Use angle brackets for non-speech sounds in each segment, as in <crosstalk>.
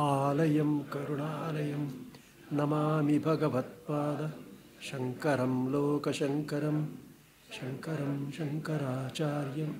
आलयं करुणालयं नमामि भगवत्पाद शङ्करं लोकशङ्करं शङ्करं शङ्कराचार्यम्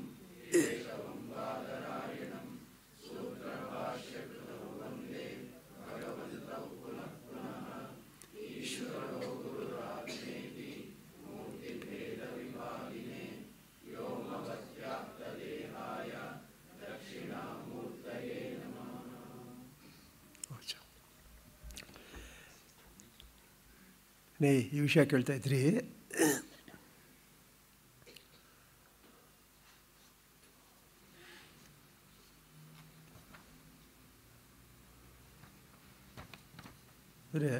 ನೀ ಈ ವಿಷಯ ಕೇಳ್ತಾ ಇದ್ರಿ ಅಂದರೆ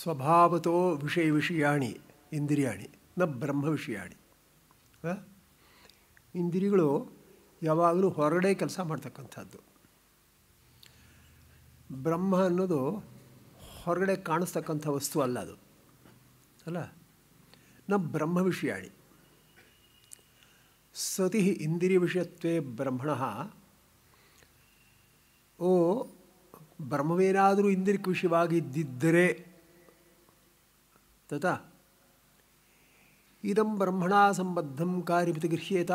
ಸ್ವಭಾವತೋ ವಿಷಯ ವಿಷಯಾಣಿ ಇಂದ್ರಿಯಾಣಿ ನ ಬ್ರಹ್ಮ ವಿಷಯಾಣಿ ಇಂದ್ರಿಗಳು ಯಾವಾಗಲೂ ಹೊರಗಡೆ ಕೆಲಸ ಮಾಡ್ತಕ್ಕಂಥದ್ದು ಬ್ರಹ್ಮ ಅನ್ನೋದು ಹೊರಗಡೆ ಕಾಣಿಸ್ತಕ್ಕಂಥ ವಸ್ತು ಅಲ್ಲ ಅದು ಅಲ್ಲ ನ ಬ್ರಹ್ಮ ವಿಷಯಾಣಿ ಸತಿ ಇಂದಿರಿ ವಿಷಯತ್ವೇ ಬ್ರಹ್ಮಣ ಓ ಬ್ರಹ್ಮವೇನಾದರೂ ಇಂದಿರಿಕ ವಿಷಯವಾಗಿದ್ದರೆ ತತ ಇದಂ ಬ್ರಹ್ಮಣ ಸಂಬದ್ಧಂ ಕಾರ್ಯಪತಿ ಗೃಹ್ಯೇತ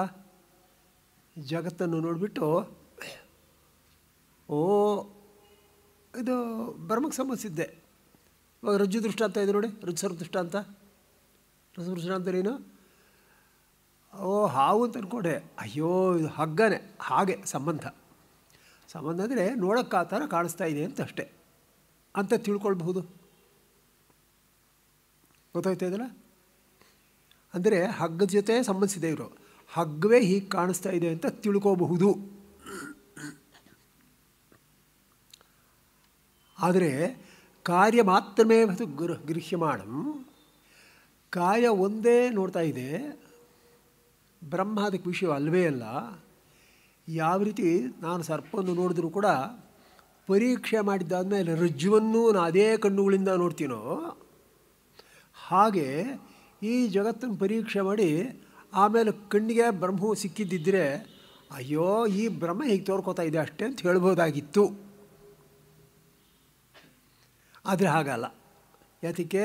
ಜಗತ್ತನ್ನು ನೋಡಿಬಿಟ್ಟು ಓ ಇದು ಬ್ರಹ್ಮಕ್ಕೆ ಸಂಬಂಧಿಸಿದ್ದೆ ಇವಾಗ ರಜ್ಜು ದೃಷ್ಟಾಂತ ಇದೆ ನೋಡಿ ಅಂತ ದೃಷ್ಟಾಂತ ರಸಮ ದೃಷ್ಟಾಂತರೇನು ಓ ಹಾವು ಅಂತ ಅಂದ್ಕೊಂಡೆ ಅಯ್ಯೋ ಇದು ಹಗ್ಗನೇ ಹಾಗೆ ಸಂಬಂಧ ಸಂಬಂಧ ಅಂದರೆ ನೋಡೋಕ್ಕೆ ಆ ಥರ ಕಾಣಿಸ್ತಾ ಇದೆ ಅಂತ ಅಷ್ಟೆ ಅಂತ ತಿಳ್ಕೊಳ್ಬಹುದು ಗೊತ್ತಾಯ್ತಾ ಇದಲ್ಲ ಅಂದರೆ ಹಗ್ಗದ ಜೊತೆ ಸಂಬಂಧಿಸಿದೆ ಇವರು ಹಗ್ಗವೇ ಹೀಗೆ ಕಾಣಿಸ್ತಾ ಇದೆ ಅಂತ ತಿಳ್ಕೋಬಹುದು ಆದರೆ ಕಾರ್ಯ ಮಾತ್ರಮೇ ಅದು ಗೃಹ ಗೃಹ್ಯಮಾಣಂ ಕಾಯ ಒಂದೇ ನೋಡ್ತಾ ಇದೆ ಬ್ರಹ್ಮ ಅದಕ್ಕೆ ವಿಷಯ ಅಲ್ಲವೇ ಅಲ್ಲ ಯಾವ ರೀತಿ ನಾನು ಸರ್ಪವನ್ನು ನೋಡಿದ್ರೂ ಕೂಡ ಪರೀಕ್ಷೆ ಮಾಡಿದ್ದಾದಮೇಲೆ ರಜ್ಜುವನ್ನು ನಾನು ಅದೇ ಕಣ್ಣುಗಳಿಂದ ನೋಡ್ತೀನೋ ಹಾಗೆ ಈ ಜಗತ್ತನ್ನು ಪರೀಕ್ಷೆ ಮಾಡಿ ಆಮೇಲೆ ಕಣ್ಣಿಗೆ ಬ್ರಹ್ಮವು ಸಿಕ್ಕಿದ್ದಿದ್ದರೆ ಅಯ್ಯೋ ಈ ಬ್ರಹ್ಮ ಹೀಗೆ ತೋರ್ಕೋತಾ ಇದೆ ಅಷ್ಟೇ ಅಂತ ಹೇಳ್ಬೋದಾಗಿತ್ತು ಆದರೆ ಹಾಗಲ್ಲ ಯಾತಕ್ಕೆ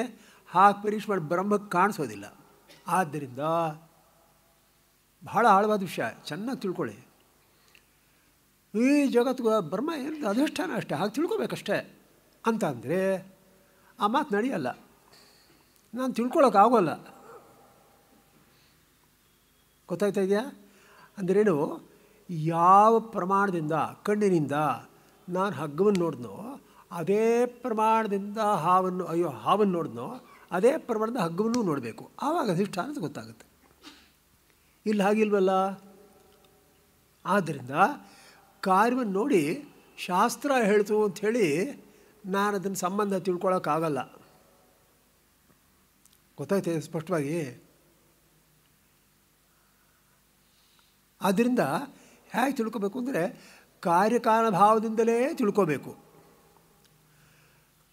ಹಾಗೆ ಪರೀಕ್ಷೆ ಮಾಡಿ ಬ್ರಹ್ಮಕ್ಕೆ ಕಾಣಿಸೋದಿಲ್ಲ ಆದ್ದರಿಂದ ಬಹಳ ಆಳವಾದ ವಿಷಯ ಚೆನ್ನಾಗಿ ತಿಳ್ಕೊಳ್ಳಿ ಈ ಜಗತ್ತು ಬ್ರಹ್ಮ ಏನು ಅಧಿಷ್ಠಾನ ಅಷ್ಟೇ ಹಾಗೆ ತಿಳ್ಕೊಬೇಕಷ್ಟೇ ಅಂತ ಅಂದರೆ ಆ ಮಾತು ನಡೆಯಲ್ಲ ನಾನು ತಿಳ್ಕೊಳ್ಳೋಕ್ಕಾಗೋಲ್ಲ ಗೊತ್ತಾಗ್ತಾ ಇದೆಯಾ ಅಂದ್ರೇನು ಯಾವ ಪ್ರಮಾಣದಿಂದ ಕಣ್ಣಿನಿಂದ ನಾನು ಹಗ್ಗವನ್ನು ನೋಡಿದ್ನೋ ಅದೇ ಪ್ರಮಾಣದಿಂದ ಹಾವನ್ನು ಅಯ್ಯೋ ಹಾವನ್ನು ನೋಡಿದ್ನೋ ಅದೇ ಪ್ರಮಾಣದ ಹಗ್ಗವನ್ನು ನೋಡಬೇಕು ಆವಾಗ ಅಧಿಷ್ಠಾನದ ಗೊತ್ತಾಗುತ್ತೆ ಇಲ್ಲಿ ಹಾಗಿಲ್ವಲ್ಲ ಆದ್ದರಿಂದ ಕಾರ್ಯವನ್ನು ನೋಡಿ ಶಾಸ್ತ್ರ ಹೇಳ್ತು ಅಂಥೇಳಿ ನಾನು ಅದನ್ನು ಸಂಬಂಧ ತಿಳ್ಕೊಳ್ಳೋಕ್ಕಾಗಲ್ಲ ಗೊತ್ತಾಯ್ತು ಸ್ಪಷ್ಟವಾಗಿ ಆದ್ದರಿಂದ ಹೇಗೆ ತಿಳ್ಕೋಬೇಕು ಅಂದರೆ ಕಾರ್ಯಕಾರಣ ಭಾವದಿಂದಲೇ ತಿಳ್ಕೋಬೇಕು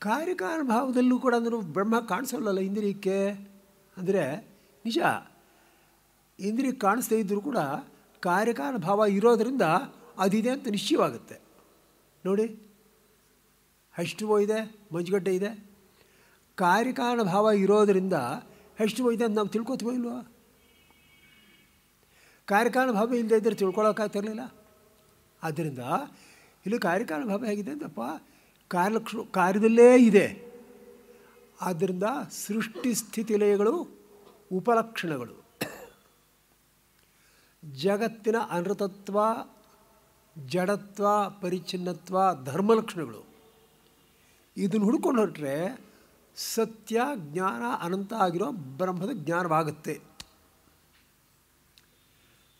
ಕಾರ್ಯಕಾನುಭಾವದಲ್ಲೂ ಕೂಡ ಅದನ್ನು ಬ್ರಹ್ಮ ಕಾಣಿಸಲ್ಲ ಇಂದ್ರಿಯಕ್ಕೆ ಅಂದರೆ ನಿಜ ಇಂದ್ರಿಯ ಕಾಣಿಸ್ತಾ ಇದ್ದರೂ ಕೂಡ ಕಾರ್ಯಕಾನುಭಾವ ಇರೋದರಿಂದ ಅದಿದೆ ಅಂತ ನಿಶ್ಚಯವಾಗುತ್ತೆ ನೋಡಿ ಹೆಷ್ಟುವೋ ಇದೆ ಮಂಜುಗಡ್ಡೆ ಇದೆ ಕಾರ್ಯಕಾನುಭಾವ ಇರೋದರಿಂದ ಹೆಷ್ಟುವೋ ಇದೆ ಅಂತ ನಾವು ತಿಳ್ಕೊತೀವೋ ಇಲ್ವೋ ಕಾರ್ಯಕಾನುಭಾವ ಇಲ್ಲದೇ ಇದ್ದರೆ ತಿಳ್ಕೊಳ್ಳೋಕ್ಕಾಗ್ತಿರಲಿಲ್ಲ ಆದ್ದರಿಂದ ಇಲ್ಲಿ ಕಾರ್ಯಕಾನುಭಾವ ಹೇಗಿದೆ ಅಂತಪ್ಪ ಕಾರ್ಯಕ್ಷ ಕಾರ್ಯದಲ್ಲೇ ಇದೆ ಆದ್ದರಿಂದ ಸೃಷ್ಟಿ ಸ್ಥಿತಿ ಲಯಗಳು ಉಪಲಕ್ಷಣಗಳು ಜಗತ್ತಿನ ಅನೃತತ್ವ ಜಡತ್ವ ಪರಿಚ್ಛಿನ್ನತ್ವ ಧರ್ಮಲಕ್ಷಣಗಳು ಇದನ್ನು ಹುಡ್ಕೊಂಡು ಹೊರಟ್ರೆ ಸತ್ಯ ಜ್ಞಾನ ಅನಂತ ಆಗಿರೋ ಬ್ರಹ್ಮದ ಜ್ಞಾನವಾಗುತ್ತೆ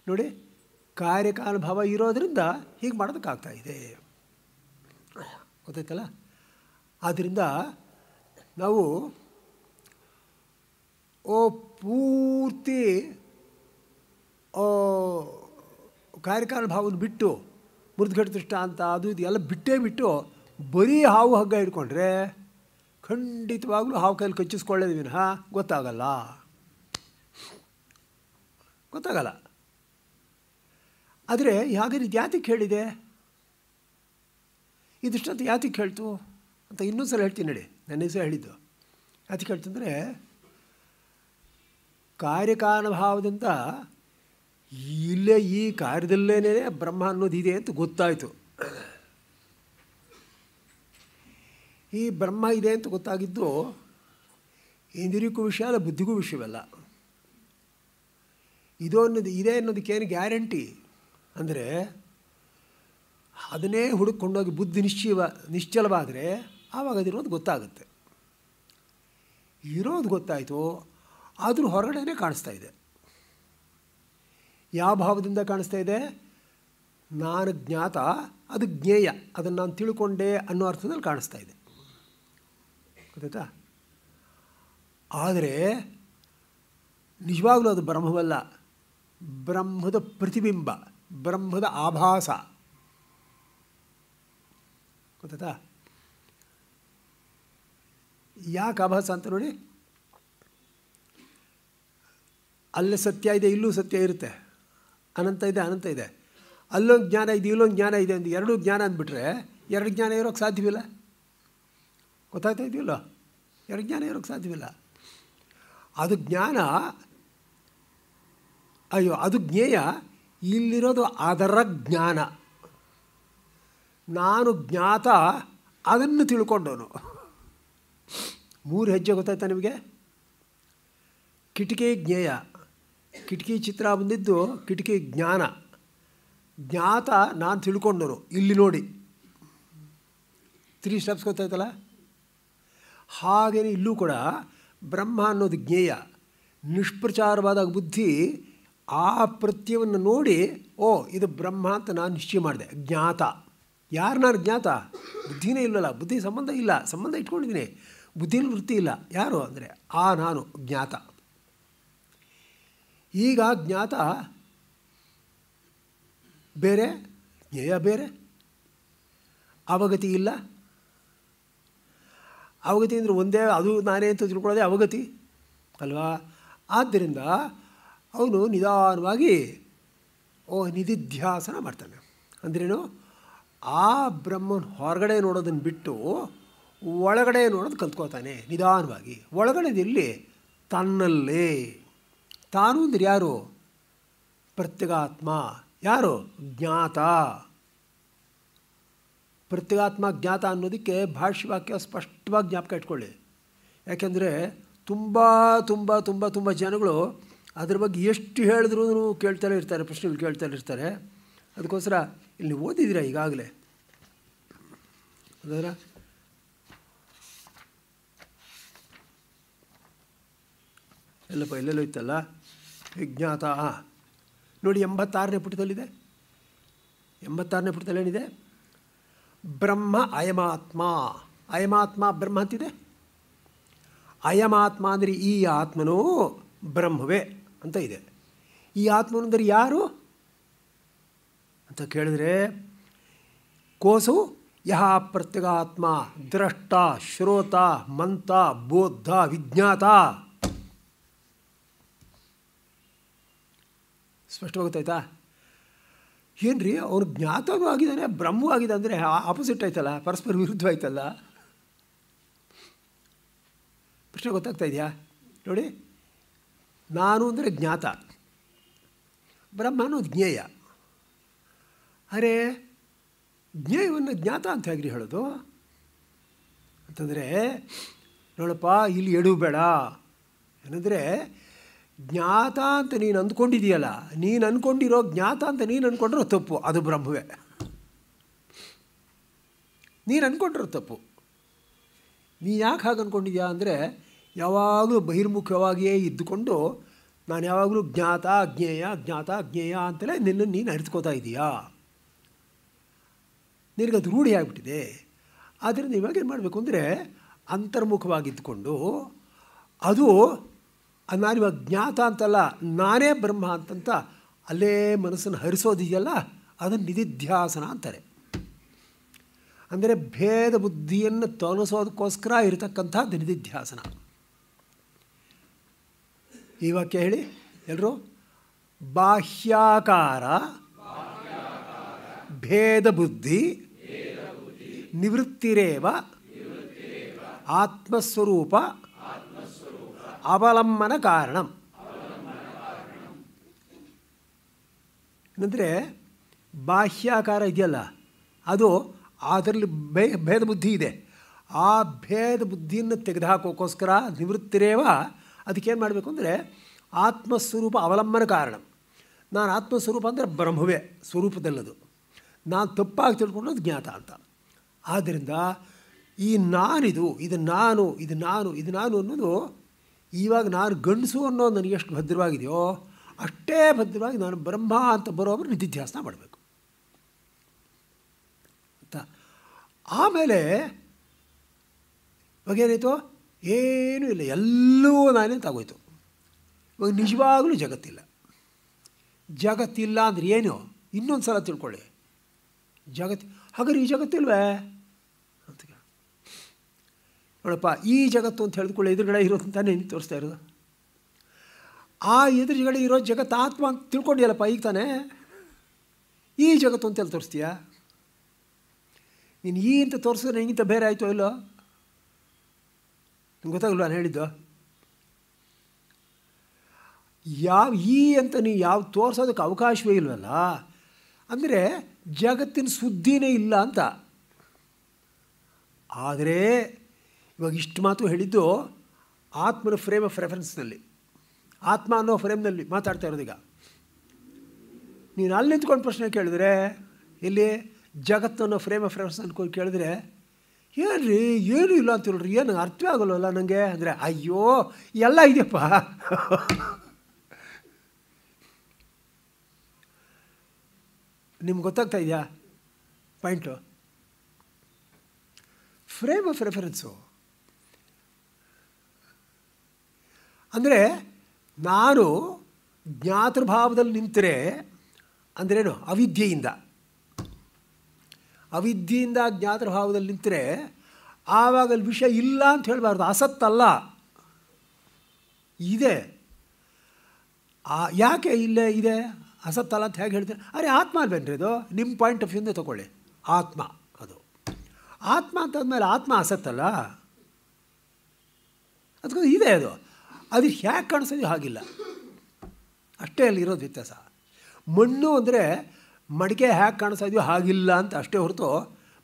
ನೋಡಿ ಕಾರ್ಯಕಾನುಭವ ಇರೋದರಿಂದ ಹೀಗೆ ಮಾಡೋದಕ್ಕಾಗ್ತಾ ಇದೆ ಗೊತ್ತಾಯ್ತಲ್ಲ ಆದ್ದರಿಂದ ನಾವು ಓ ಪೂರ್ತಿ ಕಾರ್ಯಕಾರಣ ಭಾವನ ಬಿಟ್ಟು ಮೃದ್ಘಟ ಅಂತ ಅದು ಇದು ಎಲ್ಲ ಬಿಟ್ಟೇ ಬಿಟ್ಟು ಬರೀ ಹಾವು ಹಗ್ಗ ಇಟ್ಕೊಂಡ್ರೆ ಖಂಡಿತವಾಗ್ಲೂ ಹಾವು ಕೈಲಿ ಕಚ್ಚಿಸ್ಕೊಳ್ಳೋದು ಹಾ ಗೊತ್ತಾಗಲ್ಲ ಗೊತ್ತಾಗಲ್ಲ ಆದರೆ ಹಾಗೆ ಇದು ಹೇಳಿದೆ ಈ ದೃಷ್ಟಾಂತ ಯಾತಿಗೆ ಕೇಳ್ತು ಅಂತ ಇನ್ನೊಂದು ಸಲ ಹೇಳ್ತೀನಿ ನಡಿ ನನ್ನ ಹೆಸರು ಹೇಳಿದ್ದು ಯಾತಕ್ಕೆ ಹೇಳ್ತಂದರೆ ಕಾರ್ಯಕಾನುಭಾವದಿಂದ ಇಲ್ಲೇ ಈ ಕಾರ್ಯದಲ್ಲೇ ಬ್ರಹ್ಮ ಅನ್ನೋದು ಇದೆ ಅಂತ ಗೊತ್ತಾಯಿತು ಈ ಬ್ರಹ್ಮ ಇದೆ ಅಂತ ಗೊತ್ತಾಗಿದ್ದು ಇಂದ್ರಿಯಕ್ಕೂ ವಿಷಯ ಅಲ್ಲ ಬುದ್ಧಿಗೂ ವಿಷಯವಲ್ಲ ಇದು ಅನ್ನೋದು ಇದೆ ಅನ್ನೋದಕ್ಕೇನು ಗ್ಯಾರಂಟಿ ಅಂದರೆ ಅದನ್ನೇ ಹುಡುಕೊಂಡೋಗಿ ಬುದ್ಧಿ ನಿಶ್ಚಯ ನಿಶ್ಚಲವಾದರೆ ಆವಾಗ ಅದಿರೋದು ಗೊತ್ತಾಗುತ್ತೆ ಇರೋದು ಗೊತ್ತಾಯಿತು ಆದರೂ ಹೊರಗಡೆನೇ ಕಾಣಿಸ್ತಾ ಇದೆ ಯಾವ ಭಾವದಿಂದ ಕಾಣಿಸ್ತಾ ಇದೆ ನಾನು ಜ್ಞಾತ ಅದು ಜ್ಞೇಯ ಅದನ್ನು ನಾನು ತಿಳ್ಕೊಂಡೆ ಅನ್ನೋ ಅರ್ಥದಲ್ಲಿ ಕಾಣಿಸ್ತಾ ಇದೆ ಗೊತ್ತಾಯ್ತಾ ಆದರೆ ನಿಜವಾಗಲೂ ಅದು ಬ್ರಹ್ಮವಲ್ಲ ಬ್ರಹ್ಮದ ಪ್ರತಿಬಿಂಬ ಬ್ರಹ್ಮದ ಆಭಾಸ ಗೊತ್ತಾಯ್ತಾ ಯಾಕೆ ಆಭಾಸ ಅಂತ ನೋಡಿ ಅಲ್ಲಿ ಸತ್ಯ ಇದೆ ಇಲ್ಲೂ ಸತ್ಯ ಇರುತ್ತೆ ಅನಂತ ಇದೆ ಅನಂತ ಇದೆ ಅಲ್ಲೊಂದು ಜ್ಞಾನ ಇದೆ ಇಲ್ಲೊಂದು ಜ್ಞಾನ ಇದೆ ಅಂತ ಎರಡು ಜ್ಞಾನ ಅಂದ್ಬಿಟ್ರೆ ಎರಡು ಜ್ಞಾನ ಇರೋಕ್ಕೆ ಸಾಧ್ಯವಿಲ್ಲ ಗೊತ್ತಾಗ್ತಾ ಇದೆಯಲ್ಲ ಎರಡು ಜ್ಞಾನ ಇರೋಕ್ಕೆ ಸಾಧ್ಯವಿಲ್ಲ ಅದು ಜ್ಞಾನ ಅಯ್ಯೋ ಅದು ಜ್ಞೇಯ ಇಲ್ಲಿರೋದು ಅದರ ಜ್ಞಾನ ನಾನು ಜ್ಞಾತ ಅದನ್ನು ತಿಳ್ಕೊಂಡವನು ಮೂರು ಹೆಜ್ಜೆ ಗೊತ್ತಾಯ್ತ ನಿಮಗೆ ಕಿಟಕಿ ಜ್ಞೇಯ ಕಿಟಕಿ ಚಿತ್ರ ಬಂದಿದ್ದು ಕಿಟಕಿ ಜ್ಞಾನ ಜ್ಞಾತ ನಾನು ತಿಳ್ಕೊಂಡವನು ಇಲ್ಲಿ ನೋಡಿ ತ್ರೀ ಸ್ಟೆಪ್ಸ್ ಗೊತ್ತಾಯ್ತಲ್ಲ ಹಾಗೆಯೇ ಇಲ್ಲೂ ಕೂಡ ಬ್ರಹ್ಮ ಅನ್ನೋದು ಜ್ಞೇಯ ನಿಷ್ಪ್ರಚಾರವಾದ ಬುದ್ಧಿ ಆ ಪ್ರತ್ಯವನ್ನು ನೋಡಿ ಓ ಇದು ಬ್ರಹ್ಮ ಅಂತ ನಾನು ನಿಶ್ಚಯ ಮಾಡಿದೆ ಜ್ಞಾತ ಯಾರನ್ನಾರು ಜ್ಞಾತ ಬುದ್ಧಿನೇ ಇಲ್ಲಲ್ಲ ಬುದ್ಧಿ ಸಂಬಂಧ ಇಲ್ಲ ಸಂಬಂಧ ಇಟ್ಕೊಂಡಿದ್ದೀನಿ ಬುದ್ಧಿಲಿ ವೃತ್ತಿ ಇಲ್ಲ ಯಾರು ಅಂದರೆ ಆ ನಾನು ಜ್ಞಾತ ಈಗ ಜ್ಞಾತ ಬೇರೆ ಜ್ಞೇಯ ಬೇರೆ ಅವಗತಿ ಇಲ್ಲ ಅವಗತಿ ಅಂದರೆ ಒಂದೇ ಅದು ನಾನೇ ಅಂತ ತಿಳ್ಕೊಳ್ಳೋದೇ ಅವಗತಿ ಅಲ್ವಾ ಆದ್ದರಿಂದ ಅವನು ನಿಧಾನವಾಗಿ ಓ ನಿಧಿಧ್ಯಾಸನ ಮಾಡ್ತಾನೆ ಅಂದ್ರೇನು ಆ ಬ್ರಹ್ಮನ ಹೊರಗಡೆ ನೋಡೋದನ್ನು ಬಿಟ್ಟು ಒಳಗಡೆ ನೋಡೋದು ಕಲ್ತ್ಕೋತಾನೆ ನಿಧಾನವಾಗಿ ಒಳಗಡೆ ಇಲ್ಲಿ ತನ್ನಲ್ಲೇ ತಾನು ಅಂದ್ರೆ ಯಾರು ಪ್ರತ್ಯಗಾತ್ಮ ಯಾರು ಜ್ಞಾತ ಪ್ರತ್ಯಗಾತ್ಮ ಜ್ಞಾತ ಅನ್ನೋದಕ್ಕೆ ಭಾಷ್ಯವಾಕ್ಯ ಸ್ಪಷ್ಟವಾಗಿ ಜ್ಞಾಪಕ ಇಟ್ಕೊಳ್ಳಿ ಯಾಕೆಂದರೆ ತುಂಬ ತುಂಬ ತುಂಬ ತುಂಬ ಜನಗಳು ಅದ್ರ ಬಗ್ಗೆ ಎಷ್ಟು ಹೇಳಿದ್ರು ಕೇಳ್ತಾನೆ ಇರ್ತಾರೆ ಪ್ರಶ್ನೆಗಳು ಕೇಳ್ತಾನೆ ಇರ್ತಾರೆ ಅದಕ್ಕೋಸ್ಕರ ಇಲ್ಲಿ ಓದಿದ್ದೀರಾ ಈಗಾಗಲೇ ಅದರ ಎಲ್ಲಪ್ಪ ಎಲ್ಲೆಲ್ಲೋ ಇತ್ತಲ್ಲ ವಿಜ್ಞಾತ ನೋಡಿ ಎಂಬತ್ತಾರನೇ ಪುಟದಲ್ಲಿದೆ ಎಂಬತ್ತಾರನೇ ಪುಟದಲ್ಲಿ ಏನಿದೆ ಬ್ರಹ್ಮ ಅಯಮಾತ್ಮ ಅಯಮಾತ್ಮ ಬ್ರಹ್ಮ ಅಂತಿದೆ ಅಯಮಾತ್ಮ ಅಂದರೆ ಈ ಆತ್ಮನೂ ಬ್ರಹ್ಮವೇ ಅಂತ ಇದೆ ಈ ಆತ್ಮನು ಯಾರು ಅಂತ ಕೇಳಿದ್ರೆ ಕೋಸು ಯಹ ಪ್ರತ್ಯಗಾತ್ಮ ದ್ರಷ್ಟ ಶ್ರೋತ ಮಂತ ಬೋದ್ಧ ವಿಜ್ಞಾತ ಸ್ಪಷ್ಟವಾಗುತ್ತಾಯ್ತಾ ಏನು ರೀ ಅವ್ರು ಜ್ಞಾತವೂ ಆಗಿದ್ದಾನೆ ಬ್ರಹ್ಮವೂ ಆಗಿದೆ ಅಂದರೆ ಆಪೋಸಿಟ್ ಆಯ್ತಲ್ಲ ಪರಸ್ಪರ ವಿರುದ್ಧ ಆಯ್ತಲ್ಲ ಪ್ರಶ್ನೆ ಗೊತ್ತಾಗ್ತಾ ಇದೆಯಾ ನೋಡಿ ನಾನು ಅಂದರೆ ಜ್ಞಾತ ಬ್ರಹ್ಮನೂ ಜ್ಞೇಯ ಅರೆ ಜ್ಞೇಯವನ್ನು ಜ್ಞಾತ ಅಂತ ಹೇಗ್ರಿ ಹೇಳೋದು ಅಂತಂದರೆ ನೋಡಪ್ಪ ಇಲ್ಲಿ ಎಡು ಬೇಡ ಏನಂದರೆ ಜ್ಞಾತ ಅಂತ ನೀನು ಅಂದ್ಕೊಂಡಿದೀಯಲ್ಲ ನೀನು ಅಂದ್ಕೊಂಡಿರೋ ಜ್ಞಾತ ಅಂತ ನೀನು ಅಂದ್ಕೊಂಡ್ರೆ ತಪ್ಪು ಅದು ಬ್ರಹ್ಮವೇ ನೀನು ಅಂದ್ಕೊಂಡಿರೋ ತಪ್ಪು ನೀ ಯಾಕೆ ಹಾಗೆ ಅಂದ್ಕೊಂಡಿದ್ಯಾ ಅಂದರೆ ಯಾವಾಗಲೂ ಬಹಿರ್ಮುಖವಾಗಿಯೇ ಇದ್ದುಕೊಂಡು ನಾನು ಯಾವಾಗಲೂ ಜ್ಞಾತ ಜ್ಞೇಯ ಜ್ಞಾತ ಜ್ಞೇಯ ಅಂತಲೇ ನಿನ್ನನ್ನು ನೀನು ಅರಿತ್ಕೋತಾ ಇದೀಯಾ ನಿನಗೆ ಅದು ರೂಢಿ ಆಗಿಬಿಟ್ಟಿದೆ ಆದ್ದರಿಂದ ಇವಾಗ ಏನು ಮಾಡಬೇಕು ಅಂದರೆ ಅಂತರ್ಮುಖವಾಗಿದ್ದುಕೊಂಡು ಅದು ನಾನಿವಾಗ ಜ್ಞಾತ ಅಂತಲ್ಲ ನಾನೇ ಬ್ರಹ್ಮ ಅಂತಂತ ಅಲ್ಲೇ ಮನಸ್ಸನ್ನು ಹರಿಸೋದಿದೆಯಲ್ಲ ಅದನ್ನು ನಿಧಿಧ್ಯಾಸನ ಅಂತಾರೆ ಅಂದರೆ ಭೇದ ಬುದ್ಧಿಯನ್ನು ತೋರಿಸೋದಕ್ಕೋಸ್ಕರ ಇರತಕ್ಕಂಥ ನಿಧಿಧ್ಯಾಸನ ಈ ವಾಕ್ಯ ಹೇಳಿ ಎಲ್ಲರೂ ಬಾಹ್ಯಾಕಾರ ಭೇದ ಬುದ್ಧಿ ನಿವೃತ್ತಿರೇವ ಆತ್ಮಸ್ವರೂಪ ಅವಲಂಬನ ಕಾರಣ ಏನಂದರೆ ಬಾಹ್ಯಾಕಾರ ಇದೆಯಲ್ಲ ಅದು ಅದರಲ್ಲಿ ಭೇ ಭೇದ ಬುದ್ಧಿ ಇದೆ ಆ ಭೇದ ಬುದ್ಧಿಯನ್ನು ತೆಗೆದುಹಾಕೋಕ್ಕೋಸ್ಕರ ನಿವೃತ್ತಿರೇವ ಅದಕ್ಕೇನು ಮಾಡಬೇಕು ಅಂದರೆ ಆತ್ಮಸ್ವರೂಪ ಅವಲಂಬನ ಕಾರಣ ನಾನು ಆತ್ಮಸ್ವರೂಪ ಅಂದರೆ ಬ್ರಹ್ಮವೇ ಸ್ವರೂಪದಲ್ಲದು ನಾನು ತಪ್ಪಾಗಿ ತಿಳ್ಕೊಂಡು ಜ್ಞಾತ ಅಂತ ಆದ್ದರಿಂದ ಈ ನಾನಿದು ಇದು ನಾನು ಇದು ನಾನು ಇದು ನಾನು ಅನ್ನೋದು ಇವಾಗ ನಾನು ಗಂಡಸು ಅನ್ನೋದು ನನಗೆ ಎಷ್ಟು ಭದ್ರವಾಗಿದೆಯೋ ಅಷ್ಟೇ ಭದ್ರವಾಗಿ ನಾನು ಬ್ರಹ್ಮ ಅಂತ ಬರೋವ್ರು ನಿಧಿಧ್ಯಾಸನ ಮಾಡಬೇಕು ಅಂತ ಆಮೇಲೆ ಏನಾಯಿತು ಏನೂ ಇಲ್ಲ ಎಲ್ಲೂ ನಾನೇ ತಗೋಯ್ತು ಇವಾಗ ನಿಜವಾಗಲೂ ಜಗತ್ತಿಲ್ಲ ಜಗತ್ತಿಲ್ಲ ಅಂದರೆ ಏನು ಇನ್ನೊಂದು ಸಲ ತಿಳ್ಕೊಳ್ಳಿ ಜಗತ್ತು ಹಾಗಾದ್ರೆ ಈ ಜಗತ್ತಿಲ್ವೇ ನೋಡಪ್ಪ ಈ ಜಗತ್ತು ಅಂತ ಹೇಳಿದ್ಕೊಳ್ಳಿ ಎದುರುಗಡೆ ಇರೋದು ತಾನೇ ನೀನು ತೋರಿಸ್ತಾ ಇರೋದು ಆ ಎದುರುಗಡೆ ಇರೋ ಜಗತ್ತು ಆತ್ಮ ಅಂತ ತಿಳ್ಕೊಂಡಿಯಲ್ಲಪ್ಪ ಈಗ ತಾನೇ ಈ ಜಗತ್ತು ಅಂತ ಹೇಳಿ ತೋರಿಸ್ತೀಯ ನೀನು ಈ ಅಂತ ತೋರಿಸಿದ್ರೆ ನಿಂಗಿಂತ ಬೇರೆ ಆಯಿತು ಇಲ್ಲೋ ನಿಮ್ಗೆ ಗೊತ್ತಾಗಲ್ಲ ನಾನು ಹೇಳಿದ್ದು ಯಾವ ಈ ಅಂತ ನೀ ಯಾವ ತೋರಿಸೋದಕ್ಕೆ ಅವಕಾಶವೇ ಇಲ್ವಲ್ಲ ಅಂದರೆ ಜಗತ್ತಿನ ಸುದ್ದಿನೇ ಇಲ್ಲ ಅಂತ ಆದರೆ ಇವಾಗ ಇಷ್ಟು ಮಾತು ಹೇಳಿದ್ದು ಆತ್ಮನ ಫ್ರೇಮ್ ಆಫ್ ರೆಫರೆನ್ಸ್ನಲ್ಲಿ ಆತ್ಮ ಅನ್ನೋ ಫ್ರೇಮ್ನಲ್ಲಿ ಮಾತಾಡ್ತಾ ಇರೋದೀಗ ನೀನು ಅಲ್ಲಿ ನಿಂತ್ಕೊಂಡು ಪ್ರಶ್ನೆ ಕೇಳಿದ್ರೆ ಇಲ್ಲಿ ಜಗತ್ತು ಅನ್ನೋ ಫ್ರೇಮ್ ಆಫ್ ರೆಫರೆನ್ಸ್ ಅಂದ್ಕೊಂಡು ಕೇಳಿದ್ರೆ ಏನು ರೀ ಇಲ್ಲ ಅಂತ ಹೇಳ್ರಿ ಏನು ಅರ್ಥವೇ ಆಗೋಲ್ಲ ನನಗೆ ಅಂದರೆ ಅಯ್ಯೋ ಎಲ್ಲ ಇದೆಯಪ್ಪ ನಿಮ್ಗೆ ಗೊತ್ತಾಗ್ತಾ ಇದೆಯಾ ಪಾಯಿಂಟು ಫ್ರೇಮ್ ಆಫ್ ರೆಫರೆನ್ಸು ಅಂದರೆ ನಾನು ಜ್ಞಾತೃಭಾವದಲ್ಲಿ ನಿಂತರೆ ಅಂದ್ರೇನು ಅವಿದ್ಯೆಯಿಂದ ಅವಿದ್ಯೆಯಿಂದ ಜ್ಞಾತೃಭಾವದಲ್ಲಿ ನಿಂತರೆ ಆವಾಗ ಅಲ್ಲಿ ವಿಷಯ ಇಲ್ಲ ಅಂತ ಹೇಳಬಾರ್ದು ಅಸತ್ತಲ್ಲ ಇದೆ ಯಾಕೆ ಇಲ್ಲೇ ಇದೆ ಅಸತ್ತಲ್ಲ ಅಂತ ಹೇಗೆ ಹೇಳ್ತೀನಿ ಅರೆ ಆತ್ಮ ಅಲ್ವೇನ್ರಿ ಇದು ನಿಮ್ಮ ಪಾಯಿಂಟ್ ಆಫ್ ವ್ಯೂಂದ ತಗೊಳ್ಳಿ ಆತ್ಮ ಅದು ಆತ್ಮ ಅಂತಂದಮೇಲೆ ಆತ್ಮ ಅಸತ್ತಲ್ಲ ಅದಕ್ಕೆ ಇದೆ ಅದು ಅದು ಹೇಗೆ ಕಾಣಿಸೋದು ಹಾಗಿಲ್ಲ ಅಷ್ಟೇ ಅಲ್ಲಿರೋದು ವ್ಯತ್ಯಾಸ ಮಣ್ಣು ಅಂದರೆ ಮಡಿಕೆ ಹ್ಯಾಕ್ ಕಾಣಿಸೋದು ಹಾಗಿಲ್ಲ ಅಂತ ಅಷ್ಟೇ ಹೊರತು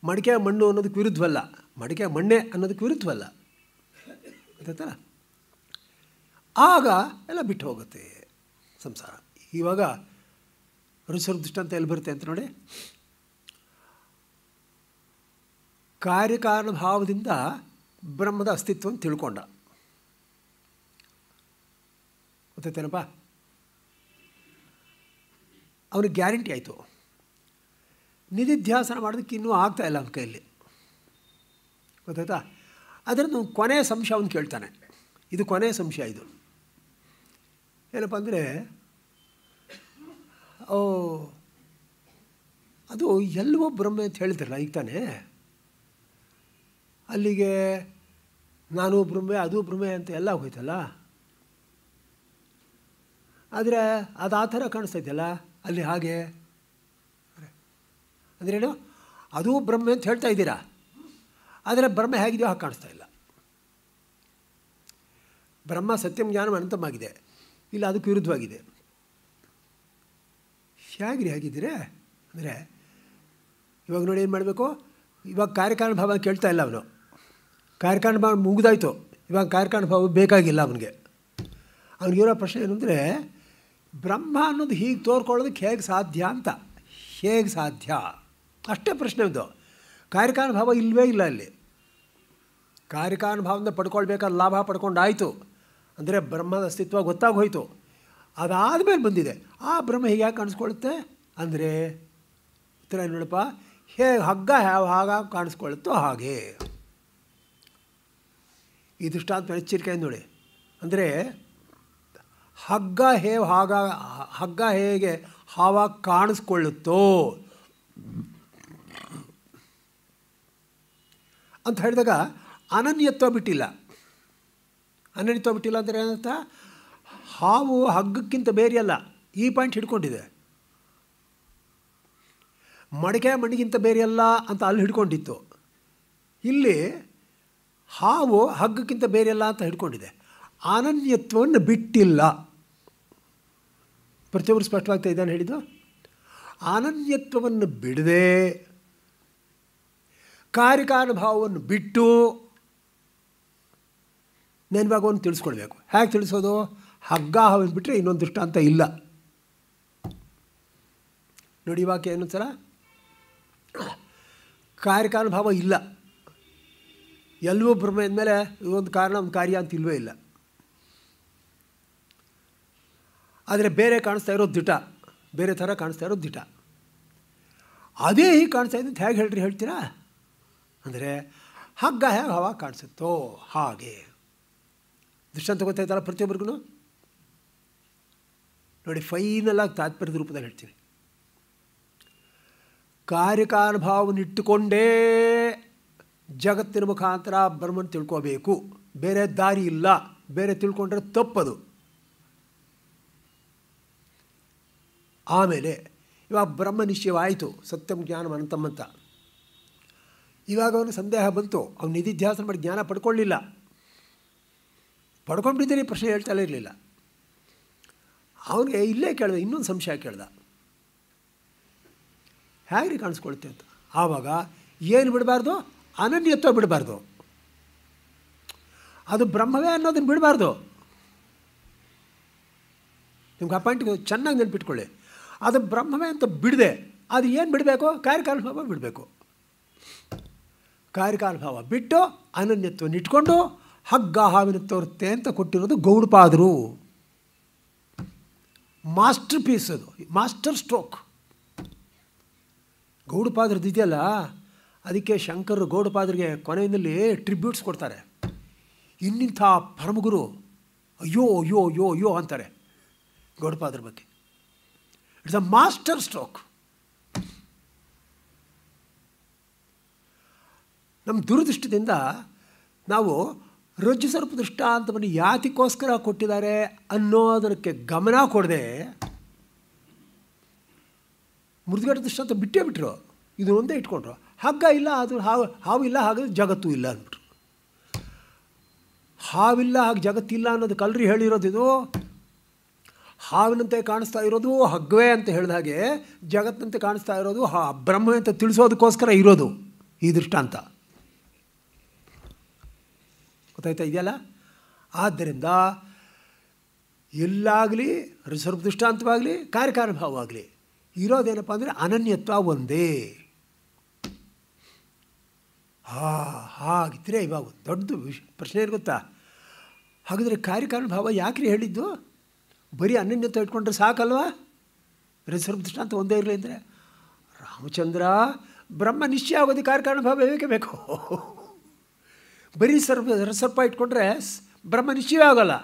ಮಡಿಕೆ ಮಣ್ಣು ಅನ್ನೋದಕ್ಕೆ ವಿರುದ್ಧವಲ್ಲ ಮಡಿಕೆ ಮಣ್ಣೆ ಅನ್ನೋದಕ್ಕೆ ವಿರುದ್ಧವಲ್ಲ ಗೊತ್ತಾಯ್ತಲ್ಲ ಆಗ ಎಲ್ಲ ಬಿಟ್ಟು ಹೋಗುತ್ತೆ ಸಂಸಾರ ಇವಾಗ ಋಷರ್ ಅಂತ ಎಲ್ಲಿ ಬರುತ್ತೆ ಅಂತ ನೋಡಿ ಕಾರ್ಯಕಾರಣ ಭಾವದಿಂದ ಬ್ರಹ್ಮದ ಅಸ್ತಿತ್ವವನ್ನು ತಿಳ್ಕೊಂಡ ಬರ್ತೈತೇನಪ್ಪ ಅವ್ರಿಗೆ ಗ್ಯಾರಂಟಿ ಆಯಿತು ನಿಧಿಧ್ಯಾಸನ ಮಾಡೋದಕ್ಕೆ ಇನ್ನೂ ಆಗ್ತಾಯಿಲ್ಲ ಅವನ ಕೈಯಲ್ಲಿ ಗೊತ್ತಾಯ್ತಾ ಅದರಿಂದ ಕೊನೆಯ ಸಂಶಯ ಅವನು ಕೇಳ್ತಾನೆ ಇದು ಕೊನೆಯ ಸಂಶಯ ಇದು ಏನಪ್ಪ ಅಂದರೆ ಓ ಅದು ಎಲ್ಲವೋ ಬ್ರಹ್ಮ ಅಂತ ಹೇಳ್ತಾರಲ್ಲ ಈಗ ತಾನೆ ಅಲ್ಲಿಗೆ ನಾನು ಬ್ರಹ್ಮೆ ಅದು ಬ್ರಹ್ಮೆ ಅಂತ ಎಲ್ಲ ಹೋಯ್ತಲ್ಲ ಆದರೆ ಅದು ಆ ಥರ ಕಾಣಿಸ್ತೈತಲ್ಲ ಅಲ್ಲಿ ಹಾಗೆ ಅಂದ್ರೇನು ಅದು ಬ್ರಹ್ಮ ಅಂತ ಹೇಳ್ತಾ ಇದ್ದೀರಾ ಆದರೆ ಬ್ರಹ್ಮ ಹೇಗಿದೆಯೋ ಹಾಗೆ ಕಾಣಿಸ್ತಾ ಇಲ್ಲ ಬ್ರಹ್ಮ ಸತ್ಯಂ ಜ್ಞಾನ ಅನಂತಮಾಗಿದೆ ಇಲ್ಲ ಅದಕ್ಕೆ ವಿರುದ್ಧವಾಗಿದೆ ಹೇಗ್ರಿ ಹೇಗಿದ್ದೀರಾ ಅಂದರೆ ಇವಾಗ ನೋಡಿ ಏನು ಮಾಡಬೇಕು ಇವಾಗ ಕಾರ್ಯಕಾರಣ ಭಾವ ಕೇಳ್ತಾ ಇಲ್ಲ ಅವನು ಕಾರ್ಯಕಾರಣ ಭಾವ ಮುಗಿದಾಯಿತು ಇವಾಗ ಕಾರ್ಯಕಾರಣ ಭಾವ ಬೇಕಾಗಿಲ್ಲ ಅವನಿಗೆ ಅವ್ನಿಗಿರೋ ಪ್ರಶ್ನೆ ಏನು ಬ್ರಹ್ಮ ಅನ್ನೋದು ಹೀಗೆ ತೋರ್ಕೊಳ್ಳೋದಕ್ಕೆ ಹೇಗೆ ಸಾಧ್ಯ ಅಂತ ಹೇಗೆ ಸಾಧ್ಯ ಅಷ್ಟೇ ಪ್ರಶ್ನೆ ಒಂದು ಕಾರ್ಯಕಾನುಭಾವ ಇಲ್ಲವೇ ಇಲ್ಲ ಅಲ್ಲಿ ಕಾರ್ಯಕಾನುಭಾವದಿಂದ ಪಡ್ಕೊಳ್ಬೇಕಾದ ಲಾಭ ಪಡ್ಕೊಂಡಾಯಿತು ಅಂದರೆ ಬ್ರಹ್ಮದ ಅಸ್ತಿತ್ವ ಗೊತ್ತಾಗೋಯಿತು ಮೇಲೆ ಬಂದಿದೆ ಆ ಬ್ರಹ್ಮ ಹೀಗೆ ಯಾಕೆ ಕಾಣಿಸ್ಕೊಳ್ಳುತ್ತೆ ಅಂದರೆ ಉತ್ತರ ನೋಡಪ್ಪ ಹೇಗೆ ಹಗ್ಗ ಯಾವ ಹಾಗ ಕಾಣಿಸ್ಕೊಳ್ಳುತ್ತೋ ಹಾಗೆ ಇದಿಷ್ಟಾದ ದೃಷ್ಟಾಂತ ಎಚ್ಚರಿಕೆಯಿಂದ ನೋಡಿ ಅಂದರೆ ಹಗ್ಗ ಹೇ ಹಾಗ ಹಗ್ಗ ಹೇಗೆ ಹಾವ ಕಾಣಿಸ್ಕೊಳ್ಳುತ್ತೋ ಅಂತ ಹೇಳಿದಾಗ ಅನನ್ಯತ್ವ ಬಿಟ್ಟಿಲ್ಲ ಅನನ್ಯತ್ವ ಬಿಟ್ಟಿಲ್ಲ ಅಂದರೆ ಏನಂತ ಹಾವು ಹಗ್ಗಕ್ಕಿಂತ ಬೇರೆಯಲ್ಲ ಈ ಪಾಯಿಂಟ್ ಹಿಡ್ಕೊಂಡಿದೆ ಮಡಿಕೆ ಮಣಿಗಿಂತ ಬೇರೆಯಲ್ಲ ಅಂತ ಅಲ್ಲಿ ಹಿಡ್ಕೊಂಡಿತ್ತು ಇಲ್ಲಿ ಹಾವು ಹಗ್ಗಕ್ಕಿಂತ ಬೇರೆಯಲ್ಲ ಅಂತ ಹಿಡ್ಕೊಂಡಿದೆ ಅನನ್ಯತ್ವವನ್ನು ಬಿಟ್ಟಿಲ್ಲ ಪ್ರತಿಯೊಬ್ಬರು ಸ್ಪಷ್ಟವಾಗ್ತಾ ಇದ್ದಾನೆ ಹೇಳಿದ್ದು ಅನನ್ಯತ್ವವನ್ನು ಬಿಡದೆ ಕಾರಿಕಾನುಭಾವವನ್ನು ಬಿಟ್ಟು ನೆನಪಾಗವನ್ನು ತಿಳಿಸ್ಕೊಳ್ಬೇಕು ಹೇಗೆ ತಿಳಿಸೋದು ಹಗ್ಗ ಹಾವನ್ ಬಿಟ್ಟರೆ ಇನ್ನೊಂದು ದೃಷ್ಟಾಂತ ಇಲ್ಲ ನೋಡಿ ವಾಕ್ಯ ಏನು ಸಲ ಕಾರ್ಯಕಾನುಭಾವ ಇಲ್ಲ ಎಲ್ಲವೂ ಭ್ರಮೆ ಅಂದಮೇಲೆ ಇದೊಂದು ಕಾರಣ ಒಂದು ಕಾರ್ಯ ಅಂತ ಇಲ್ಲವೇ ಇಲ್ಲ ಆದರೆ ಬೇರೆ ಕಾಣಿಸ್ತಾ ಇರೋ ದಿಟ ಬೇರೆ ಥರ ಕಾಣಿಸ್ತಾ ಇರೋ ದಿಟ ಅದೇ ಹೀಗೆ ಕಾಣಿಸ್ತಾ ಇದ್ದು ಹೇಗೆ ಹೇಳ್ರಿ ಹೇಳ್ತೀರಾ ಅಂದರೆ ಹಗ್ಗ ಹೇಗೆ ಹವಾ ಕಾಣಿಸುತ್ತೋ ಹಾಗೆ ದೃಷ್ಟಾಂತ ಗೊತ್ತಾಯ್ತಲ್ಲ ಪ್ರತಿಯೊಬ್ಬರಿಗೂ ನೋಡಿ ಫೈನಲ್ ಆಗಿ ತಾತ್ಪರ್ಯದ ರೂಪದಲ್ಲಿ ಹೇಳ್ತೀನಿ ಕಾರ್ಯಕಾರಭಾವವನ್ನು ಜಗತ್ತಿನ ಮುಖಾಂತರ ಬ್ರಹ್ಮನ ತಿಳ್ಕೋಬೇಕು ಬೇರೆ ದಾರಿ ಇಲ್ಲ ಬೇರೆ ತಿಳ್ಕೊಂಡ್ರೆ ತಪ್ಪದು ಆಮೇಲೆ ಇವಾಗ ಬ್ರಹ್ಮ ನಿಶ್ಚಯವಾಯಿತು ಸತ್ಯಂ ಜ್ಞಾನ ಅನಂತಮ್ಮಂತ ಇವಾಗ ಅವನು ಸಂದೇಹ ಬಂತು ಅವನು ನಿಧಿಧ್ಯಾಸನ ಮಾಡಿ ಜ್ಞಾನ ಪಡ್ಕೊಳ್ಳಿಲ್ಲ ಪಡ್ಕೊಂಡಿದ್ದೀನಿ ಪ್ರಶ್ನೆ ಹೇಳ್ತಾ ಇರಲಿಲ್ಲ ಅವನಿಗೆ ಇಲ್ಲೇ ಕೇಳಿದೆ ಇನ್ನೊಂದು ಸಂಶಯ ಕೇಳ್ದ ಹೇಗೆ ಕಾಣಿಸ್ಕೊಳುತ್ತೆ ಅಂತ ಆವಾಗ ಏನು ಬಿಡಬಾರ್ದು ಅನನ್ಯತ್ವ ಬಿಡಬಾರ್ದು ಅದು ಬ್ರಹ್ಮವೇ ಅನ್ನೋದನ್ನು ಬಿಡಬಾರ್ದು ನಿಮ್ಗೆ ಅಪಾಯಿಂಟ್ ಚೆನ್ನಾಗಿ ನೆನ್ಪಿಟ್ಕೊಳ್ಳಿ ಅದು ಬ್ರಹ್ಮವೇ ಅಂತ ಬಿಡದೆ ಅದು ಏನು ಬಿಡಬೇಕು ಕಾರ್ಯಕಾಲ ಭಾವ ಬಿಡಬೇಕು ಕಾರ್ಯಕಾಲ ಭಾವ ಬಿಟ್ಟು ಅನನ್ಯತ್ವವನ್ನು ಇಟ್ಕೊಂಡು ಹಗ್ಗ ಹಾವಿನ ತೋರುತ್ತೆ ಅಂತ ಕೊಟ್ಟಿರೋದು ಗೌಡಪಾದರು ಮಾಸ್ಟರ್ ಪೀಸ್ ಅದು ಮಾಸ್ಟರ್ ಸ್ಟ್ರೋಕ್ ಗೌಡಪಾದ್ರದ್ದು ಇದೆಯಲ್ಲ ಅದಕ್ಕೆ ಶಂಕರ್ ಗೌಡಪಾದ್ರಿಗೆ ಕೊನೆಯಲ್ಲಿ ಟ್ರಿಬ್ಯೂಟ್ಸ್ ಕೊಡ್ತಾರೆ ಇನ್ನಿಂಥ ಪರಮಗುರು ಅಯ್ಯೋ ಅಯ್ಯೋ ಅಯ್ಯೋ ಅಯ್ಯೋ ಅಂತಾರೆ ಗೌಡಪಾದ್ರ ಬಗ್ಗೆ ಇಟ್ಸ್ ಅ ಮಾಸ್ಟರ್ ಸ್ಟ್ರೋಕ್ ನಮ್ಮ ದುರದೃಷ್ಟದಿಂದ ನಾವು ರಜ್ಜು ಸರ್ಪ ದೃಷ್ಟಾಂತವನ್ನು ಯಾತಿಗೋಸ್ಕರ ಕೊಟ್ಟಿದ್ದಾರೆ ಅನ್ನೋದಕ್ಕೆ ಗಮನ ಕೊಡದೆ ಮೃದುಗಟ್ಟ ದೃಷ್ಟಾಂತ ಬಿಟ್ಟೇ ಬಿಟ್ಟರು ಇದು ಒಂದೇ ಇಟ್ಕೊಂಡ್ರು ಹಗ್ಗ ಇಲ್ಲ ಅದು ಹಾವು ಹಾವು ಇಲ್ಲ ಹಾಗೆ ಜಗತ್ತು ಇಲ್ಲ ಅಂದ್ಬಿಟ್ರು ಹಾವಿಲ್ಲ ಹಾಗೆ ಜಗತ್ತಿಲ್ಲ ಅನ್ನೋದು ಕಲ್ರಿ ಹೇಳಿರೋದು ಇದು ಹಾವಿನಂತೆ ಕಾಣಿಸ್ತಾ ಇರೋದು ಹಗ್ವೆ ಅಂತ ಹೇಳಿದ ಹಾಗೆ ಜಗತ್ತಿನಂತೆ ಕಾಣಿಸ್ತಾ ಇರೋದು ಹಾ ಬ್ರಹ್ಮ ಅಂತ ತಿಳಿಸೋದಕ್ಕೋಸ್ಕರ ಇರೋದು ಈ ದೃಷ್ಟಾಂತ ಗೊತ್ತಾಯ್ತಾ ಇದೆಯಲ್ಲ ಆದ್ದರಿಂದ ಎಲ್ಲಾಗಲಿ ರಿಸರ್ವ್ ದೃಷ್ಟಾಂತವಾಗಲಿ ಕಾರ್ಯಕಾರಭಾವ ಆಗಲಿ ಇರೋದೇನಪ್ಪ ಅಂದರೆ ಅನನ್ಯತ್ವ ಒಂದೇ ಹಾ ಹಾಗಿದ್ರೆ ಇವಾಗ ದೊಡ್ಡದು ದೊಡ್ಡ ವಿಶ್ ಪ್ರಶ್ನೆ ಏನು ಗೊತ್ತಾ ಹಾಗಾದರೆ ಕಾರ್ಯಕಾರಣ ಭಾವ ಯಾಕ್ರಿ ಹೇಳಿದ್ದು ಬರೀ ಅನನ್ಯತೆ ಇಟ್ಕೊಂಡ್ರೆ ಸಾಕಲ್ವಾ ರಿಸರ್ವ್ ಅಂತ ಒಂದೇ ಇರಲಿ ಅಂದರೆ ರಾಮಚಂದ್ರ ಬ್ರಹ್ಮ ನಿಶ್ಚಯ ಆಗೋದಕ್ಕೆ ಕಾರ್ಕಾರಣ ಭಾವ ಏಕೆ ಬೇಕು ಬರೀ ಸರ್ಪ ರಸರ್ಪ ಇಟ್ಕೊಂಡ್ರೆ ಬ್ರಹ್ಮ ನಿಶ್ಚಯ ಆಗೋಲ್ಲ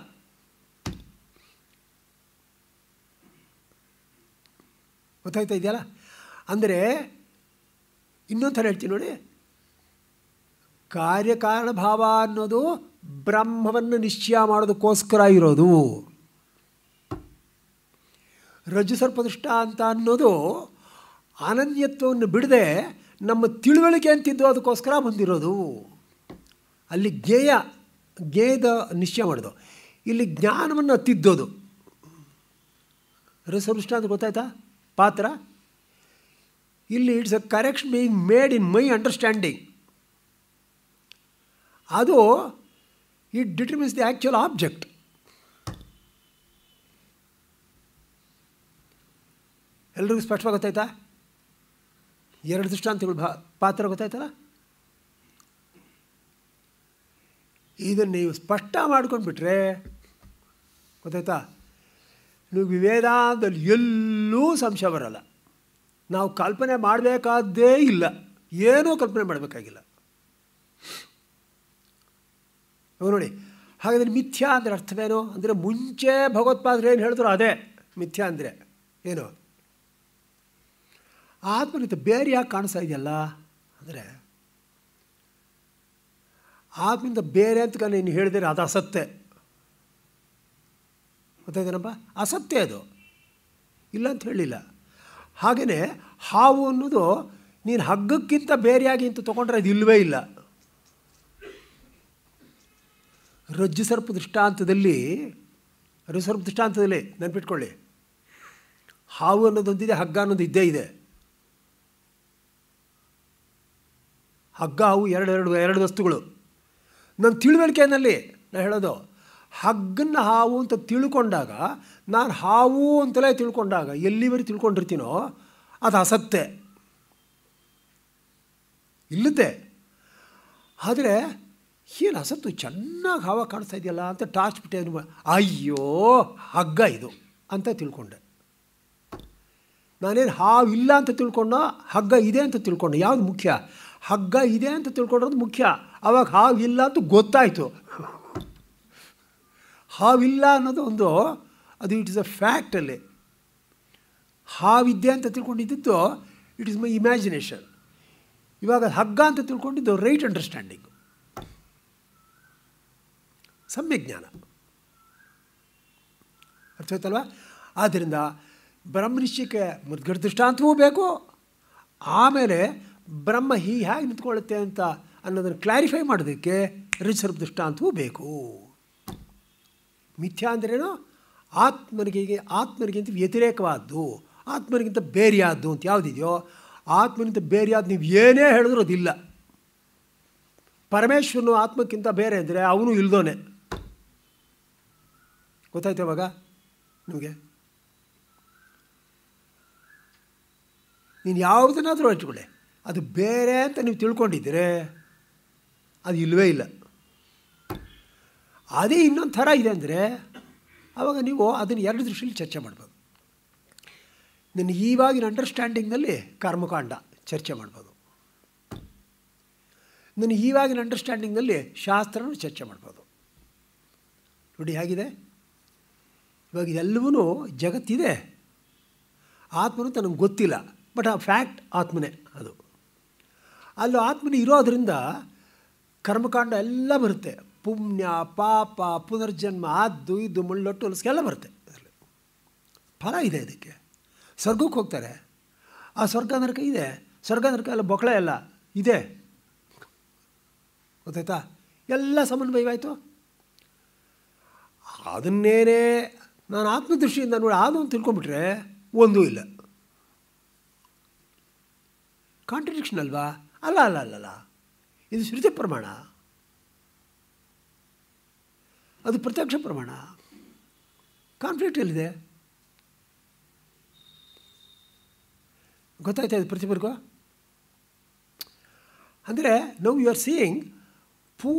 ಗೊತ್ತಾಯ್ತಾ ಇದೆಯಲ್ಲ ಅಂದರೆ ಇನ್ನೊಂದು ಥರ ಹೇಳ್ತೀನಿ ನೋಡಿ ಕಾರ್ಯಕಾರಣ ಭಾವ ಅನ್ನೋದು ಬ್ರಹ್ಮವನ್ನು ನಿಶ್ಚಯ ಮಾಡೋದಕ್ಕೋಸ್ಕರ ಇರೋದು ರಜು ಸರ್ಪದೃಷ್ಟ ಅಂತ ಅನ್ನೋದು ಅನನ್ಯತ್ವವನ್ನು ಬಿಡದೆ ನಮ್ಮ ತಿಳುವಳಿಕೆ ಅಂತಿದ್ದು ಅದಕ್ಕೋಸ್ಕರ ಬಂದಿರೋದು ಅಲ್ಲಿ ಜ್ಞೇಯ ಜ್ಞೇಯದ ನಿಶ್ಚಯ ಮಾಡೋದು ಇಲ್ಲಿ ಜ್ಞಾನವನ್ನು ತಿದ್ದೋದು ರಸವೃಷ್ಟ ಅಂತ ಗೊತ್ತಾಯ್ತಾ ಪಾತ್ರ ಇಲ್ಲಿ it's a correction being made in my understanding ಅದು it determines the actual object ಎಲ್ರಿಗೂ ಸ್ಪಷ್ಟವಾಗಿ ಗೊತ್ತಾಯ್ತಾ ಎರಡು ದೃಷ್ಟಾಂತಗಳು ಭಾ ಪಾತ್ರ ಗೊತ್ತಾಯ್ತಲ್ಲ ಇದನ್ನು ನೀವು ಸ್ಪಷ್ಟ ಮಾಡ್ಕೊಂಡ್ಬಿಟ್ರೆ ಗೊತ್ತಾಯ್ತಾ ನೀವು ವಿವೇದಾಂತದಲ್ಲಿ ಎಲ್ಲೂ ಸಂಶಯ ಬರಲ್ಲ ನಾವು ಕಲ್ಪನೆ ಮಾಡಬೇಕಾದ್ದೇ ಇಲ್ಲ ಏನೂ ಕಲ್ಪನೆ ಮಾಡಬೇಕಾಗಿಲ್ಲ ನೋಡಿ ಹಾಗಾದರೆ ಮಿಥ್ಯಾ ಅಂದರೆ ಅರ್ಥವೇನು ಅಂದರೆ ಮುಂಚೆ ಭಗವತ್ಪಾದರು ಏನು ಹೇಳಿದ್ರು ಅದೇ ಮಿಥ್ಯಾ ಅಂದರೆ ಏನು ಆತ್ಮನಿಂದ ಬೇರೆ ಯಾಕೆ ಕಾಣಿಸ್ತಾ ಇದೆಯಲ್ಲ ಅಂದರೆ ಆತ್ಮನಿಂದ ಬೇರೆ ಅಂತ ನೀನು ಹೇಳಿದರೆ ಅದು ಅಸತ್ಯ ಗೊತ್ತಾಯ್ತೇನಪ್ಪ ಅಸತ್ಯ ಅದು ಇಲ್ಲ ಅಂತ ಹೇಳಿಲ್ಲ ಹಾಗೆಯೇ ಹಾವು ಅನ್ನೋದು ನೀನು ಹಗ್ಗಕ್ಕಿಂತ ಬೇರೆಯಾಗಿ ಅಂತ ತೊಗೊಂಡ್ರೆ ಅದು ಇಲ್ಲವೇ ಇಲ್ಲ ರಜ್ಜು ಸರ್ಪ ದೃಷ್ಟಾಂತದಲ್ಲಿ ರಜ್ಜು ಸರ್ಪ ದೃಷ್ಟಾಂತದಲ್ಲಿ ನೆನಪಿಟ್ಕೊಳ್ಳಿ ಹಾವು ಅನ್ನೋದೊಂದಿದೆ ಹಗ್ಗ ಅನ್ನೋದು ಇದ್ದೇ ಇದೆ ಹಗ್ಗ ಹಾವು ಎರಡು ಎರಡು ವಸ್ತುಗಳು ನನ್ನ ತಿಳುವಳಿಕೆಯಲ್ಲಿ ನಾನು ಹೇಳೋದು ಹಗ್ಗನ್ನ ಹಾವು ಅಂತ ತಿಳ್ಕೊಂಡಾಗ ನಾನು ಹಾವು ಅಂತಲೇ ತಿಳ್ಕೊಂಡಾಗ ಎಲ್ಲಿವರೆ ತಿಳ್ಕೊಂಡಿರ್ತೀನೋ ಅದು ಅಸತ್ತೆ ಇಲ್ಲದೆ ಆದರೆ ಏನು ಅಸತ್ತು ಚೆನ್ನಾಗಿ ಹಾವ ಕಾಣಿಸ್ತಾ ಇದೆಯಲ್ಲ ಅಂತ ಟಾರ್ಚ್ ಬಿಟ್ಟೆ ಅಯ್ಯೋ ಹಗ್ಗ ಇದು ಅಂತ ತಿಳ್ಕೊಂಡೆ ನಾನೇನು ಹಾವು ಇಲ್ಲ ಅಂತ ತಿಳ್ಕೊಂಡ ಹಗ್ಗ ಇದೆ ಅಂತ ತಿಳ್ಕೊಂಡೆ ಯಾವುದು ಮುಖ್ಯ ಹಗ್ಗ ಇದೆ ಅಂತ ತಿಳ್ಕೊಡೋದು ಮುಖ್ಯ ಆವಾಗ ಹಾವಿಲ್ಲ ಅಂತ ಗೊತ್ತಾಯಿತು ಹಾವಿಲ್ಲ ಅನ್ನೋದು ಒಂದು ಅದು ಇಟ್ ಇಸ್ ಅ ಫ್ಯಾಕ್ಟಲ್ಲಿ ಹಾವಿದ್ದೆ ಅಂತ ತಿಳ್ಕೊಂಡಿದ್ದು ಇಟ್ ಇಸ್ ಮೈ ಇಮ್ಯಾಜಿನೇಷನ್ ಇವಾಗ ಹಗ್ಗ ಅಂತ ತಿಳ್ಕೊಂಡಿದ್ದು ರೈಟ್ ಅಂಡರ್ಸ್ಟ್ಯಾಂಡಿಂಗ್ ಜ್ಞಾನ ಅರ್ಥ ಆಯ್ತಲ್ವಾ ಆದ್ದರಿಂದ ಬ್ರಹ್ಮನಿಶ್ಚಿಕೆ ಮುದ್ಗಡ ದೃಷ್ಟಾಂತವೂ ಬೇಕು ಆಮೇಲೆ ಬ್ರಹ್ಮ ಹೀ ಹೇಗೆ ನಿಂತ್ಕೊಳ್ಳುತ್ತೆ ಅಂತ ಅನ್ನೋದನ್ನು ಕ್ಲಾರಿಫೈ ಮಾಡೋದಕ್ಕೆ ರಿಸರ್ವ್ ದೃಷ್ಟಾಂತವೂ ಬೇಕು ಮಿಥ್ಯಾ ಅಂದ್ರೇನು ಆತ್ಮನಿಗೆ ಆತ್ಮನಿಗಿಂತ ವ್ಯತಿರೇಕವಾದ್ದು ಆತ್ಮನಿಗಿಂತ ಬೇರೆಯಾದ್ದು ಅಂತ ಯಾವುದಿದೆಯೋ ಆತ್ಮನಿಗಿಂತ ಬೇರೆಯಾದ್ದು ನೀವು ಏನೇ ಹೇಳಿದ್ರೂ ಅದಿಲ್ಲ ಪರಮೇಶ್ವರನು ಆತ್ಮಕ್ಕಿಂತ ಬೇರೆ ಅಂದರೆ ಅವನು ಇಲ್ದೋನೆ ಗೊತ್ತಾಯ್ತು ಅವಾಗ ನಿಮಗೆ ನೀನು ಯಾವುದನ್ನಾದರೂ ಹಚ್ಕೊಳ್ಳಿ ಅದು ಬೇರೆ ಅಂತ ನೀವು ತಿಳ್ಕೊಂಡಿದ್ದರೆ ಅದು ಇಲ್ಲವೇ ಇಲ್ಲ ಅದೇ ಇನ್ನೊಂದು ಥರ ಇದೆ ಅಂದರೆ ಆವಾಗ ನೀವು ಅದನ್ನು ಎರಡು ದೃಷ್ಟಿಯಲ್ಲಿ ಚರ್ಚೆ ಮಾಡ್ಬೋದು ನನ್ನ ಈವಾಗಿನ ಅಂಡರ್ಸ್ಟ್ಯಾಂಡಿಂಗ್ನಲ್ಲಿ ಕರ್ಮಕಾಂಡ ಚರ್ಚೆ ಮಾಡ್ಬೋದು ನನ್ನ ಈವಾಗಿನ ಅಂಡರ್ಸ್ಟ್ಯಾಂಡಿಂಗ್ನಲ್ಲಿ ಶಾಸ್ತ್ರನೂ ಚರ್ಚೆ ಮಾಡ್ಬೋದು ನೋಡಿ ಹೇಗಿದೆ ಇವಾಗ ಎಲ್ಲವೂ ಜಗತ್ತಿದೆ ಆತ್ಮನೂ ತನಗೆ ಗೊತ್ತಿಲ್ಲ ಬಟ್ ಆ ಫ್ಯಾಕ್ಟ್ ಆತ್ಮನೇ ಅದು ಅಲ್ಲಿ ಆತ್ಮನ ಇರೋದ್ರಿಂದ ಕರ್ಮಕಾಂಡ ಎಲ್ಲ ಬರುತ್ತೆ ಪುಣ್ಯ ಪಾಪ ಪುನರ್ಜನ್ಮ ಅದ್ದು ಇದು ಮುಳ್ಳೊಟ್ಟು ಎಲ್ಲ ಬರುತ್ತೆ ಅದರಲ್ಲಿ ಫಲ ಇದೆ ಇದಕ್ಕೆ ಸ್ವರ್ಗಕ್ಕೆ ಹೋಗ್ತಾರೆ ಆ ಸ್ವರ್ಗ ನರಕ ಇದೆ ಸ್ವರ್ಗ ನರಕ ಎಲ್ಲ ಬೊಕ್ಕಳೆ ಎಲ್ಲ ಇದೆ ಗೊತ್ತಾಯ್ತಾ ಎಲ್ಲ ಸಮನ್ವಯವಾಯಿತು ಅದನ್ನೇನೇ ನಾನು ಆತ್ಮದೃಷ್ಟಿಯಿಂದ ನೋಡಿ ಆದು ಅಂತ ತಿಳ್ಕೊಂಬಿಟ್ರೆ ಒಂದೂ ಇಲ್ಲ ಕಾಂಟ್ರಡಿಕ್ಷನ್ ಅಲ್ವಾ ಅಲ್ಲ ಅಲ್ಲ ಅಲ್ಲಲ್ಲ ಇದು ಶ್ರುತಿ ಪ್ರಮಾಣ ಅದು ಪ್ರತ್ಯಕ್ಷ ಪ್ರಮಾಣ ಕಾನ್ಫ್ಲಿಕ್ಟ್ ಎಲ್ಲಿದೆ ಗೊತ್ತಾಯ್ತಾ ಇದು ಪ್ರತಿಭರ್ಗ ಅಂದರೆ ನೌ ಯು ಆರ್ ಸೀಯಿಂಗ್ ಪೂ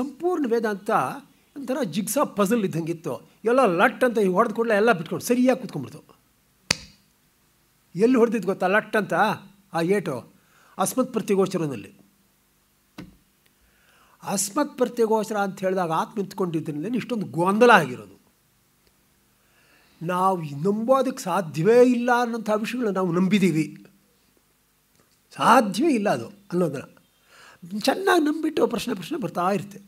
ಸಂಪೂರ್ಣ ವೇದಾಂತ ಒಂಥರ ಜಿಗ್ಸಾ ಪಜಲ್ ಇತ್ತು ಎಲ್ಲ ಲಟ್ ಅಂತ ಈ ಹೊಡೆದ ಕೂಡಲೇ ಎಲ್ಲ ಬಿಟ್ಕೊಂಡು ಸರಿಯಾಗಿ ಕೂತ್ಕೊಂಡ್ಬಿಡ್ತು ಎಲ್ಲಿ ಹೊಡೆದಿದ್ದು ಗೊತ್ತಾ ಲಟ್ ಅಂತ ಆ ಏಟು ಅಸ್ಮತ್ ಪ್ರತ್ಯಗೋಚರದಲ್ಲಿ ಅಸ್ಮತ್ ಪ್ರತ್ಯಗೋಚರ ಅಂತ ಹೇಳಿದಾಗ ಆತ್ಮ ನಿಂತ್ಕೊಂಡಿದ್ದರಿಂದ ಇಷ್ಟೊಂದು ಗೊಂದಲ ಆಗಿರೋದು ನಾವು ನಂಬೋದಕ್ಕೆ ಸಾಧ್ಯವೇ ಇಲ್ಲ ಅನ್ನೋಂಥ ವಿಷಯಗಳನ್ನ ನಾವು ನಂಬಿದ್ದೀವಿ ಸಾಧ್ಯವೇ ಇಲ್ಲ ಅದು ಅನ್ನೋದನ್ನು ಚೆನ್ನಾಗಿ ನಂಬಿಟ್ಟು ಪ್ರಶ್ನೆ ಪ್ರಶ್ನೆ ಬರ್ತಾ ಇರುತ್ತೆ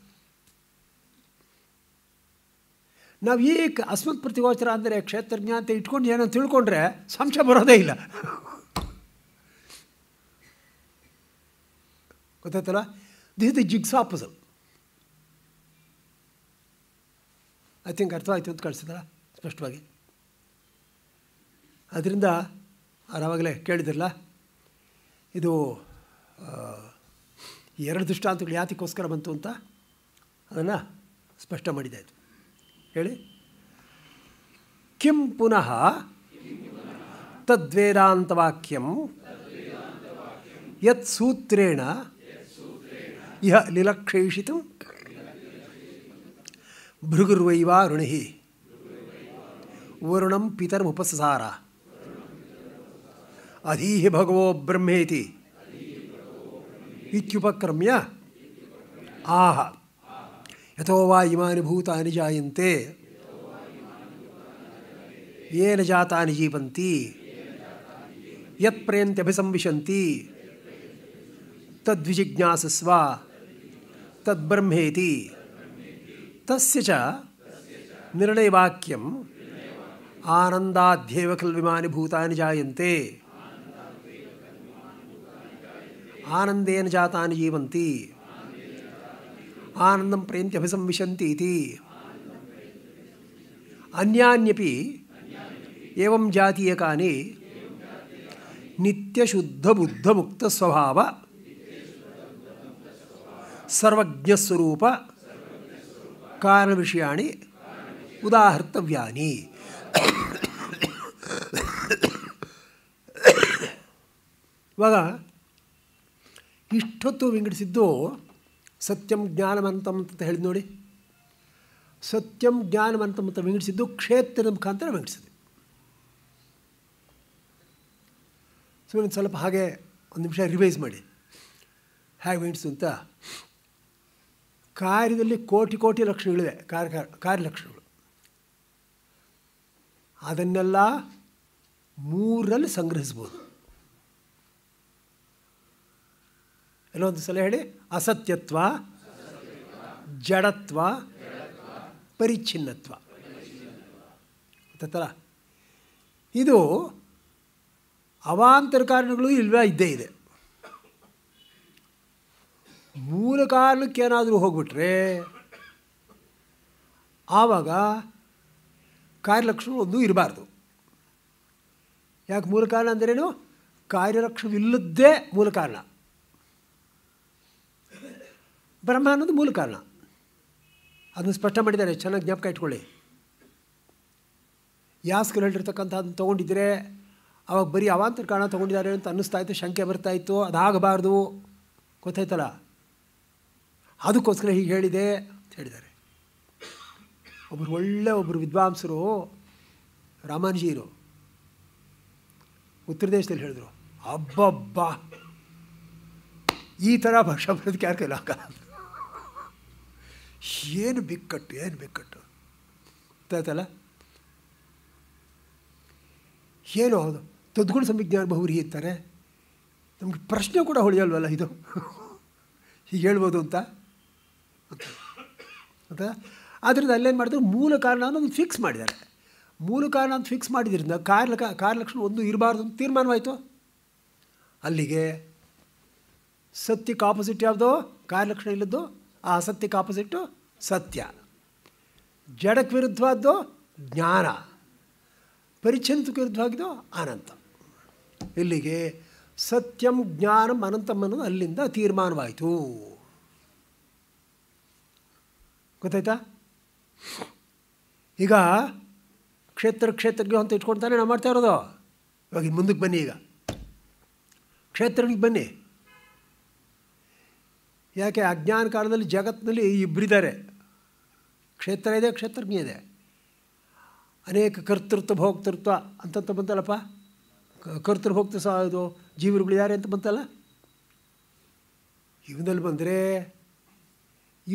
ನಾವು ಏಕೆ ಅಸ್ಮತ್ ಪ್ರತಿಗೋಚರ ಅಂದರೆ ಕ್ಷೇತ್ರಜ್ಞಾನತೆ ಇಟ್ಕೊಂಡು ಏನೋ ತಿಳ್ಕೊಂಡ್ರೆ ಸಂಶಯ ಬರೋದೇ ಇಲ್ಲ ಗೊತ್ತಾಯ್ತಲ್ಲ this the jigsaw puzzle I think ಅರ್ಥ ಆಯಿತು ಅಂತ ಕಳಿಸಿದ್ರ ಸ್ಪಷ್ಟವಾಗಿ ಅದರಿಂದ ಆರಾಮಾಗಲೇ ಕೇಳಿದ್ರಲ್ಲ ಇದು ಎರಡು ದೃಷ್ಟಾಂತಗಳು ಯಾತಿಗೋಸ್ಕರ ಬಂತು ಅಂತ ಅದನ್ನು ಸ್ಪಷ್ಟ ಮಾಡಿದೆ ಹೇಳಿ ಕಿಂ ಪುನಃ ತದ್ವೇದಾಂತವಾಕ್ಯಂ ಯತ್ ಸೂತ್ರೇಣ यह लिलक्षेषित भृगुर्वैवारुण ही वरुणम पितरमुपसारा अधीह भगवो ब्रह्मेति इत्युपक्रम्य आह यतो वा इमानि भूतानि जायन्ते येन जातानि जीवन्ति यत्प्रेन्त्यभिसंविशन्ति तद्विजिज्ञासस्व तद्ब्रह्मेति तस्य च निर्णयवाक्यम् आनन्दाद्येव खल्विमानि भूतानि जायन्ते आनन्देन जातानि जीवन्ति आनन्दं प्रेम्य इति अन्यान्यपि एवं जातीयकानि नित्यशुद्धबुद्धमुक्तस्वभाव ಸರ್ವಜ್ಞ ಸ್ವರೂಪ ಕಾರಣ ವಿಷಯಾಣಿ ಉದಾಹರ್ತವ್ಯಾನಿ ಇವಾಗ ಇಷ್ಟೊತ್ತು ವಿಂಗಡಿಸಿದ್ದು ಸತ್ಯಂ ಜ್ಞಾನವಂತಂ ಅಂತ ಹೇಳಿದ್ ನೋಡಿ ಸತ್ಯಂ ಜ್ಞಾನವಂತಂ ಅಂತ ವಿಂಗಡಿಸಿದ್ದು ಕ್ಷೇತ್ರದ ಮುಖಾಂತರ ವಿಂಗಡಿಸಿದೆ ಸುಮ್ಮನೆ ಸ್ವಲ್ಪ ಹಾಗೆ ಒಂದು ನಿಮಿಷ ರಿವೈಸ್ ಮಾಡಿ ಹೇಗೆ ವಿಂಗಡಿಸು ಅಂತ ಕಾರ್ಯದಲ್ಲಿ ಕೋಟಿ ಕೋಟಿ ಲಕ್ಷಣಗಳಿವೆ ಕಾರ್ಯ ಕಾರ್ಯಲಕ್ಷಣಗಳು ಅದನ್ನೆಲ್ಲ ಮೂರಲ್ಲಿ ಸಂಗ್ರಹಿಸ್ಬೋದು ಎಲ್ಲೊಂದು ಸಲ ಹೇಳಿ ಅಸತ್ಯತ್ವ ಜಡತ್ವ ಪರಿಚ್ಛಿನ್ನತ್ವ ಗೊತ್ತಲ್ಲ ಇದು ಅವಾಂತರ ಕಾರಣಗಳು ಇಲ್ವೇ ಇದ್ದೇ ಇದೆ ಮೂಲ ಕಾರಣಕ್ಕೇನಾದರೂ ಹೋಗ್ಬಿಟ್ರೆ ಆವಾಗ ಕಾರ್ಯಲಕ್ಷಣ ಒಂದು ಇರಬಾರ್ದು ಯಾಕೆ ಮೂಲ ಕಾರಣ ಅಂದ್ರೇನು ಕಾರ್ಯಲಕ್ಷಣವಿಲ್ಲದ್ದೇ ಮೂಲ ಕಾರಣ ಬ್ರಹ್ಮ ಅನ್ನೋದು ಮೂಲ ಕಾರಣ ಅದನ್ನು ಸ್ಪಷ್ಟ ಮಾಡಿದ್ದಾರೆ ಚೆನ್ನಾಗಿ ಜ್ಞಾಪಕ ಇಟ್ಕೊಳ್ಳಿ ಯಾಸ್ಕರು ಹೇಳಿರ್ತಕ್ಕಂಥ ಅದನ್ನು ತೊಗೊಂಡಿದ್ರೆ ಅವಾಗ ಬರೀ ಅವಾಂತರ ಕಾರಣ ತೊಗೊಂಡಿದ್ದಾರೆ ಅಂತ ಅನ್ನಿಸ್ತಾ ಇತ್ತು ಶಂಕೆ ಬರ್ತಾಯಿತ್ತು ಅದಾಗಬಾರ್ದು ಗೊತ್ತಾಯ್ತಲ್ಲ ಅದಕ್ಕೋಸ್ಕರ ಹೀಗೆ ಹೇಳಿದೆ ಅಂತ ಹೇಳಿದ್ದಾರೆ ಒಬ್ಬರು ಒಳ್ಳೆ ಒಬ್ಬರು ವಿದ್ವಾಂಸರು ರಾಮಾನುಜಿಯರು ಉತ್ತರ ದೇಶದಲ್ಲಿ ಹೇಳಿದ್ರು ಅಬ್ಬಬ್ಬಾ ಈ ಥರ ಭಾಷಾ ಬರೋದಕ್ಕೆ ಯಾರ ಕೈಲ ಏನು ಬಿಕ್ಕಟ್ಟು ಏನು ಬಿಕ್ಕಟ್ಟು ಗೊತ್ತಾಯ್ತಲ್ಲ ಏನು ಹೌದು ತದ್ಗುಣ ಸಂವಿಜ್ಞಾನ ಬಹುರಿ ಇರ್ತಾರೆ ನಮಗೆ ಪ್ರಶ್ನೆ ಕೂಡ ಹೊಳಿಯಲ್ವಲ್ಲ ಇದು <laughs> ಹೀಗೆ ಹೇಳ್ಬೋದು ಅಂತ ಅಂತ ಆದ್ದರಿಂದ ಅಲ್ಲೇನು ಮಾಡಿದ್ರು ಮೂಲ ಕಾರಣವನ್ನು ಒಂದು ಫಿಕ್ಸ್ ಮಾಡಿದ್ದಾರೆ ಮೂಲ ಕಾರಣ ಅಂತ ಫಿಕ್ಸ್ ಮಾಡಿದ್ರಿಂದ ಕಾರ್ಯ ಕಾರ್ಯಲಕ್ಷಣ ಒಂದು ಇರಬಾರ್ದು ಅಂತ ತೀರ್ಮಾನವಾಯಿತು ಅಲ್ಲಿಗೆ ಸತ್ಯಕ್ಕೆ ಆಪೋಸಿಟ್ ಯಾವುದೋ ಕಾರ್ಯಲಕ್ಷಣ ಇಲ್ಲದ್ದು ಆ ಅಸತ್ಯಕ್ಕೆ ಆಪೋಸಿಟ್ಟು ಸತ್ಯ ಜಡಕ್ಕೆ ವಿರುದ್ಧವಾದ್ದು ಜ್ಞಾನ ಪರಿಚಂತಕ್ಕೆ ವಿರುದ್ಧವಾಗಿದ್ದು ಅನಂತ ಇಲ್ಲಿಗೆ ಸತ್ಯಂ ಜ್ಞಾನಂ ಅನಂತಂ ಅನ್ನೋದು ಅಲ್ಲಿಂದ ತೀರ್ಮಾನವಾಯಿತು ಗೊತ್ತಾಯ್ತಾ ಈಗ ಕ್ಷೇತ್ರ ಕ್ಷೇತ್ರಜ್ಞ ಅಂತ ಇಟ್ಕೊಳ್ತಾನೆ ನಾವು ಮಾಡ್ತಾ ಇರೋದು ಇವಾಗ ಮುಂದಕ್ಕೆ ಬನ್ನಿ ಈಗ ಕ್ಷೇತ್ರಗಳಿಗೆ ಬನ್ನಿ ಯಾಕೆ ಅಜ್ಞಾನ ಕಾಲದಲ್ಲಿ ಜಗತ್ತಿನಲ್ಲಿ ಇಬ್ಬರಿದ್ದಾರೆ ಕ್ಷೇತ್ರ ಇದೆ ಕ್ಷೇತ್ರಜ್ಞ ಇದೆ ಅನೇಕ ಕರ್ತೃತ್ವ ಭೋಕ್ತೃತ್ವ ಅಂತಂತ ಬಂತಲ್ಲಪ್ಪ ಕರ್ತೃಭೋಕ್ತ ಸಹ ಇದು ಜೀವರುಗಳಿದ್ದಾರೆ ಅಂತ ಬಂತಲ್ಲ ಇವನಲ್ಲಿ ಬಂದರೆ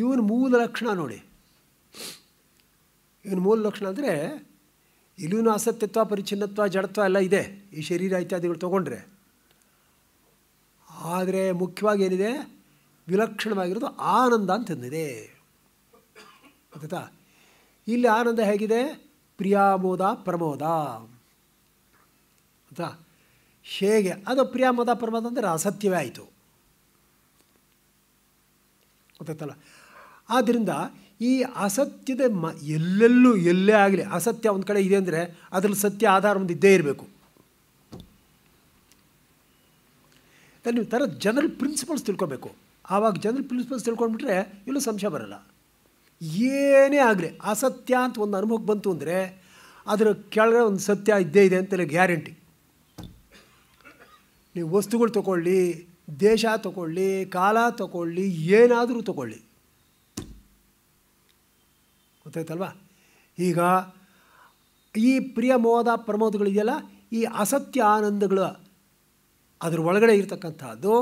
ಇವನ ಮೂಲ ಲಕ್ಷಣ ನೋಡಿ ಇವನ ಮೂಲ ಲಕ್ಷಣ ಅಂದರೆ ಇಲ್ಲೂ ಅಸತ್ಯತ್ವ ಪರಿಚಿನ್ನತ್ವ ಜಡತ್ವ ಎಲ್ಲ ಇದೆ ಈ ಶರೀರ ಇತ್ಯಾದಿಗಳು ತೊಗೊಂಡ್ರೆ ಆದರೆ ಮುಖ್ಯವಾಗಿ ಏನಿದೆ ವಿಲಕ್ಷಣವಾಗಿರೋದು ಆನಂದ ಅಂತಂದಿದೆ ಗೊತ್ತಾ ಇಲ್ಲಿ ಆನಂದ ಹೇಗಿದೆ ಪ್ರಿಯಾಮೋದ ಪ್ರಮೋದ ಗೊತ್ತಾ ಹೇಗೆ ಅದು ಪ್ರಿಯಾಮೋದ ಪ್ರಮೋದ ಅಂದರೆ ಅಸತ್ಯವೇ ಆಯಿತು ಗೊತ್ತಾಯ್ತಲ್ಲ ಆದ್ದರಿಂದ ಈ ಅಸತ್ಯದ ಮ ಎಲ್ಲೆಲ್ಲೂ ಎಲ್ಲೇ ಆಗಲಿ ಅಸತ್ಯ ಒಂದು ಕಡೆ ಇದೆ ಅಂದರೆ ಅದರಲ್ಲಿ ಸತ್ಯ ಆಧಾರ ಒಂದು ಇದ್ದೇ ಇರಬೇಕು ನೀವು ಥರ ಜನರಲ್ ಪ್ರಿನ್ಸಿಪಲ್ಸ್ ತಿಳ್ಕೊಬೇಕು ಆವಾಗ ಜನರಲ್ ಪ್ರಿನ್ಸಿಪಲ್ಸ್ ತಿಳ್ಕೊಂಡ್ಬಿಟ್ರೆ ಇಲ್ಲೂ ಸಂಶಯ ಬರಲ್ಲ ಏನೇ ಆಗಲಿ ಅಸತ್ಯ ಅಂತ ಒಂದು ಅನುಭವಕ್ಕೆ ಬಂತು ಅಂದರೆ ಅದರ ಕೆಳಗಡೆ ಒಂದು ಸತ್ಯ ಇದ್ದೇ ಇದೆ ಅಂತೇಳಿ ಗ್ಯಾರಂಟಿ ನೀವು ವಸ್ತುಗಳು ತಗೊಳ್ಳಿ ದೇಶ ತಗೊಳ್ಳಿ ಕಾಲ ತೊಗೊಳ್ಳಿ ಏನಾದರೂ ತಗೊಳ್ಳಿ ಗೊತ್ತಾಯ್ತಲ್ವಾ ಈಗ ಈ ಪ್ರಿಯ ಮೋದ ಪ್ರಮೋದಗಳಿದೆಯಲ್ಲ ಈ ಅಸತ್ಯ ಆನಂದಗಳು ಅದರ ಒಳಗಡೆ ಇರತಕ್ಕಂಥದ್ದು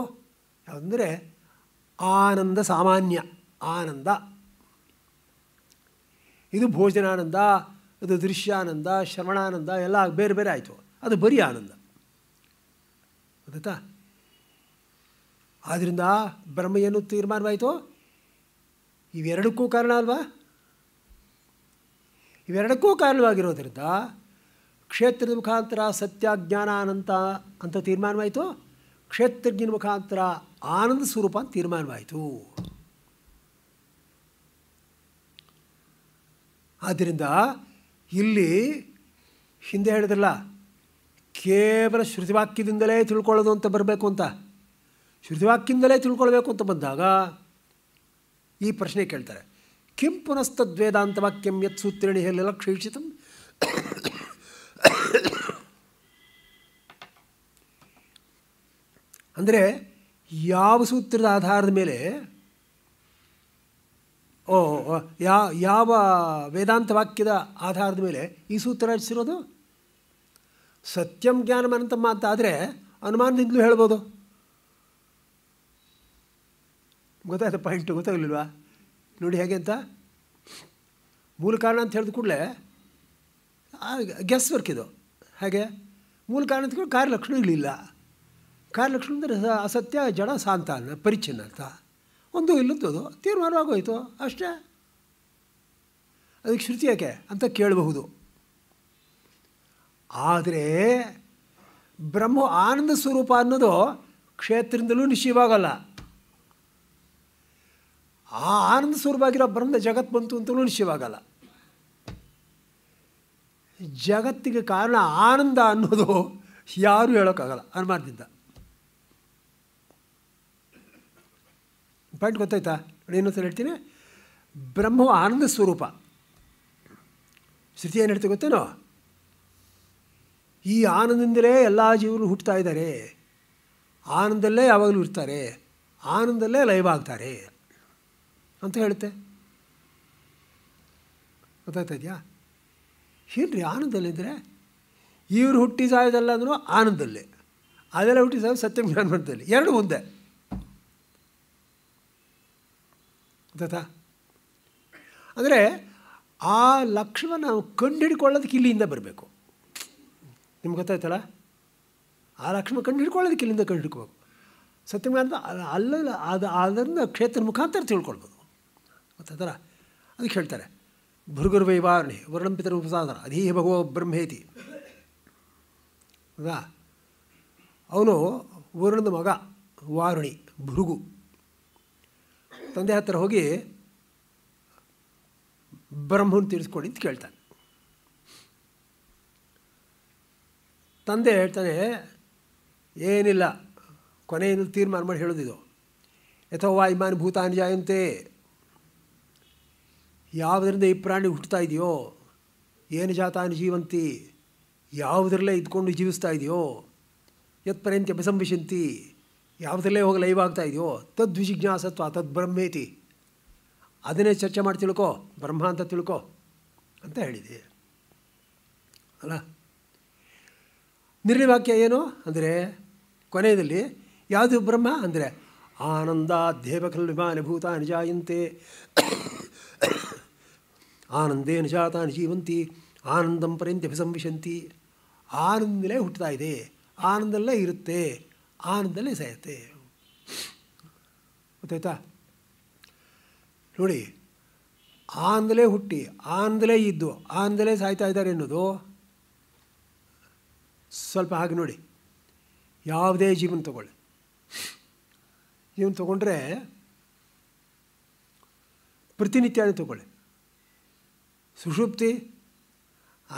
ಯಾವುದಂದರೆ ಆನಂದ ಸಾಮಾನ್ಯ ಆನಂದ ಇದು ಭೋಜನಾನಂದ ಅದು ದೃಶ್ಯಾನಂದ ಶ್ರವಣಾನಂದ ಎಲ್ಲ ಬೇರೆ ಬೇರೆ ಆಯಿತು ಅದು ಬರೀ ಆನಂದ ಗೊತ್ತಾ ಆದ್ದರಿಂದ ಬ್ರಹ್ಮ ಏನು ತೀರ್ಮಾನವಾಯಿತು ಇವೆರಡಕ್ಕೂ ಕಾರಣ ಅಲ್ವಾ ಇವೆರಡಕ್ಕೂ ಕಾರಣವಾಗಿರೋದ್ರಿಂದ ಕ್ಷೇತ್ರದ ಮುಖಾಂತರ ಸತ್ಯ ಜ್ಞಾನ ಅನಂತ ಅಂತ ತೀರ್ಮಾನವಾಯಿತು ಕ್ಷೇತ್ರಜ್ಞನ ಮುಖಾಂತರ ಆನಂದ ಸ್ವರೂಪ ಅಂತ ತೀರ್ಮಾನವಾಯಿತು ಆದ್ದರಿಂದ ಇಲ್ಲಿ ಹಿಂದೆ ಹೇಳಿದ್ರಲ್ಲ ಕೇವಲ ಶ್ರುತಿವಾಕ್ಯದಿಂದಲೇ ತಿಳ್ಕೊಳ್ಳೋದು ಅಂತ ಬರಬೇಕು ಅಂತ ಶ್ರುತಿವಾಕ್ಯದಿಂದಲೇ ತಿಳ್ಕೊಳ್ಬೇಕು ಅಂತ ಬಂದಾಗ ಈ ಪ್ರಶ್ನೆ ಕೇಳ್ತಾರೆ ಕಿಂ ಪುನಸ್ತದ್ವೇದಾಂತವಾಕ್ಯಂ ಯತ್ ಸೂತ್ರೇಣಿ ಹೇಳಿ ಕ್ಷೇಷಿತ ಅಂದರೆ ಯಾವ ಸೂತ್ರದ ಆಧಾರದ ಮೇಲೆ ಓ ಯಾವ ವೇದಾಂತ ವಾಕ್ಯದ ಆಧಾರದ ಮೇಲೆ ಈ ಸೂತ್ರ ರಚಿಸಿರೋದು ಸತ್ಯಂ ಜ್ಞಾನ ಅನಂತಮ್ಮ ಅಂತ ಆದರೆ ಅನುಮಾನದಿಂದಲೂ ಹೇಳ್ಬೋದು ಗೊತ್ತಾಯ್ತು ಪಾಯಿಂಟು ಗೊತ್ತಾಗಲಿಲ್ವಾ ನೋಡಿ ಹೇಗೆ ಅಂತ ಮೂಲ ಕಾರಣ ಅಂತ ಹೇಳಿದ ಕೂಡಲೇ ಗೆಸ್ ವರ್ಕ್ ಇದು ಹಾಗೆ ಮೂಲ ಕಾರಣ ಅಂತ ಕಾರ್ಯಲಕ್ಷಣಗಳಿಲ್ಲ ಕಾರ್ಯಲಕ್ಷಣ ಅಂದರೆ ಅಸತ್ಯ ಜಡ ಸಾಂತ ಅನ್ನ ಪರಿಚಯ ಅಂತ ಒಂದು ಅದು ತೀರ್ಮಾನವಾಗೋಯಿತು ಅಷ್ಟೇ ಅದಕ್ಕೆ ಶ್ರುತಿ ಯಾಕೆ ಅಂತ ಕೇಳಬಹುದು ಆದರೆ ಬ್ರಹ್ಮ ಆನಂದ ಸ್ವರೂಪ ಅನ್ನೋದು ಕ್ಷೇತ್ರದಿಂದಲೂ ನಿಶ್ಚಯವಾಗಲ್ಲ ಆ ಆನಂದ ಸ್ವರೂಪವಾಗಿರೋ ಬ್ರಹ್ಮ ಜಗತ್ ಬಂತು ಅಂತಲೂ ನಿಶ್ಚಯವಾಗಲ್ಲ ಜಗತ್ತಿಗೆ ಕಾರಣ ಆನಂದ ಅನ್ನೋದು ಯಾರೂ ಹೇಳೋಕ್ಕಾಗಲ್ಲ ಅನುಮಾನದಿಂದ ಪಾಯಿಂಟ್ ಗೊತ್ತಾಯ್ತಾ ಇನ್ನೊಂದ್ಸಲ ಹೇಳ್ತೀನಿ ಬ್ರಹ್ಮ ಆನಂದ ಸ್ವರೂಪ ಸ್ಥಿತಿ ಏನು ಹೇಳ್ತೀವಿ ಗೊತ್ತೇನೋ ಈ ಆನಂದದಿಂದಲೇ ಎಲ್ಲ ಜೀವರು ಹುಟ್ಟುತ್ತಾ ಇದ್ದಾರೆ ಆನಂದಲ್ಲೇ ಯಾವಾಗಲೂ ಇರ್ತಾರೆ ಆನಂದಲ್ಲೇ ಲೈವ್ ಆಗ್ತಾರೆ ಅಂತ ಹೇಳುತ್ತೆ ಗೊತ್ತಾಗ್ತಾ ಇದೆಯಾ ಹೇಳ್ರಿ ಆನಂದದಲ್ಲಿದ್ದರೆ ಇವರು ಹುಟ್ಟಿ ಸಾಯೋದಲ್ಲ ಅಂದರೂ ಆನಂದದಲ್ಲಿ ಅದೆಲ್ಲ ಹುಟ್ಟಿ ಸಾಯೋದು ಜ್ಞಾನ ಎರಡು ಮುಂದೆ ಗೊತ್ತಾ ಅಂದರೆ ಆ ಲಕ್ಷ್ಮಣ ನಾವು ಕಂಡುಹಿಡ್ಕೊಳ್ಳೋದಕ್ಕೆ ಇಲ್ಲಿಂದ ಬರಬೇಕು ನಿಮ್ಗೆ ಗೊತ್ತಾಯ್ತಲ್ಲ ಆ ಲಕ್ಷ್ಮ ಕಂಡುಹಿಡ್ಕೊಳ್ಳೋದಕ್ಕೆ ಇಲ್ಲಿಂದ ಕಂಡು ಹಿಡ್ಕೋಬೇಕು ಅಲ್ಲ ಅದು ಅದರಿಂದ ಕ್ಷೇತ್ರ ಮುಖಾಂತರ ತಿಳ್ಕೊಳ್ಬೋದು ಗೊತ್ತಾಯ್ತಲ್ಲ ಅದಕ್ಕೆ ಹೇಳ್ತಾರೆ ಭೃಗುರ್ವೈವಾರ್ಣೆ ವರ್ಣಂಪಿತರು ಉಪಸಾದನ ಅಧೀಹ ಭಗವ ಬ್ರಹ್ಮೇತಿ ಹೌದಾ ಅವನು ವರ್ಣದ ಮಗ ವಾರುಣಿ ಭೃಗು ತಂದೆ ಹತ್ರ ಹೋಗಿ ಬ್ರಹ್ಮನ್ ತೀರಿಸ್ಕೊಡಿ ಅಂತ ಕೇಳ್ತಾನೆ ತಂದೆ ಹೇಳ್ತಾನೆ ಏನಿಲ್ಲ ಕೊನೆಯಲ್ಲಿ ತೀರ್ಮಾನ ಮಾಡಿ ಹೇಳೋದಿದು ಯಥೋವಾ ಇಮಾನಿ ಭೂತಾನ್ ಜಾಯಂತೆ ಯಾವುದರಿಂದ ಈ ಪ್ರಾಣಿ ಹುಟ್ಟುತ್ತಾ ಇದೆಯೋ ಏನು ಜಾತಾನು ಜೀವಂತಿ ಯಾವುದರಲ್ಲೇ ಇದ್ಕೊಂಡು ಜೀವಿಸ್ತಾ ಇದೆಯೋ ಯತ್ಪರ್ಯಂತ ಅಭಿಸಂಭಿಷಂತಿ ಯಾವುದರಲ್ಲೇ ಹೋಗಿ ಲೈವ್ ಆಗ್ತಾ ಇದೆಯೋ ತದ್ವಿಜಿಜ್ಞಾಸತ್ವ ತದ್ಬ್ರಹ್ಮೇತಿ ಅದನ್ನೇ ಚರ್ಚೆ ಮಾಡಿ ತಿಳ್ಕೊ ಬ್ರಹ್ಮ ಅಂತ ತಿಳ್ಕೊ ಅಂತ ಹೇಳಿದೆ ಅಲ್ಲ ನಿರ್ಣಯವಾಕ್ಯ ಏನು ಅಂದರೆ ಕೊನೆಯಲ್ಲಿ ಯಾವುದು ಬ್ರಹ್ಮ ಅಂದರೆ ಆನಂದ ದೇವಕಲ್ ವಿಮಾನಭೂತ ಭೂತ ನಿಜಾಯಂತೆ ಆನಂದೇ ಜಾತಾನು ಜೀವಂತಿ ಆನಂದಂ ಪರ್ಯಂತ್ಯಭಿಸಂವಿಶಂತಿ ಆನಂದಲೇ ಹುಟ್ಟುತ್ತಾ ಇದೆ ಆನಂದಲ್ಲೇ ಇರುತ್ತೆ ಆನಂದಲ್ಲೇ ಸಾಯುತ್ತೆ ಗೊತ್ತಾಯ್ತಾ ನೋಡಿ ಆನಂದಲೇ ಹುಟ್ಟಿ ಆನಂದಲೇ ಇದ್ದು ಆನಂದಲೇ ಸಾಯ್ತಾ ಇದ್ದಾರೆ ಅನ್ನೋದು ಸ್ವಲ್ಪ ಹಾಗೆ ನೋಡಿ ಯಾವುದೇ ಜೀವನ ತಗೊಳ್ಳಿ ಜೀವನ ತಗೊಂಡ್ರೆ ಪ್ರತಿನಿತ್ಯನೇ ತಗೊಳ್ಳಿ ಸುಷುಪ್ತಿ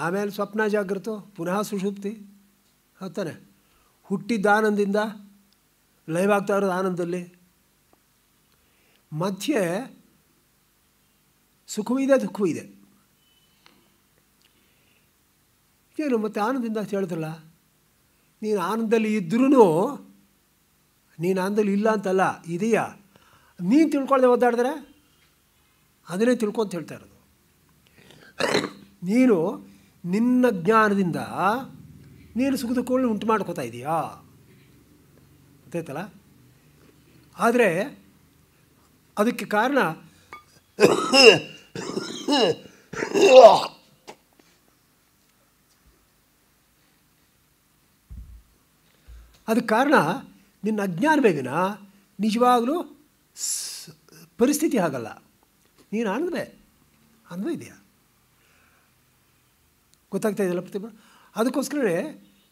ಆಮೇಲೆ ಸ್ವಪ್ನ ಜಾಗೃತ ಪುನಃ ಸುಷುಪ್ತಿ ಹತ್ತಾನೆ ಹುಟ್ಟಿದ್ದ ಆನಂದಿಂದ ಆಗ್ತಾ ಇರೋದು ಆನಂದದಲ್ಲಿ ಮಧ್ಯೆ ಸುಖವೂ ಇದೆ ದುಃಖವೂ ಇದೆ ಏನು ಮತ್ತು ಆನಂದದಿಂದ ಅಂತ ಹೇಳಿದ್ರಲ್ಲ ನೀನು ಆನಂದದಲ್ಲಿ ಇದ್ರೂ ನೀನು ಆನಂದದಲ್ಲಿ ಇಲ್ಲ ಅಂತಲ್ಲ ಇದೆಯಾ ನೀನು ತಿಳ್ಕೊಳ್ದೆ ಒದ್ದಾಡಿದ್ರೆ ಅದನ್ನೇ ತಿಳ್ಕೊಂತ ಹೇಳ್ತಾ ಇರೋದು ನೀನು ನಿನ್ನ ಜ್ಞಾನದಿಂದ ನೀನು ಸುಖದಕ್ಕೊಳ್ಳಿ ಉಂಟು ಮಾಡ್ಕೋತಾ ಇದೀಯಾ ಗೊತ್ತಾಯ್ತಲ್ಲ ಆದರೆ ಅದಕ್ಕೆ ಕಾರಣ ಅದಕ್ಕೆ ಕಾರಣ ನಿನ್ನ ಅಜ್ಞಾನ ಬೇಗನ ನಿಜವಾಗಲೂ ಪರಿಸ್ಥಿತಿ ಆಗಲ್ಲ ನೀನು ಅಂದರೆ ಅಂದರೆ ಇದೆಯಾ ಗೊತ್ತಾಗ್ತಾ ಇದೆಯಲ್ಲ ಪ್ರತಿಭಾ ಅದಕ್ಕೋಸ್ಕರವೇ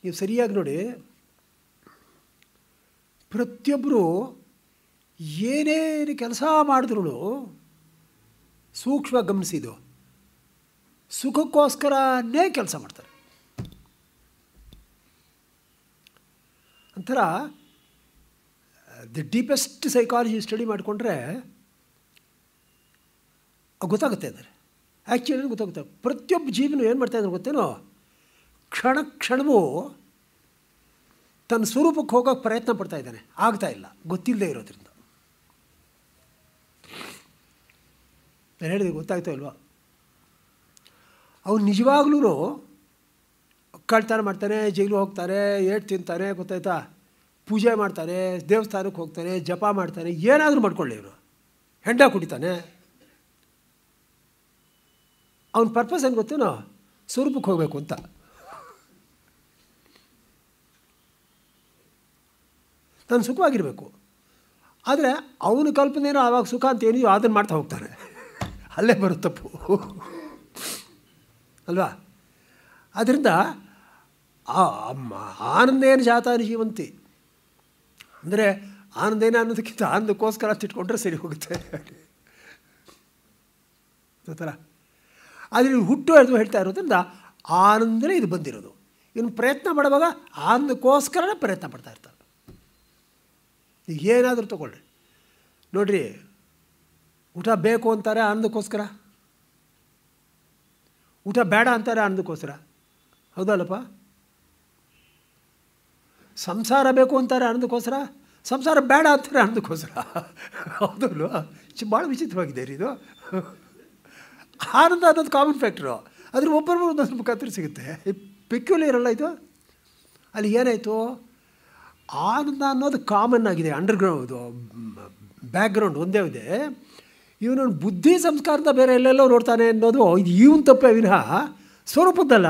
ನೀವು ಸರಿಯಾಗಿ ನೋಡಿ ಪ್ರತಿಯೊಬ್ಬರು ಏನೇನು ಕೆಲಸ ಮಾಡಿದ್ರು ಸೂಕ್ಷ್ಮ ಗಮನಿಸಿದು ಸುಖಕ್ಕೋಸ್ಕರನೇ ಕೆಲಸ ಮಾಡ್ತಾರೆ ಒಂಥರ ದಿ ಡೀಪೆಸ್ಟ್ ಸೈಕಾಲಜಿ ಸ್ಟಡಿ ಮಾಡಿಕೊಂಡ್ರೆ ಗೊತ್ತಾಗುತ್ತೆ ಅಂದರೆ ಆ್ಯಕ್ಚುಲಿ ಗೊತ್ತಾಗುತ್ತೆ ಪ್ರತಿಯೊಬ್ಬ ಜೀವನೂ ಏನು ಮಾಡ್ತಾ ಇದ್ದಾರೆ ಗೊತ್ತೇನೋ ಕ್ಷಣ ಕ್ಷಣವೂ ತನ್ನ ಸ್ವರೂಪಕ್ಕೆ ಹೋಗೋಕೆ ಪ್ರಯತ್ನ ಪಡ್ತಾ ಇದ್ದಾನೆ ಆಗ್ತಾ ಇಲ್ಲ ಗೊತ್ತಿಲ್ಲದೆ ಇರೋದ್ರಿಂದ ನಾನು ಹೇಳಿದೆ ಗೊತ್ತಾಗ್ತಾ ಇಲ್ವಾ ಅವ್ನು ನಿಜವಾಗ್ಲೂ ಕಳ್ತಾನ ಮಾಡ್ತಾನೆ ಜೈಲು ಹೋಗ್ತಾರೆ ಏಟ್ ತಿಂತಾನೆ ಗೊತ್ತಾಯ್ತಾ ಪೂಜೆ ಮಾಡ್ತಾರೆ ದೇವಸ್ಥಾನಕ್ಕೆ ಹೋಗ್ತಾರೆ ಜಪ ಮಾಡ್ತಾನೆ ಏನಾದರೂ ಮಾಡ್ಕೊಳ್ಳಿ ಇವರು ಹೆಂಡ ಕುಡಿತಾನೆ ಅವನ ಪರ್ಪಸ್ ಏನು ಗೊತ್ತೇನೋ ಸ್ವರೂಪಕ್ಕೆ ಹೋಗಬೇಕು ಅಂತ ನಾನು ಸುಖವಾಗಿರಬೇಕು ಆದರೆ ಅವನ ಕಲ್ಪನೆಯೋ ಆವಾಗ ಸುಖ ಅಂತ ಏನಿದೆಯೋ ಅದನ್ನು ಮಾಡ್ತಾ ಹೋಗ್ತಾನೆ ಅಲ್ಲೇ ಬರುತ್ತಪ್ಪು ಅಲ್ವಾ ಅದರಿಂದ ಆನಂದೇನ ಜಾತ ಜೀವಂತಿ ಅಂದರೆ ಆನಂದೇನ ಅನ್ನೋದಕ್ಕಿಂತ ಆನಂದಕ್ಕೋಸ್ಕರ ಅಷ್ಟಿಟ್ಕೊಂಡ್ರೆ ಸರಿ ಹೋಗುತ್ತೆ <laughs> ಗೊತ್ತಲ್ಲ ಆದರೆ ಹುಟ್ಟು ಅದು ಹೇಳ್ತಾ ಇರೋದ್ರಿಂದ ಆನಂದನೇ ಇದು ಬಂದಿರೋದು ಇವನು ಪ್ರಯತ್ನ ಮಾಡುವಾಗ ಆನಂದಕ್ಕೋಸ್ಕರನೇ ಪ್ರಯತ್ನ ಪಡ್ತಾ ಇರ್ತಾರೆ ಈಗ ಏನಾದರೂ ತೊಗೊಳ್ರಿ ನೋಡ್ರಿ ಊಟ ಬೇಕು ಅಂತಾರೆ ಆನಂದಕ್ಕೋಸ್ಕರ ಊಟ ಬೇಡ ಅಂತಾರೆ ಆನಂದಕ್ಕೋಸ್ಕರ ಹೌದಲ್ಲಪ್ಪ ಸಂಸಾರ ಬೇಕು ಅಂತಾರೆ ಆನಂದಕ್ಕೋಸ್ಕರ ಸಂಸಾರ ಬೇಡ ಅಂತಾರೆ ಆನಂದಕ್ಕೋಸ್ಕರ <laughs> ಹೌದಲ್ವಾ ಭಾಳ ವಿಚಿತ್ರವಾಗಿದೆ ರೀ ಇದು ಆನಂದ ಅನ್ನೋದು ಕಾಮನ್ ಫ್ಯಾಕ್ಟ್ರು ಅದ್ರ ಒಬ್ಬರೊಬ್ಬರು ಒಂದೊಂದು ಮುಖಾಂತರ ಸಿಗುತ್ತೆ ಪೆಕ್ಯುಲರ್ ಇರಲ್ಲ ಇದು ಅಲ್ಲಿ ಏನಾಯಿತು ಆನಂದ ಅನ್ನೋದು ಕಾಮನ್ ಆಗಿದೆ ಅಂಡರ್ಗ್ರೌಂಡ್ ಬ್ಯಾಕ್ಗ್ರೌಂಡ್ ಒಂದೇ ಇದೆ ಇವನ ಬುದ್ಧಿ ಸಂಸ್ಕಾರದ ಬೇರೆ ಎಲ್ಲೆಲ್ಲೋ ನೋಡ್ತಾನೆ ಅನ್ನೋದು ಇದು ಇವನು ತಪ್ಪೆ ವಿನಃ ಸ್ವರೂಪದ್ದಲ್ಲ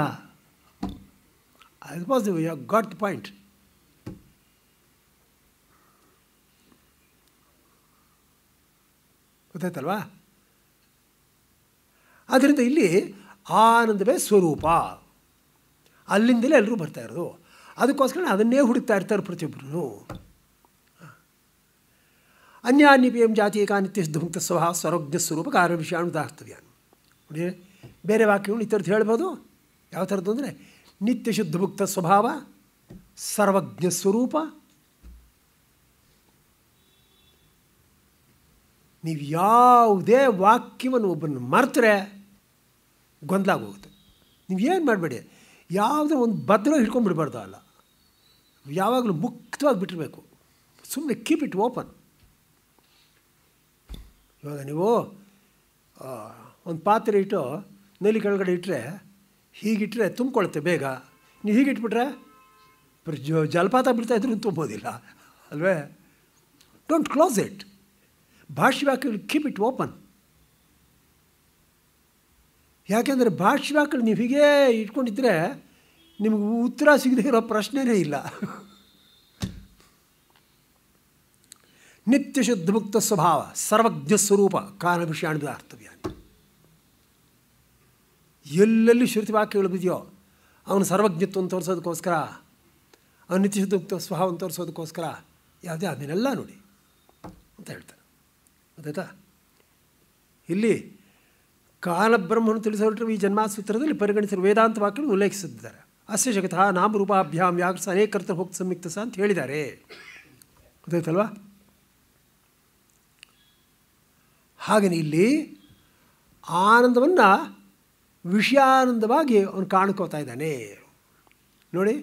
I was you got the point ಗೊತ್ತಾಯ್ತಲ್ವಾ ಆದ್ದರಿಂದ ಇಲ್ಲಿ ಆನಂದವೇ ಸ್ವರೂಪ ಅಲ್ಲಿಂದಲೇ ಎಲ್ಲರೂ ಬರ್ತಾ ಇರೋದು ಅದಕ್ಕೋಸ್ಕರ ಅದನ್ನೇ ಹುಡುಕ್ತಾ ಇರ್ತಾರೆ ಪ್ರತಿಯೊಬ್ಬರು ಅನ್ಯಾನ್ಯಪಿಯಂ ಜಾತಿ ಏಕಾನಿತ್ಯ ಸಿದ್ಧಮುಕ್ತ ಸ್ವಭಾವ ಸ್ವರೋಜ್ಞ ಸ್ವರೂಪ ಕಾರ್ಯ ವಿಷಯಾಣು ದಾಸ್ತವ್ಯಾನು ಬೇರೆ ವಾಕ್ಯಗಳು ಇತರದ್ದು ಹೇಳ್ಬೋದು ಯಾವ ಥರದ್ದು ಅಂದರೆ ನಿತ್ಯ ಶುದ್ಧಮುಕ್ತ ಸ್ವಭಾವ ಸರ್ವಜ್ಞ ಸ್ವರೂಪ ನೀವು ಯಾವುದೇ ವಾಕ್ಯವನ್ನು ಒಬ್ಬನ್ನು ಮರೆತರೆ ಗೊಂದಲ ಆಗೋಗುತ್ತೆ ನೀವು ಏನು ಮಾಡಬೇಡಿ ಯಾವುದೋ ಒಂದು ಭದ್ರ ಹಿಡ್ಕೊಂಡ್ಬಿಡ್ಬಾರ್ದು ಅಲ್ಲ ಯಾವಾಗಲೂ ಮುಕ್ತವಾಗಿ ಬಿಟ್ಟಿರಬೇಕು ಸುಮ್ಮನೆ ಕೀಪ್ ಇಟ್ ಓಪನ್ ಇವಾಗ ನೀವು ಒಂದು ಪಾತ್ರೆ ಇಟ್ಟು ನೆಲಿ ಕೆಳಗಡೆ ಇಟ್ಟರೆ ಹೀಗಿಟ್ಟರೆ ತುಂಬಿಕೊಳ್ಳುತ್ತೆ ಬೇಗ ನೀವು ಹೀಗಿಟ್ಬಿಟ್ರೆ ಜಲಪಾತ ಇದ್ರೂ ತುಂಬೋದಿಲ್ಲ ಅಲ್ವೇ ಡೋಂಟ್ ಕ್ಲೋಸ್ ಇಟ್ ಭಾಷೆ ಕೀಪ್ ಇಟ್ ಓಪನ್ ಯಾಕೆಂದರೆ ಭಾಷ್ಯವಾಕ್ಗಳು ನೀವು ಹೀಗೆ ಇಟ್ಕೊಂಡಿದ್ರೆ ನಿಮಗೆ ಉತ್ತರ ಸಿಗದೆ ಇರೋ ಪ್ರಶ್ನೆನೇ ಇಲ್ಲ ನಿತ್ಯ ಶುದ್ಧ ಮುಕ್ತ ಸ್ವಭಾವ ಸರ್ವಜ್ಞ ಸ್ವರೂಪ ಕಾರಣ ವಿಷಯಾಣದ ಅರ್ಥವ್ಯ ಎಲ್ಲೆಲ್ಲಿ ಶ್ರುತಿ ವಾಕ್ಯಗಳು ಬಿದೆಯೋ ಅವನು ಸರ್ವಜ್ಞತ್ವವನ್ನು ತೋರಿಸೋದಕ್ಕೋಸ್ಕರ ಅವನು ನಿತ್ಯ ಮುಕ್ತ ಸ್ವಭಾವವನ್ನು ತೋರಿಸೋದಕ್ಕೋಸ್ಕರ ಯಾವುದೇ ಅದನ್ನೆಲ್ಲ ನೋಡಿ ಅಂತ ಹೇಳ್ತಾರೆ ಗೊತ್ತಾಯ್ತಾ ಇಲ್ಲಿ ಕಾಲಬ್ರಹ್ಮನ ತಿಳಿಸಿರುವ ಈ ಜನ್ಮಾಸೂತ್ರದಲ್ಲಿ ಪರಿಗಣಿಸಿರುವ ವೇದಾಂತ ವಾಕ್ಯವನ್ನು ಉಲ್ಲೇಖಿಸಿದ್ದಾರೆ ಅಸ್ಯ ಜಗತಃ ನಾಮ ರೂಪಾಭ್ಯಾಮ್ ಯಾಕಸ ಅನೇಕರ್ತ ಹೋಗಿ ಸಂಯುಕ್ತ ಸಹ ಅಂತ ಹೇಳಿದ್ದಾರೆ ಗೊತ್ತಾಯ್ತಲ್ವಾ ಹಾಗೆಯೇ ಇಲ್ಲಿ ಆನಂದವನ್ನು ವಿಷಯಾನಂದವಾಗಿ ಅವನು ಕಾಣ್ಕೋತಾ ಇದ್ದಾನೆ ನೋಡಿ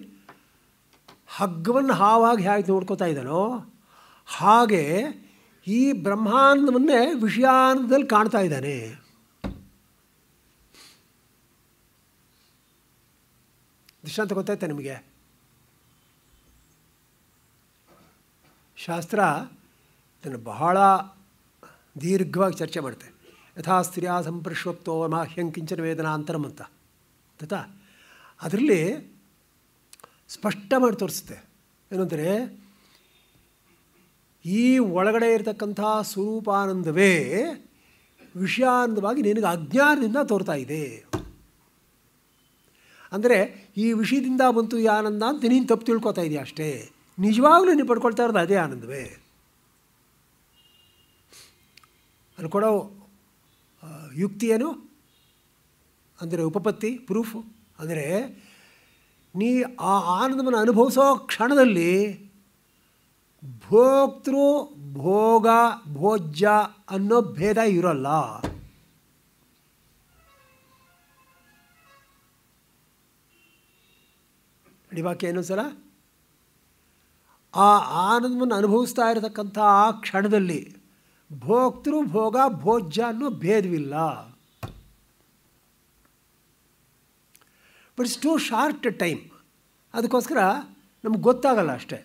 ಹಗ್ಗವನ್ನು ಹಾವಾಗಿ ಹೇಗೆ ನೋಡ್ಕೋತಾ ಇದ್ದಾನೋ ಹಾಗೆ ಈ ಬ್ರಹ್ಮಾನಂದವನ್ನೇ ವಿಷಯಾನಂದದಲ್ಲಿ ಕಾಣ್ತಾ ಇದ್ದಾನೆ ದೃಷ್ಟಾಂತ ಗೊತ್ತಾಯ್ತ ನಿಮಗೆ ಶಾಸ್ತ್ರ ಇದನ್ನು ಬಹಳ ದೀರ್ಘವಾಗಿ ಚರ್ಚೆ ಮಾಡುತ್ತೆ ಯಥಾ ಸ್ತ್ರೀಯ ಮಾಹ್ಯಂ ಮಾಹ್ಯಂಕಿಂಚನ ವೇದನಾ ಅಂತರಂ ಅಂತ ಗೊತ್ತಾ ಅದರಲ್ಲಿ ಸ್ಪಷ್ಟ ಮಾಡಿ ತೋರಿಸುತ್ತೆ ಏನಂದರೆ ಈ ಒಳಗಡೆ ಇರತಕ್ಕಂಥ ಸ್ವರೂಪಾನಂದವೇ ವಿಷಯಾನಂದವಾಗಿ ನಿನಗೆ ಅಜ್ಞಾನದಿಂದ ತೋರ್ತಾ ಇದೆ ಅಂದರೆ ಈ ವಿಷಯದಿಂದ ಬಂತು ಈ ಆನಂದ ಅಂತ ನೀನು ತಪ್ಪು ತಿಳ್ಕೊತಾ ಇದೆಯಾ ಅಷ್ಟೇ ನಿಜವಾಗಲೂ ನೀನು ಪಡ್ಕೊಳ್ತಾ ಇರೋದು ಅದೇ ಆನಂದವೇ ಅಲ್ಲಿ ಕೊಡೋ ಯುಕ್ತಿ ಏನು ಅಂದರೆ ಉಪಪತ್ತಿ ಪ್ರೂಫ್ ಅಂದರೆ ನೀ ಆ ಆನಂದವನ್ನು ಅನುಭವಿಸೋ ಕ್ಷಣದಲ್ಲಿ ಭೋಕ್ತೃ ಭೋಗ ಭೋಜ್ಯ ಅನ್ನೋ ಭೇದ ಇರೋಲ್ಲ ಅಡಿವಾಕ್ಯ ಏನೊಂದು ಸಲ ಆ ಆನಂದವನ್ನು ಅನುಭವಿಸ್ತಾ ಇರತಕ್ಕಂಥ ಆ ಕ್ಷಣದಲ್ಲಿ ಭೋಕ್ತೃ ಭೋಗ ಭೋಜ್ಯ ಅನ್ನೋ ಭೇದವಿಲ್ಲ but it's too short time ಅದಕ್ಕೋಸ್ಕರ ನಮ್ಗೆ ಗೊತ್ತಾಗಲ್ಲ ಅಷ್ಟೇ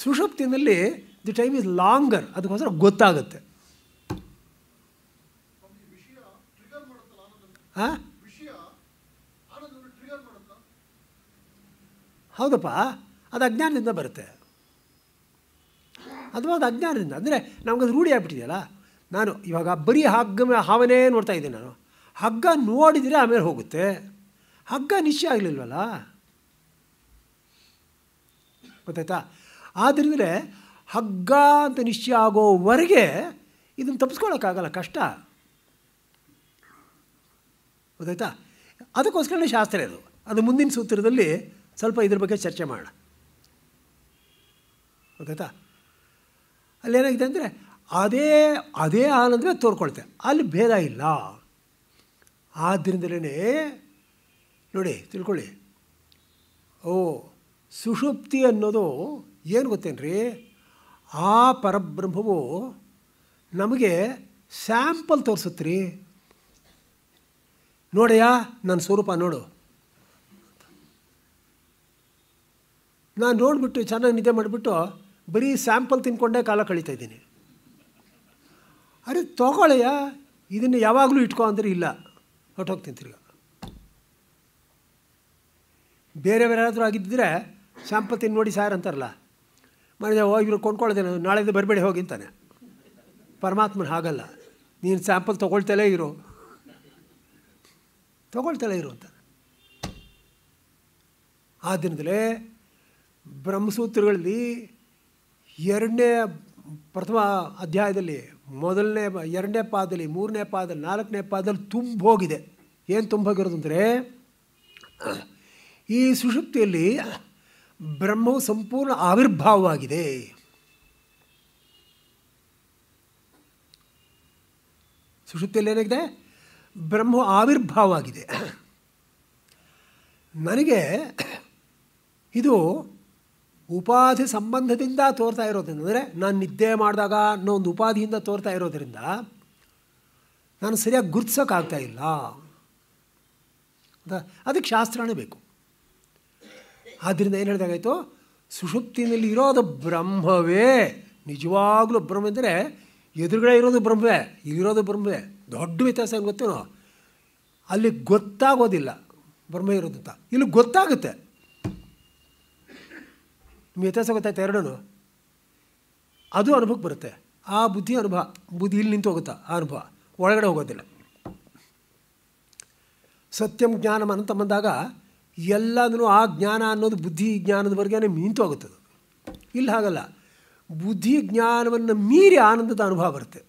ಸುಷುಪ್ತಿನಲ್ಲಿ ದಿ ಟೈಮ್ ಇಸ್ ಲಾಂಗರ್ ಅದಕ್ಕೋಸ್ಕರ ಗೊತ್ತಾಗುತ್ತೆ ಹಾಂ ಹೌದಪ್ಪ ಅದು ಅಜ್ಞಾನದಿಂದ ಬರುತ್ತೆ ಅಥವಾ ಅದು ಅಜ್ಞಾನದಿಂದ ಅಂದರೆ ನಮಗದು ರೂಢಿ ಆಗ್ಬಿಟ್ಟಿದೆಯಲ್ಲ ನಾನು ಇವಾಗ ಬರೀ ಹಗ್ಗ ಹಾವನೇ ನೋಡ್ತಾ ಇದ್ದೀನಿ ನಾನು ಹಗ್ಗ ನೋಡಿದರೆ ಆಮೇಲೆ ಹೋಗುತ್ತೆ ಹಗ್ಗ ನಿಶ್ಚಯ ಆಗಲಿಲ್ವಲ್ಲ ಗೊತ್ತಾಯ್ತಾ ಆದ್ರಿಂದರೆ ಹಗ್ಗ ಅಂತ ನಿಶ್ಚಯ ಆಗೋವರೆಗೆ ಇದನ್ನು ತಪ್ಪಿಸ್ಕೊಳ್ಳೋಕ್ಕಾಗಲ್ಲ ಕಷ್ಟ ಗೊತ್ತಾಯ್ತಾ ಅದಕ್ಕೋಸ್ಕರನೇ ಶಾಸ್ತ್ರ ಅದು ಅದು ಮುಂದಿನ ಸೂತ್ರದಲ್ಲಿ ಸ್ವಲ್ಪ ಇದ್ರ ಬಗ್ಗೆ ಚರ್ಚೆ ಮಾಡೋಣ ಗೊತ್ತಾಯ್ತಾ ಅಲ್ಲೇನಾಗಿದೆ ಅಂದರೆ ಅದೇ ಅದೇ ಆನಂದವೇ ತೋರ್ಕೊಳ್ತೆ ಅಲ್ಲಿ ಭೇದ ಇಲ್ಲ ಆದ್ದರಿಂದಲೇ ನೋಡಿ ತಿಳ್ಕೊಳ್ಳಿ ಓ ಸುಷುಪ್ತಿ ಅನ್ನೋದು ಏನು ಗೊತ್ತೇನ್ರಿ ಆ ಪರಬ್ರಹ್ಮವು ನಮಗೆ ಸ್ಯಾಂಪಲ್ ತೋರಿಸುತ್ತೀರಿ ನೋಡಯ್ಯ ನನ್ನ ಸ್ವರೂಪ ನೋಡು ನಾನು ನೋಡಿಬಿಟ್ಟು ಚೆನ್ನಾಗಿ ನಿದ್ದೆ ಮಾಡಿಬಿಟ್ಟು ಬರೀ ಸ್ಯಾಂಪಲ್ ತಿನ್ಕೊಂಡೇ ಕಾಲ ಕಳೀತಾ ಇದ್ದೀನಿ ಅರೆ ತಗೊಳ್ಳಯ್ಯ ಇದನ್ನು ಯಾವಾಗಲೂ ಇಟ್ಕೊ ಅಂದರೆ ಇಲ್ಲ ಹೊಟ್ಟೋಗಿ ತಿರ್ಗ ಬೇರೆ ಬೇರೆ ಯಾರಾದರೂ ಆಗಿದ್ದರೆ ಸ್ಯಾಂಪಲ್ ತಿನ್ ನೋಡಿ ಸಾರ್ ಅಂತಾರಲ್ಲ ಮನೆ ಹೋಗಿರೋ ಕೊಂಡ್ಕೊಳ್ಳೋದೇನು ನಾಳೆದು ಬರಬೇಡಿ ಹೋಗಿ ಅಂತಾನೆ ಪರಮಾತ್ಮನ ಹಾಗಲ್ಲ ನೀನು ಸ್ಯಾಂಪಲ್ ತೊಗೊಳ್ತಲೇ ಇರು ತೊಗೊಳ್ತಲೇ ಇರು ಅಂತ ಆ ದಿನದಲ್ಲೇ ಬ್ರಹ್ಮಸೂತ್ರಗಳಲ್ಲಿ ಎರಡನೇ ಪ್ರಥಮ ಅಧ್ಯಾಯದಲ್ಲಿ ಮೊದಲನೇ ಎರಡನೇ ಪಾದಲ್ಲಿ ಮೂರನೇ ಪಾದಲ್ಲಿ ನಾಲ್ಕನೇ ಪಾದದಲ್ಲಿ ತುಂಬ ಹೋಗಿದೆ ಏನು ತುಂಬ ಹೋಗಿರೋದು ಅಂದರೆ ಈ ಸುಷುಪ್ತಿಯಲ್ಲಿ ಬ್ರಹ್ಮವು ಸಂಪೂರ್ಣ ಆವಿರ್ಭಾವವಾಗಿದೆ ಸುಷುಪ್ತಿಯಲ್ಲಿ ಏನಾಗಿದೆ ಬ್ರಹ್ಮ ಆವಿರ್ಭಾವವಾಗಿದೆ ನನಗೆ ಇದು ಉಪಾಧಿ ಸಂಬಂಧದಿಂದ ತೋರ್ತಾ ಇರೋದ್ರಿಂದ ಅಂದರೆ ನಾನು ನಿದ್ದೆ ಮಾಡಿದಾಗ ಅನ್ನೋ ಒಂದು ಉಪಾಧಿಯಿಂದ ತೋರ್ತಾ ಇರೋದರಿಂದ ನಾನು ಸರಿಯಾಗಿ ಗುರ್ತಿಸೋಕ್ಕಾಗ್ತಾ ಇಲ್ಲ ಅಂತ ಅದಕ್ಕೆ ಶಾಸ್ತ್ರನೇ ಬೇಕು ಆದ್ದರಿಂದ ಏನು ಹೇಳಿದಾಗಾಯಿತು ಸುಷುಪ್ತಿನಲ್ಲಿ ಇರೋದು ಬ್ರಹ್ಮವೇ ನಿಜವಾಗ್ಲೂ ಬ್ರಹ್ಮ ಅಂದರೆ ಎದುರುಗಡೆ ಇರೋದು ಬ್ರಹ್ಮವೇ ಇಲ್ಲಿರೋದು ಬ್ರಹ್ಮವೇ ದೊಡ್ಡ ವ್ಯತ್ಯಾಸ ಏನು ಗೊತ್ತೇನೋ ಅಲ್ಲಿ ಗೊತ್ತಾಗೋದಿಲ್ಲ ಬ್ರಹ್ಮ ಇರೋದಂತ ಇಲ್ಲಿ ಗೊತ್ತಾಗುತ್ತೆ ನಿಮ್ಗೆ ವ್ಯತ್ಯಾಸ ಗೊತ್ತಾಯ್ತು ಎರಡೂ ಅದು ಅನುಭವಕ್ಕೆ ಬರುತ್ತೆ ಆ ಬುದ್ಧಿ ಅನುಭವ ಬುದ್ಧಿ ಇಲ್ಲಿ ನಿಂತು ಹೋಗುತ್ತಾ ಆ ಅನುಭವ ಒಳಗಡೆ ಹೋಗೋದಿಲ್ಲ ಸತ್ಯಂ ಜ್ಞಾನಂ ಅಂತ ಬಂದಾಗ ಎಲ್ಲಾದರೂ ಆ ಜ್ಞಾನ ಅನ್ನೋದು ಬುದ್ಧಿ ಜ್ಞಾನದವರೆಗೆ ನಿಂತು ಹೋಗುತ್ತದೆ ಇಲ್ಲಿ ಹಾಗಲ್ಲ ಬುದ್ಧಿ ಜ್ಞಾನವನ್ನು ಮೀರಿ ಆನಂದದ ಅನುಭವ ಬರುತ್ತೆ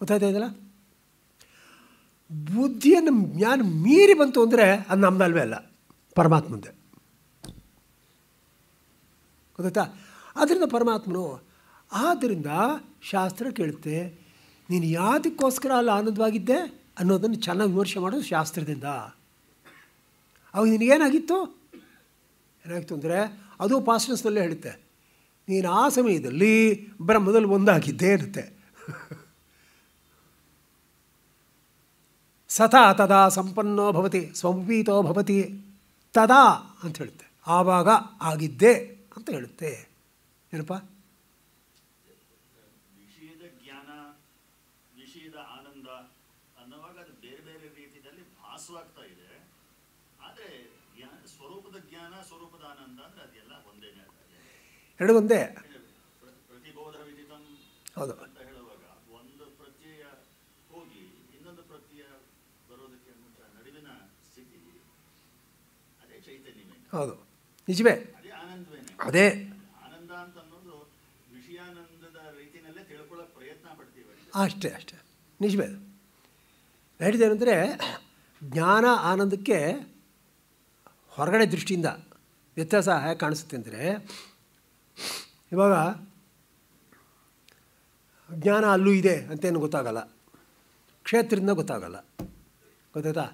ಗೊತ್ತಾಯ್ತಾ ಇದಲ್ಲ ಬುದ್ಧಿಯನ್ನು ಜ್ಞಾನ ಮೀರಿ ಬಂತು ಅಂದರೆ ಅದು ನಮ್ಮದಲ್ವೇ ಅಲ್ಲ ಪರಮಾತ್ಮಂದೆ ಗೊತ್ತಾಯ್ತಾ ಅದರಿಂದ ಪರಮಾತ್ಮನು ಆದ್ದರಿಂದ ಶಾಸ್ತ್ರ ಕೇಳುತ್ತೆ ನೀನು ಯಾವುದಕ್ಕೋಸ್ಕರ ಅಲ್ಲಿ ಆನಂದವಾಗಿದ್ದೆ ಅನ್ನೋದನ್ನು ಚೆನ್ನಾಗಿ ವಿಮರ್ಶೆ ಮಾಡೋದು ಶಾಸ್ತ್ರದಿಂದ ಅವಾಗ ನಿನಗೇನಾಗಿತ್ತು ಏನಾಗಿತ್ತು ಅಂದರೆ ಅದು ಪಾಸ್ಟನ್ಸ್ನಲ್ಲೇ ಹೇಳುತ್ತೆ ನೀನು ಆ ಸಮಯದಲ್ಲಿ ಬ್ರಹ್ಮದಲ್ಲಿ ಒಂದಾಗಿದ್ದೆ ಇರುತ್ತೆ ಸದಾ ತದಾ ಸಂಪನ್ನೋ ಭವತಿ ಸ್ವಂಪೀತೋ ಭವತಿ ತದಾ ಅಂತ ಹೇಳುತ್ತೆ ಆವಾಗ ಆಗಿದ್ದೆ ಅಂತ ಹೇಳುತ್ತೆ ಏನಪ್ಪ ವಿಷಯದ ಜ್ಞಾನ ವಿಷಯದ ಆನಂದ ಅನ್ನುವಾಗ ಅದು ಬೇರೆ ಬೇರೆ ರೀತಿಯಲ್ಲಿ ಭಾಸವಾಗ್ತಾ ಇದೆ ಆದರೆ ಸ್ವರೂಪದ ಜ್ಞಾನ ಸ್ವರೂಪದ ಆನಂದ ಅಂದ್ರೆ ಅದೆಲ್ಲ ಒಂದೇ ಎರಡು ಒಂದೇ ಪ್ರತಿಬೋಧ ವಿದಿತಂ ಹೌದು ಅಂತ ಹೇಳುವಾಗ ಒಂದು ಪ್ರತ್ಯಯ ಹೋಗಿ ಇನ್ನೊಂದು ಪ್ರತ್ಯಯ ಬರೋದಕ್ಕೆ ಮುಂಚೆ ನಡುವಿನ ಸ್ಥಿತಿ ಅದೇ ಚೈತನ್ಯ ಹೌದು ನಿಜವೇ ಅದೇ ಅಷ್ಟೇ ಅಷ್ಟೇ ನಿಜವೇ ಹೇಳಿದ್ದೇನೆಂದರೆ ಜ್ಞಾನ ಆನಂದಕ್ಕೆ ಹೊರಗಡೆ ದೃಷ್ಟಿಯಿಂದ ವ್ಯತ್ಯಾಸ ಹೇಗೆ ಕಾಣಿಸುತ್ತೆ ಅಂದರೆ ಇವಾಗ ಜ್ಞಾನ ಅಲ್ಲೂ ಇದೆ ಅಂತೇನು ಗೊತ್ತಾಗಲ್ಲ ಕ್ಷೇತ್ರದಿಂದ ಗೊತ್ತಾಗಲ್ಲ ಗೊತ್ತಾಯ್ತಾ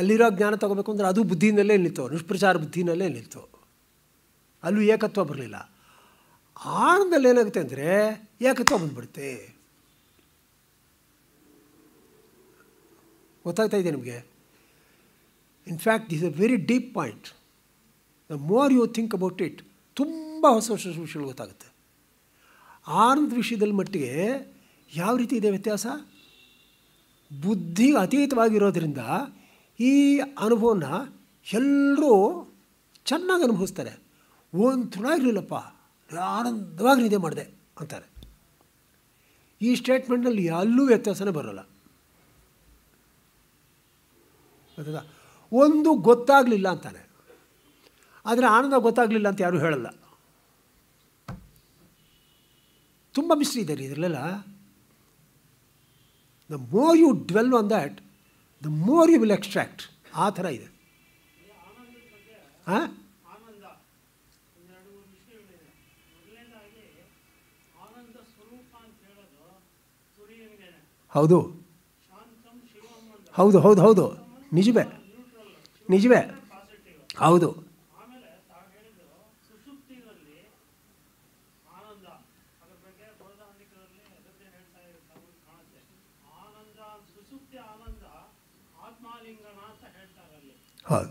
ಅಲ್ಲಿರೋ ಜ್ಞಾನ ತೊಗೋಬೇಕು ಅಂದರೆ ಅದು ಬುದ್ಧಿಯಿಂದಲೇ ನಿಲ್ತು ನಿಷ್ಪ್ರಚಾರ ಬುದ್ಧಿನಲ್ಲೇ ನಿಲ್ತು ಅಲ್ಲೂ ಏಕತ್ವ ಬರಲಿಲ್ಲ ಆನಂದದಲ್ಲಿ ಏನಾಗುತ್ತೆ ಅಂದರೆ ಏಕತ್ವ ಬಂದ್ಬಿಡುತ್ತೆ ಗೊತ್ತಾಗ್ತಾ ಇದೆ ನಿಮಗೆ in fact this a very deep point the more you think about it ತುಂಬ ಹೊಸ ಹೊಸ ವಿಷಯಗಳು ಗೊತ್ತಾಗುತ್ತೆ ಆನಂದ ವಿಷಯದಲ್ಲಿ ಮಟ್ಟಿಗೆ ಯಾವ ರೀತಿ ಇದೆ ವ್ಯತ್ಯಾಸ ಬುದ್ಧಿ ಅತೀತವಾಗಿರೋದ್ರಿಂದ ಈ ಅನುಭವನ ಎಲ್ಲರೂ ಚೆನ್ನಾಗಿ ಅನುಭವಿಸ್ತಾರೆ ತುಂಬ ಇರಲಿಲ್ಲಪ್ಪ ಆನಂದವಾಗಿ ನಿದ್ದೆ ಮಾಡಿದೆ ಅಂತಾರೆ ಈ ಸ್ಟೇಟ್ಮೆಂಟ್ನಲ್ಲಿ ಎಲ್ಲೂ ವ್ಯತ್ಯಾಸನೇ ಬರೋಲ್ಲ ಒಂದು ಗೊತ್ತಾಗಲಿಲ್ಲ ಅಂತಾನೆ ಆದರೆ ಆನಂದ ಗೊತ್ತಾಗಲಿಲ್ಲ ಅಂತ ಯಾರೂ ಹೇಳಲ್ಲ ತುಂಬ ಮಿಸ್ಟ್ರಿ ಇದೆ ರೀ ಇದರಲ್ಲೆಲ್ಲ the more you dwell on that the more you will extract ಆ ಥರ ಇದೆ ಹಾಂ ಹೌದು ಹೌದು ಹೌದು ಹೌದು ನಿಜವೇ ನಿಜವೇ ಹೌದು ಹೌದು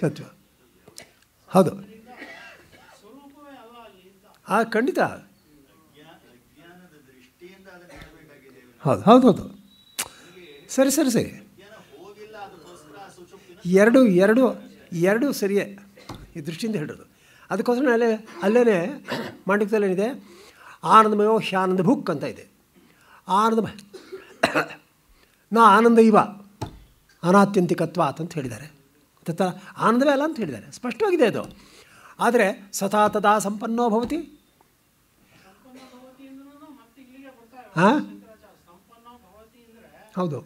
ಸತ್ಯ ಹೌದು ಹಾಂ ಖಂಡಿತ ಹೌದು ಹೌದು ಹೌದು ಸರಿ ಸರಿ ಸರಿ ಎರಡು ಎರಡು ಎರಡು ಸರಿಯೇ ಈ ದೃಷ್ಟಿಯಿಂದ ಹೇಳೋದು ಅದಕ್ಕೋಸ್ಕರ ಅಲ್ಲೇ ಅಲ್ಲೇ ಏನಿದೆ ಆನಂದಮಯೋ ಶಾನಂದ ಭುಕ್ ಅಂತ ಇದೆ ಆನಂದಮಯ <coughs> ನಾ ಆನಂದ ಇವ ಅನಾತ್ಯಂತಿಕತ್ವ ಅಂತ ಹೇಳಿದ್ದಾರೆ ತಥಾ ಆನಂದವೇ ಅಲ್ಲ ಅಂತ ಹೇಳಿದ್ದಾರೆ ಸ್ಪಷ್ಟವಾಗಿದೆ ಅದು ಆದರೆ ಸದಾ ತದಾ ಸಂಪನ್ನೋ ಭವತಿ ಹಾಂ ಹೌದು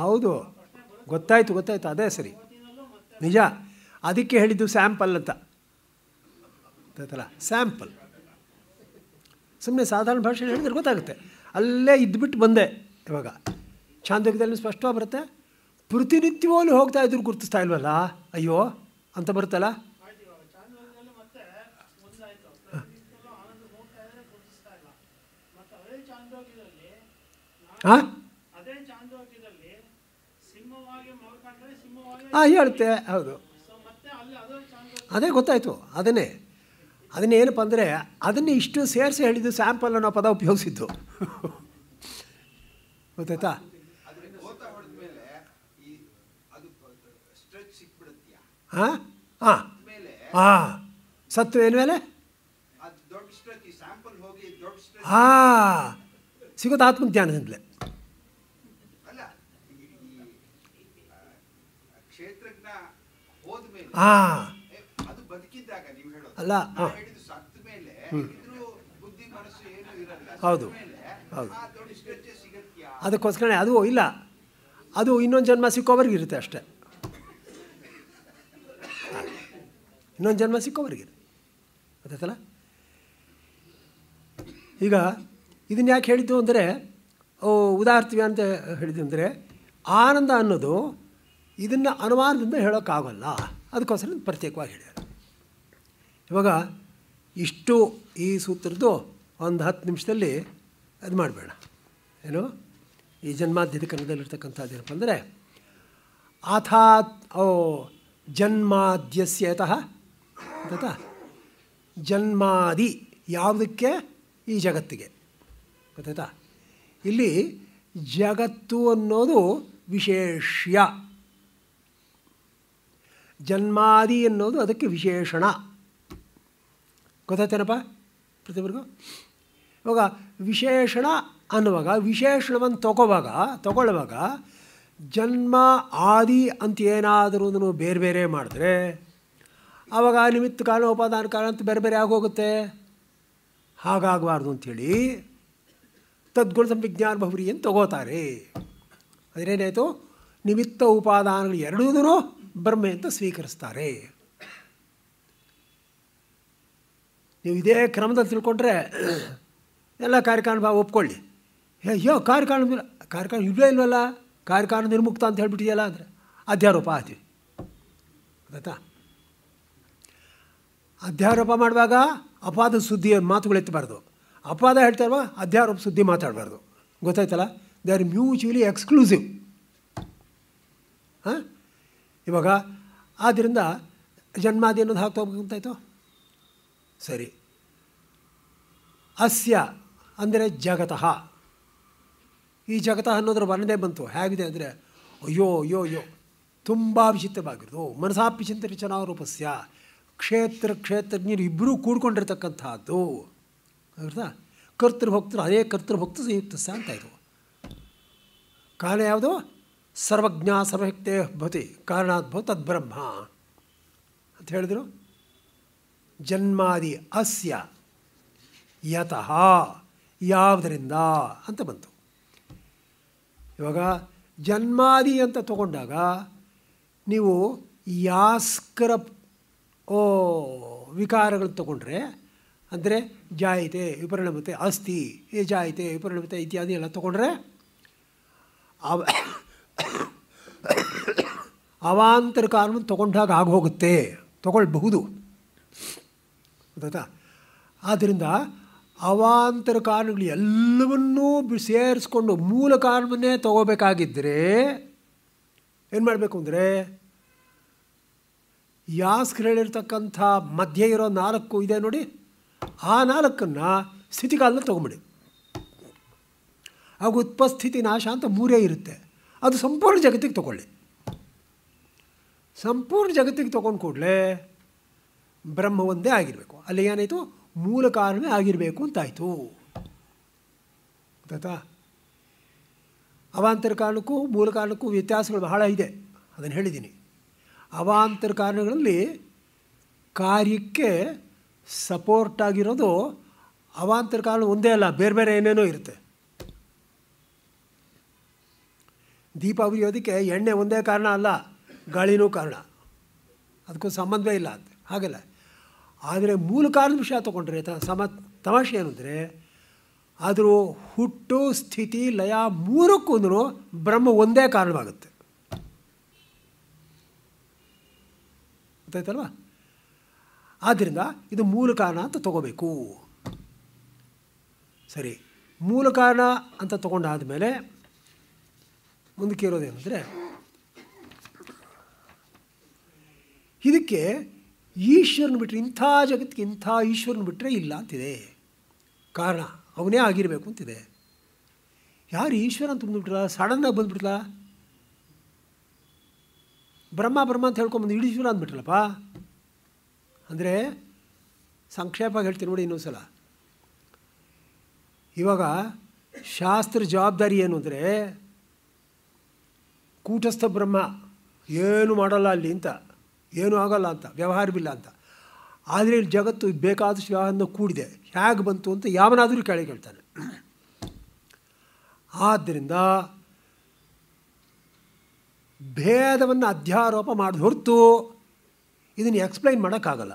ಹೌದು ಗೊತ್ತಾಯಿತು ಗೊತ್ತಾಯಿತು ಅದೇ ಸರಿ ನಿಜ ಅದಕ್ಕೆ ಹೇಳಿದ್ದು ಸ್ಯಾಂಪಲ್ ಅಂತ ಸ್ಯಾಂಪಲ್ ಸುಮ್ಮನೆ ಸಾಧಾರಣ ಭಾಷೆ ಹೇಳಿದ್ರೆ ಗೊತ್ತಾಗುತ್ತೆ ಅಲ್ಲೇ ಇದ್ದುಬಿಟ್ಟು ಬಂದೆ ಇವಾಗ ಚಾಂದೋಗ್ಯದಲ್ಲಿ ಸ್ಪಷ್ಟವಾಗಿ ಬರುತ್ತೆ ಪ್ರತಿನಿತ್ಯವೂ ಹೋಗ್ತಾ ಇದ್ರು ಗುರುತಿಸ್ತಾ ಇಲ್ವಲ್ಲ ಅಯ್ಯೋ ಅಂತ ಬರುತ್ತಲ್ಲ ಹಾಂ ಹೇಳುತ್ತೆ ಹೌದು ಅದೇ ಗೊತ್ತಾಯಿತು ಅದನ್ನೇ ಅದನ್ನೇನಪ್ಪ ಅಂದರೆ ಅದನ್ನೇ ಇಷ್ಟು ಸೇರಿಸಿ ಹೇಳಿದ್ದು ಸ್ಯಾಂಪಲ್ ಅನ್ನೋ ಪದ ಉಪಯೋಗಿಸಿದ್ದು ಗೊತ್ತಾಯ್ತಾ ಹಾಂ ಹಾಂ ಸತ್ತು ಏನು ಮೇಲೆ ಹಾಂ ಸಿಗೋದು ಆತ್ಮಜ್ಞಾನದಿಂದಲೇ ಅಲ್ಲ ಹೌದು ಹೌದು ಅದಕ್ಕೋಸ್ಕರ ಅದು ಇಲ್ಲ ಅದು ಇನ್ನೊಂದು ಜನ್ಮ ಸಿಕ್ಕೋವರೆಗಿರುತ್ತೆ ಇರುತ್ತೆ ಅಷ್ಟೆ ಇನ್ನೊಂದು ಜನ್ಮ ಸಿಕ್ಕೋವರೆಗಿರುತ್ತೆ ಗೊತ್ತಾಯ್ತಲ್ಲ ಈಗ ಇದನ್ನ ಯಾಕೆ ಹೇಳಿದ್ದು ಅಂದರೆ ಉದಾಹರ್ತೀವಿ ಅಂತ ಹೇಳಿದ್ದು ಅಂದರೆ ಆನಂದ ಅನ್ನೋದು ಇದನ್ನು ಅನುಮಾನದಿಂದ ಹೇಳೋಕ್ಕಾಗಲ್ಲ ಅದಕ್ಕೋಸ್ಕರ ಪ್ರತ್ಯೇಕವಾಗಿ ಹೇಳ್ಯಾರ ಇವಾಗ ಇಷ್ಟು ಈ ಸೂತ್ರದ್ದು ಒಂದು ಹತ್ತು ನಿಮಿಷದಲ್ಲಿ ಅದು ಮಾಡಬೇಡ ಏನು ಈ ಜನ್ಮಾದ್ಯತೆ ಏನಪ್ಪ ಅಂದರೆ ಆಥಾತ್ ಓ ಜನ್ಮಾದ್ಯಸ್ಯತಃ ಗೊತ್ತಾ ಜನ್ಮಾದಿ ಯಾವುದಕ್ಕೆ ಈ ಜಗತ್ತಿಗೆ ಗೊತ್ತಾಯ್ತಾ ಇಲ್ಲಿ ಜಗತ್ತು ಅನ್ನೋದು ವಿಶೇಷ್ಯ ಜನ್ಮಾದಿ ಅನ್ನೋದು ಅದಕ್ಕೆ ವಿಶೇಷಣ ಗೊತ್ತಾಯ್ತೇನಪ್ಪ ಪ್ರತಿಯೊಬ್ಬರಿಗೂ ಇವಾಗ ವಿಶೇಷಣ ಅನ್ನುವಾಗ ವಿಶೇಷಣವನ್ನು ತಗೋವಾಗ ತಗೊಳ್ಳುವಾಗ ಜನ್ಮ ಆದಿ ಅಂತ ಏನಾದರೂ ಬೇರೆ ಬೇರೆ ಮಾಡಿದ್ರೆ ಆವಾಗ ನಿಮಿತ್ತ ಕಾಲ ಉಪಾದಾನ ಕಾಲ ಅಂತ ಬೇರೆ ಬೇರೆ ಆಗೋಗುತ್ತೆ ಹಾಗಾಗಬಾರ್ದು ಅಂಥೇಳಿ ತದ್ಗುಣ ಸಂವಿಜ್ಞಾನ ಬಹುರಿ ಅಂತ ತಗೋತಾರೆ ಅದರೇನಾಯಿತು ನಿಮಿತ್ತ ಉಪಾದಾನಗಳು ಎರಡೂ ಬ್ರಹ್ಮೆ ಅಂತ ಸ್ವೀಕರಿಸ್ತಾರೆ ನೀವು ಇದೇ ಕ್ರಮದಲ್ಲಿ ತಿಳ್ಕೊಂಡ್ರೆ ಎಲ್ಲ ಕಾರ್ಯಕ್ರಮ ಒಪ್ಕೊಳ್ಳಿ ಹೇ ಯೋ ಕಾರ್ಯ ಕಾರಣ ಕಾರ್ಯ ಕಾರಣ ಇಲ್ಲೇ ಇಲ್ವಲ್ಲ ಕಾರ್ಯ ಕಾರಣ ನಿರ್ಮುಕ್ತ ಅಂತ ಹೇಳ್ಬಿಟ್ಟಿದೆಯಲ್ಲ ಅಂದರೆ ಅಧ್ಯಾರೋಪ ಆತೀವಿ ಗೊತ್ತಾ ಅಧ್ಯಾರೋಪ ಮಾಡುವಾಗ ಅಪಾದ ಸುದ್ದಿ ಮಾತುಗಳು ಎತ್ತಬಾರ್ದು ಅಪಾದ ಹೇಳ್ತಾರವಾ ಅಧ್ಯಾರೋಪ ಸುದ್ದಿ ಮಾತಾಡಬಾರ್ದು ಗೊತ್ತಾಯ್ತಲ್ಲ ದೇ ಆರ್ ಮ್ಯೂಚುವಲಿ ಎಕ್ಸ್ಕ್ಲೂಸಿವ್ ಹಾಂ ಇವಾಗ ಆದ್ದರಿಂದ ಜನ್ಮಾದಿ ಅನ್ನೋದು ಹಾಕ್ತಾ ಹೋಗ್ಬೇಕಂತಾಯ್ತು ಸರಿ ಅಸ್ಯ ಅಂದರೆ ಜಗತಃ ಈ ಜಗತ ಅನ್ನೋದ್ರ ವರ್ಣನೆ ಬಂತು ಹೇಗಿದೆ ಅಂದರೆ ಅಯ್ಯೋ ಅಯ್ಯೋ ಅಯ್ಯೋ ತುಂಬ ವಿಚಿತ್ರವಾಗಿರೋದು ರಚನಾ ರೂಪಸ್ಯ ಕ್ಷೇತ್ರ ಕ್ಷೇತ್ರಜ್ಞರು ಇಬ್ಬರೂ ಕೂಡ್ಕೊಂಡಿರ್ತಕ್ಕಂಥದ್ದು ಅರ್ಥ ಕರ್ತೃಭಕ್ತರು ಅದೇ ಕರ್ತೃಭಕ್ತ ಸಂಯುಕ್ತ ಅಂತ ಇದು ಕಾರಣ ಯಾವುದು ಸರ್ವಜ್ಞ ಭತಿ ಭವತಿ ಕಾರಣಾದ್ಭವ ತದ್ಬ್ರಹ್ಮ ಅಂತ ಹೇಳಿದರು ಜನ್ಮಾದಿ ಅಸ್ಯ ಯತಃ ಯಾವುದರಿಂದ ಅಂತ ಬಂತು ಇವಾಗ ಜನ್ಮಾದಿ ಅಂತ ತಗೊಂಡಾಗ ನೀವು ಯಾಸ್ಕರ ಓ ವಿಕಾರಗಳು ತಗೊಂಡ್ರೆ ಅಂದರೆ ಜಾಯಿತೆ ವಿಪರಿಣಮತೆ ಅಸ್ತಿ ಜಾಯಿತೆ ವಿಪರಿಣಮತೆ ಇತ್ಯಾದಿ ಎಲ್ಲ ತಗೊಂಡ್ರೆ ಅವ ಅವಾಂತರ ಕಾನೂನು ತಗೊಂಡಾಗ ಆಗೋಗುತ್ತೆ ತಗೊಳ್ಬಹುದು ಗೊತ್ತಾ ಆದ್ದರಿಂದ ಅವಾಂತರ ಕಾರಣಗಳು ಎಲ್ಲವನ್ನೂ ಸೇರಿಸ್ಕೊಂಡು ಮೂಲ ಕಾರಣವನ್ನೇ ತಗೋಬೇಕಾಗಿದ್ದರೆ ಏನು ಮಾಡಬೇಕು ಅಂದರೆ ಯಾಸ್ಕರ್ ಹೇಳಿರ್ತಕ್ಕಂಥ ಮಧ್ಯೆ ಇರೋ ನಾಲ್ಕು ಇದೆ ನೋಡಿ ಆ ನಾಲ್ಕನ್ನು ಸ್ಥಿತಿಗಾಲನ್ನ ತೊಗೊಂಬಿಡಿ ಹಾಗೂ ಉತ್ಪಸ್ಥಿತಿ ನಾಶ ಅಂತ ಮೂರೇ ಇರುತ್ತೆ ಅದು ಸಂಪೂರ್ಣ ಜಗತ್ತಿಗೆ ತಗೊಳ್ಳಿ ಸಂಪೂರ್ಣ ಜಗತ್ತಿಗೆ ತೊಗೊಂಡು ಕೂಡಲೇ ಬ್ರಹ್ಮ ಒಂದೇ ಆಗಿರಬೇಕು ಅಲ್ಲಿ ಏನಾಯಿತು ಮೂಲ ಕಾರಣವೇ ಆಗಿರಬೇಕು ಅಂತಾಯಿತು ಗೊತ್ತಾಯ್ತಾ ಅವಾಂತರ ಕಾರಣಕ್ಕೂ ಮೂಲ ಕಾರಣಕ್ಕೂ ವ್ಯತ್ಯಾಸಗಳು ಬಹಳ ಇದೆ ಅದನ್ನು ಹೇಳಿದ್ದೀನಿ ಅವಾಂತರ ಕಾರಣಗಳಲ್ಲಿ ಕಾರ್ಯಕ್ಕೆ ಸಪೋರ್ಟ್ ಆಗಿರೋದು ಅವಾಂತರ ಕಾರಣ ಒಂದೇ ಅಲ್ಲ ಬೇರೆ ಬೇರೆ ಏನೇನೋ ಇರುತ್ತೆ ದೀಪ ಉರಿಯೋದಕ್ಕೆ ಎಣ್ಣೆ ಒಂದೇ ಕಾರಣ ಅಲ್ಲ ಗಾಳಿನೂ ಕಾರಣ ಅದಕ್ಕೂ ಸಂಬಂಧವೇ ಇಲ್ಲ ಅಂತ ಹಾಗಲ್ಲ ಆದರೆ ಮೂಲ ಕಾರಣ ವಿಷಯ ತೊಗೊಂಡ್ರೆ ಸಮ ತಮಾಷೆ ಏನಂದರೆ ಆದರೂ ಹುಟ್ಟು ಸ್ಥಿತಿ ಲಯ ಮೂರಕ್ಕೂ ಬ್ರಹ್ಮ ಒಂದೇ ಕಾರಣವಾಗುತ್ತೆ ಗೊತ್ತಾಯ್ತಲ್ವಾ ಆದ್ದರಿಂದ ಇದು ಮೂಲ ಕಾರಣ ಅಂತ ತಗೋಬೇಕು ಸರಿ ಮೂಲ ಕಾರಣ ಅಂತ ತಗೊಂಡಾದ ಮೇಲೆ ಮುಂದಕ್ಕೆ ಇರೋದೇನೆಂದರೆ ಇದಕ್ಕೆ ಈಶ್ವರನ ಬಿಟ್ಟರೆ ಇಂಥ ಜಗತ್ತಿಗೆ ಇಂಥ ಈಶ್ವರನ ಬಿಟ್ಟರೆ ಇಲ್ಲ ಅಂತಿದೆ ಕಾರಣ ಅವನೇ ಆಗಿರಬೇಕು ಅಂತಿದೆ ಯಾರು ಈಶ್ವರ ಅಂತ ಬಂದುಬಿಟ್ರಲ್ಲ ಸಡನ್ನಾಗಿ ಬಂದುಬಿಟ್ಲ ಬ್ರಹ್ಮ ಬ್ರಹ್ಮ ಅಂತ ಹೇಳ್ಕೊಂಬಂದು ಈಶ್ವರ ಅಂದ್ಬಿಟ್ರಲ್ಲಪ್ಪ ಅಂದರೆ ಸಂಕ್ಷೇಪವಾಗಿ ಹೇಳ್ತೀನಿ ನೋಡಿ ಇನ್ನೊಂದು ಸಲ ಇವಾಗ ಶಾಸ್ತ್ರ ಜವಾಬ್ದಾರಿ ಏನು ಅಂದರೆ ಕೂಟಸ್ಥ ಬ್ರಹ್ಮ ಏನು ಮಾಡಲ್ಲ ಅಲ್ಲಿ ಅಂತ ಏನೂ ಆಗಲ್ಲ ಅಂತ ವ್ಯವಹಾರವಿಲ್ಲ ಅಂತ ಆದರೆ ಇಲ್ಲಿ ಜಗತ್ತು ಬೇಕಾದಷ್ಟು ವ್ಯವಹಾರನ ಕೂಡಿದೆ ಹೇಗೆ ಬಂತು ಅಂತ ಯಾವನಾದರೂ ಕೇಳಿ ಕೇಳ್ತಾನೆ ಆದ್ದರಿಂದ ಭೇದವನ್ನು ಅಧ್ಯಾರೋಪ ಮಾಡಿದ ಹೊರತು ಇದನ್ನು ಎಕ್ಸ್ಪ್ಲೈನ್ ಮಾಡೋಕ್ಕಾಗಲ್ಲ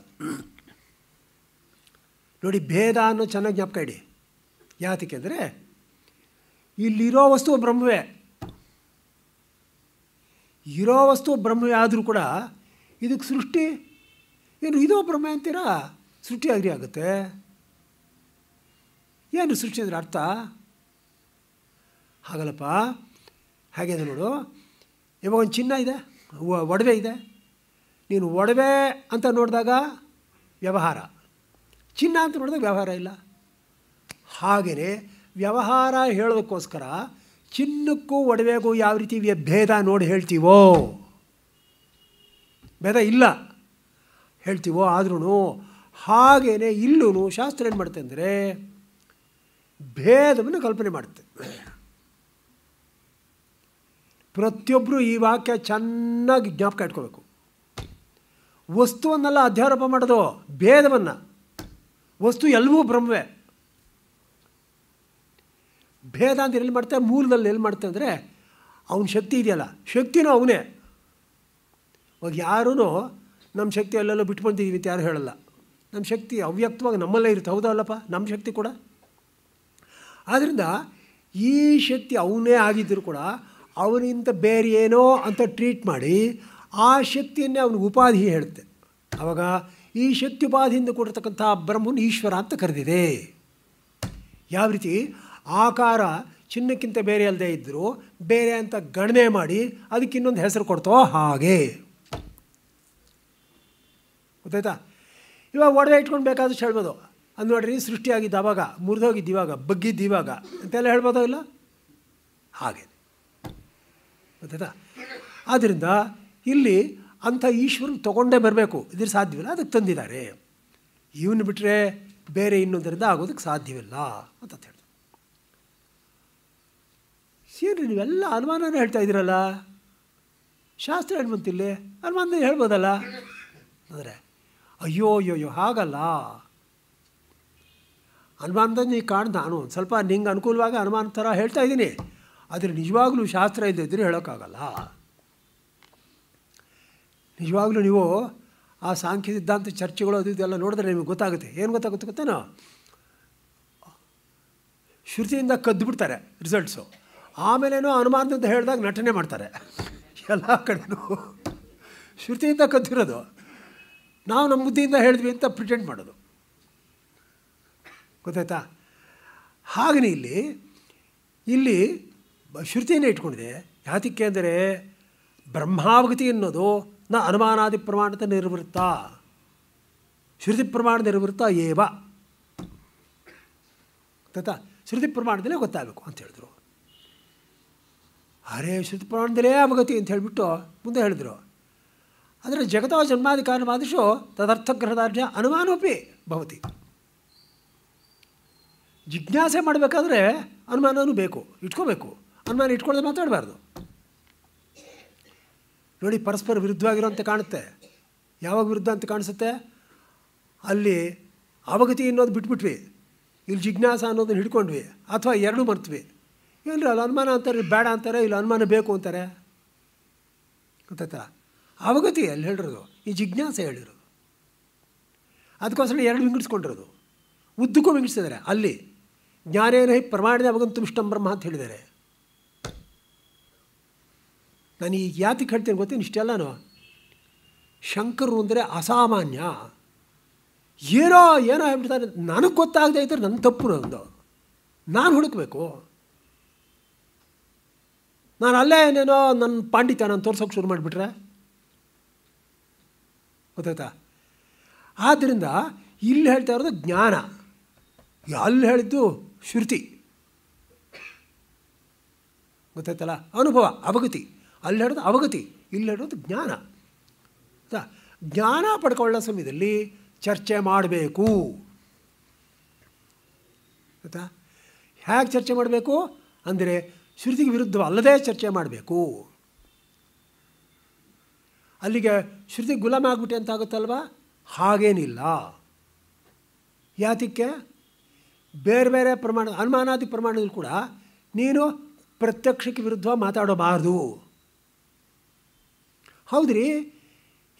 ನೋಡಿ ಭೇದ ಅನ್ನೋ ಚೆನ್ನಾಗಿ ಜ್ಞಾಪಕ ಇಡಿ ಯಾತಕ್ಕೆ ಅಂದರೆ ಇಲ್ಲಿರೋ ವಸ್ತು ಬ್ರಹ್ಮವೇ ಇರೋ ವಸ್ತು ಬ್ರಹ್ಮವೇ ಆದರೂ ಕೂಡ ಇದಕ್ಕೆ ಸೃಷ್ಟಿ ಏನು ಇದೋ ಬ್ರಹ್ಮ ಅಂತೀರಾ ಸೃಷ್ಟಿ ಅಗ್ರಿ ಆಗುತ್ತೆ ಏನು ಸೃಷ್ಟಿ ಅಂದರೆ ಅರ್ಥ ಹಾಗಲ್ಲಪ್ಪ ಹಾಗೆ ಅದು ನೋಡು ಇವಾಗ ಒಂದು ಚಿನ್ನ ಇದೆ ಒಡವೆ ಇದೆ ನೀನು ಒಡವೆ ಅಂತ ನೋಡಿದಾಗ ವ್ಯವಹಾರ ಚಿನ್ನ ಅಂತ ನೋಡಿದಾಗ ವ್ಯವಹಾರ ಇಲ್ಲ ಹಾಗೆಯೇ ವ್ಯವಹಾರ ಹೇಳೋದಕ್ಕೋಸ್ಕರ ಚಿನ್ನಕ್ಕೂ ಒಡವೆಗೂ ಯಾವ ರೀತಿ ಭೇದ ನೋಡಿ ಹೇಳ್ತೀವೋ ಭೇದ ಇಲ್ಲ ಹೇಳ್ತೀವೋ ಆದ್ರೂ ಹಾಗೇನೆ ಇಲ್ಲೂ ಶಾಸ್ತ್ರ ಏನು ಮಾಡುತ್ತೆ ಅಂದರೆ ಭೇದವನ್ನು ಕಲ್ಪನೆ ಮಾಡುತ್ತೆ ಪ್ರತಿಯೊಬ್ಬರು ಈ ವಾಕ್ಯ ಚೆನ್ನಾಗಿ ಜ್ಞಾಪಕ ಇಟ್ಕೋಬೇಕು ವಸ್ತುವನ್ನೆಲ್ಲ ಅಧ್ಯಾರೋಪ ಮಾಡೋದು ಭೇದವನ್ನು ವಸ್ತು ಎಲ್ಲವೂ ಬ್ರಹ್ಮವೇ ಭೇದ ಅಂತ ಎಲ್ಲಿ ಮಾಡ್ತಾರೆ ಮೂಲದಲ್ಲಿ ಎಲ್ಲಿ ಅಂದರೆ ಅವನ ಶಕ್ತಿ ಇದೆಯಲ್ಲ ಶಕ್ತಿನೂ ಅವನೇ ಇವಾಗ ಯಾರೂ ನಮ್ಮ ಶಕ್ತಿ ಅಲ್ಲೆಲ್ಲೋ ಬಿಟ್ಟು ಅಂತ ಯಾರು ಹೇಳಲ್ಲ ನಮ್ಮ ಶಕ್ತಿ ಅವ್ಯಕ್ತವಾಗಿ ನಮ್ಮಲ್ಲೇ ಇರುತ್ತೆ ಹೌದಲ್ಲಪ್ಪ ನಮ್ಮ ಶಕ್ತಿ ಕೂಡ ಆದ್ದರಿಂದ ಈ ಶಕ್ತಿ ಅವನೇ ಆಗಿದ್ದರೂ ಕೂಡ ಅವನಿಂತ ಬೇರೆ ಏನೋ ಅಂತ ಟ್ರೀಟ್ ಮಾಡಿ ಆ ಶಕ್ತಿಯನ್ನೇ ಅವನಿಗೆ ಉಪಾಧಿ ಹೇಳುತ್ತೆ ಆವಾಗ ಈ ಶಕ್ತಿ ಉಪಾಧಿಯಿಂದ ಕೊಡ್ತಕ್ಕಂಥ ಬ್ರಹ್ಮನ ಈಶ್ವರ ಅಂತ ಕರೆದಿದೆ ಯಾವ ರೀತಿ ಆಕಾರ ಚಿನ್ನಕ್ಕಿಂತ ಬೇರೆ ಅಲ್ಲದೆ ಇದ್ದರೂ ಬೇರೆ ಅಂತ ಗಣನೆ ಮಾಡಿ ಅದಕ್ಕೆ ಇನ್ನೊಂದು ಹೆಸರು ಕೊಡ್ತೋ ಹಾಗೆ ಗೊತ್ತಾಯ್ತಾ ಇವಾಗ ಒಡವೆ ಇಟ್ಕೊಂಡು ಬೇಕಾದಷ್ಟು ಹೇಳ್ಬೋದು ಅದು ನೋಡ್ರಿ ಸೃಷ್ಟಿಯಾಗಿದ್ದು ಅವಾಗ ಮುರಿದೋಗಿದ್ದು ಇವಾಗ ಬಗ್ಗಿದ್ದು ಇವಾಗ ಅಂತೆಲ್ಲ ಹೇಳ್ಬೋದೋ ಇಲ್ಲ ಹಾಗೆ ಗೊತ್ತಾಯ್ತಾ ಆದ್ದರಿಂದ ಇಲ್ಲಿ ಅಂಥ ಈಶ್ವರನ ತೊಗೊಂಡೇ ಬರಬೇಕು ಇದ್ರ ಸಾಧ್ಯವಿಲ್ಲ ಅದಕ್ಕೆ ತಂದಿದ್ದಾರೆ ಇವನು ಬಿಟ್ಟರೆ ಬೇರೆ ಇನ್ನೊಂದರಿಂದ ಆಗೋದಕ್ಕೆ ಸಾಧ್ಯವಿಲ್ಲ ಅಂತ ಹೇಳಿದ್ರು ಸೇರಿ ನೀವೆಲ್ಲ ಅನುಮಾನನೇ ಹೇಳ್ತಾ ಇದ್ದೀರಲ್ಲ ಶಾಸ್ತ್ರ ಹೇಳ್ಬಂತಿಲ್ಲ ಅನುಮಾನ ಹೇಳ್ಬೋದಲ್ಲ ಅಂದರೆ ಅಯ್ಯೋ ಅಯ್ಯೋ ಹಾಗಲ್ಲ ಅನುಮಾನದಲ್ಲಿ ನೀ ಕಾಣ್ದು ನಾನು ಸ್ವಲ್ಪ ನಿಂಗೆ ಅನುಕೂಲವಾಗಿ ಅನುಮಾನ ಥರ ಹೇಳ್ತಾ ಇದ್ದೀನಿ ಆದರೆ ನಿಜವಾಗ್ಲೂ ಶಾಸ್ತ್ರ ಇದ್ದರೆ ಹೇಳೋಕ್ಕಾಗಲ್ಲ ನಿಜವಾಗ್ಲೂ ನೀವು ಆ ಸಾಂಖ್ಯ ಸಿದ್ಧಾಂತ ಚರ್ಚೆಗಳು ಅದು ಇದೆಲ್ಲ ನೋಡಿದ್ರೆ ನಿಮಗೆ ಗೊತ್ತಾಗುತ್ತೆ ಏನು ಗೊತ್ತಾಗುತ್ತೆ ಗೊತ್ತೇನೋ ಶ್ರುತಿಯಿಂದ ಕದ್ದುಬಿಡ್ತಾರೆ ರಿಸಲ್ಟ್ಸು ಆಮೇಲೇನೋ ಅನುಮಾನದಿಂದ ಹೇಳಿದಾಗ ನಟನೆ ಮಾಡ್ತಾರೆ <laughs> ಎಲ್ಲ ಕಡೆನೂ ಶ್ರುತಿಯಿಂದ ಕದ್ದಿರೋದು ನಾವು ನಮ್ಮ ಬುದ್ಧಿಯಿಂದ ಹೇಳಿದ್ವಿ ಅಂತ ಪ್ರಿಟೆಂಡ್ ಮಾಡೋದು ಗೊತ್ತಾಯ್ತಾ ಹಾಗೆಯೇ ಇಲ್ಲಿ ಇಲ್ಲಿ ಶ್ರುತಿಯನ್ನು ಇಟ್ಕೊಂಡಿದೆ ಯಾತಕ್ಕೆ ಅಂದರೆ ಬ್ರಹ್ಮಾವಗತಿ ಅನ್ನೋದು ನ ಅನುಮಾನಾದಿ ಪ್ರಮಾಣದ ನಿರ್ವೃತ್ತ ಶ್ರುತಿ ಪ್ರಮಾಣ ನಿರ್ವೃತ್ತ ಏವ ಗೊತ್ತಾಯ್ತಾ ಶ್ರುತಿ ಪ್ರಮಾಣದಲ್ಲೇ ಗೊತ್ತಾಗಬೇಕು ಅಂತ ಹೇಳಿದ್ರು ಅರೆ ಶ್ರುತಿ ಪ್ರಮಾಣದಲ್ಲೇ ಅವಗತಿ ಅಂತ ಹೇಳಿಬಿಟ್ಟು ಮುಂದೆ ಹೇಳಿದ್ರು ಅಂದರೆ ಜಗತೋ ತದರ್ಥ ಗ್ರಹದಾರ್ಜ ಅನುಮಾನೋಪಿ ಭವತಿ ಜಿಜ್ಞಾಸೆ ಮಾಡಬೇಕಾದ್ರೆ ಅನುಮಾನವೂ ಬೇಕು ಇಟ್ಕೋಬೇಕು ಅನುಮಾನ ಇಟ್ಕೊಳ್ಳೋದು ಮಾತಾಡಬಾರ್ದು ನೋಡಿ ಪರಸ್ಪರ ವಿರುದ್ಧವಾಗಿರೋಂಥ ಕಾಣುತ್ತೆ ಯಾವಾಗ ವಿರುದ್ಧ ಅಂತ ಕಾಣಿಸುತ್ತೆ ಅಲ್ಲಿ ಅವಗತಿ ಅನ್ನೋದು ಬಿಟ್ಬಿಟ್ವಿ ಇಲ್ಲಿ ಜಿಜ್ಞಾಸ ಅನ್ನೋದನ್ನ ಹಿಡ್ಕೊಂಡ್ವಿ ಅಥವಾ ಎರಡೂ ಮರ್ತ್ವಿ ಇಲ್ಲ ಅಲ್ಲಿ ಅನುಮಾನ ಅಂತಾರೆ ಬೇಡ ಅಂತಾರೆ ಇಲ್ಲಿ ಅನುಮಾನ ಬೇಕು ಅಂತಾರೆ ಗೊತ್ತಾಯ್ತಾ ಅವಗತಿ ಅಲ್ಲಿ ಹೇಳಿರೋದು ಈ ಜಿಜ್ಞಾಸೆ ಹೇಳಿರೋದು ಅದಕ್ಕೋಸ್ಕರ ಎರಡು ವಿಂಗಡಿಸ್ಕೊಂಡಿರೋದು ಉದ್ದಕ್ಕೂ ವಿಂಗಡಿಸಿದ್ದಾರೆ ಅಲ್ಲಿ ಜ್ಞಾನೇನ ಪ್ರಮಾಣದ ಅವಗಂತುಷ್ಟಂ ಬ್ರಹ್ಮ ಅಂತ ಹೇಳಿದ್ದಾರೆ ನಾನು ಈಗ ಯಾತಿ ಹೇಳ್ತೀನಿ ಗೊತ್ತೇನು ಇಷ್ಟೆಲ್ಲ ಶಂಕರು ಅಂದರೆ ಅಸಾಮಾನ್ಯ ಏನೋ ಏನೋ ಹೇಳ್ಬಿಡ್ತಾರೆ ನನಗೆ ಗೊತ್ತಾಗದೆ ಇದ್ದರೆ ನನ್ನ ತಪ್ಪು ನಂದು ನಾನು ಹುಡುಕಬೇಕು ನಾನು ಅಲ್ಲೇ ಏನೇನೋ ನನ್ನ ಪಾಂಡಿತ್ಯ ನಾನು ತೋರ್ಸೋಕೆ ಶುರು ಮಾಡಿಬಿಟ್ರೆ ಗೊತ್ತಾಯ್ತಾ ಆದ್ದರಿಂದ ಇಲ್ಲಿ ಹೇಳ್ತಾ ಇರೋದು ಜ್ಞಾನ ಅಲ್ಲಿ ಹೇಳಿದ್ದು ಶ್ರುತಿ ಗೊತ್ತಾಯ್ತಲ್ಲ ಅನುಭವ ಅವಗತಿ ಅಲ್ಲಿ ಹೇಳೋದು ಅವಗತಿ ಇಲ್ಲಿ ಹೇಳೋದು ಜ್ಞಾನ ಆಯಿತಾ ಜ್ಞಾನ ಪಡ್ಕೊಳ್ಳೋ ಸಮಯದಲ್ಲಿ ಚರ್ಚೆ ಮಾಡಬೇಕು ಆಯ್ತಾ ಹೇಗೆ ಚರ್ಚೆ ಮಾಡಬೇಕು ಅಂದರೆ ಶ್ರುತಿಗೆ ವಿರುದ್ಧವಲ್ಲದೇ ಚರ್ಚೆ ಮಾಡಬೇಕು ಅಲ್ಲಿಗೆ ಶ್ರುತಿ ಗುಲಾಮ ಆಗ್ಬಿಟ್ಟೆ ಅಂತಾಗುತ್ತಲ್ವ ಹಾಗೇನಿಲ್ಲ ಯಾತಕ್ಕೆ ಬೇರೆ ಬೇರೆ ಪ್ರಮಾಣ ಅನುಮಾನಾದಿ ಪ್ರಮಾಣದಲ್ಲಿ ಕೂಡ ನೀನು ಪ್ರತ್ಯಕ್ಷಕ್ಕೆ ವಿರುದ್ಧ ಮಾತಾಡಬಾರದು ಹೌದ್ರಿ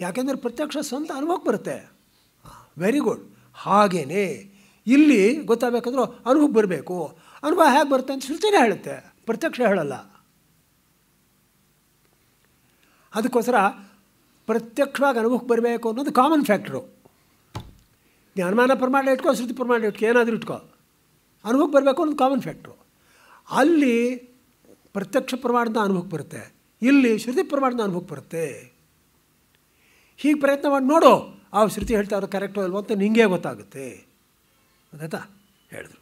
ಯಾಕೆಂದರೆ ಪ್ರತ್ಯಕ್ಷ ಸ್ವಂತ ಅನುಭವಕ್ಕೆ ಬರುತ್ತೆ ವೆರಿ ಗುಡ್ ಹಾಗೇನೆ ಇಲ್ಲಿ ಗೊತ್ತಾಗಬೇಕಂದ್ರೆ ಅನುಭವಕ್ಕೆ ಬರಬೇಕು ಅನುಭವ ಹೇಗೆ ಬರುತ್ತೆ ಅಂತ ಸೃಷ್ಟಿನೇ ಹೇಳುತ್ತೆ ಪ್ರತ್ಯಕ್ಷ ಹೇಳಲ್ಲ ಅದಕ್ಕೋಸ್ಕರ ಪ್ರತ್ಯಕ್ಷವಾಗಿ ಅನುಭವಕ್ಕೆ ಬರಬೇಕು ಅನ್ನೋದು ಕಾಮನ್ ಫ್ಯಾಕ್ಟ್ರು ಜ್ಞಾನಮಾನ ಪ್ರಮಾಣ ಇಟ್ಕೋ ಶ್ರುತಿ ಪ್ರಮಾಣ ಇಟ್ಕೋ ಏನಾದರೂ ಇಟ್ಕೋ ಅನುಭವಕ್ಕೆ ಬರಬೇಕು ಅನ್ನೋದು ಕಾಮನ್ ಫ್ಯಾಕ್ಟ್ರು ಅಲ್ಲಿ ಪ್ರತ್ಯಕ್ಷ ಪ್ರಮಾಣದ ಅನುಭವಕ್ಕೆ ಬರುತ್ತೆ ಇಲ್ಲಿ ಶ್ರುತಿ ಪ್ರಮಾಣದ ಅನುಭವಕ್ಕೆ ಬರುತ್ತೆ ಹೀಗೆ ಪ್ರಯತ್ನ ಮಾಡಿ ನೋಡು ಆ ಶ್ರುತಿ ಹೇಳ್ತಾ ಅವ್ರು ಕರೆಕ್ಟು ಅಲ್ವ ಅಂತ ನಿಂಗೆ ಗೊತ್ತಾಗುತ್ತೆ ಅದಾಯ್ತಾ ಹೇಳಿದ್ರು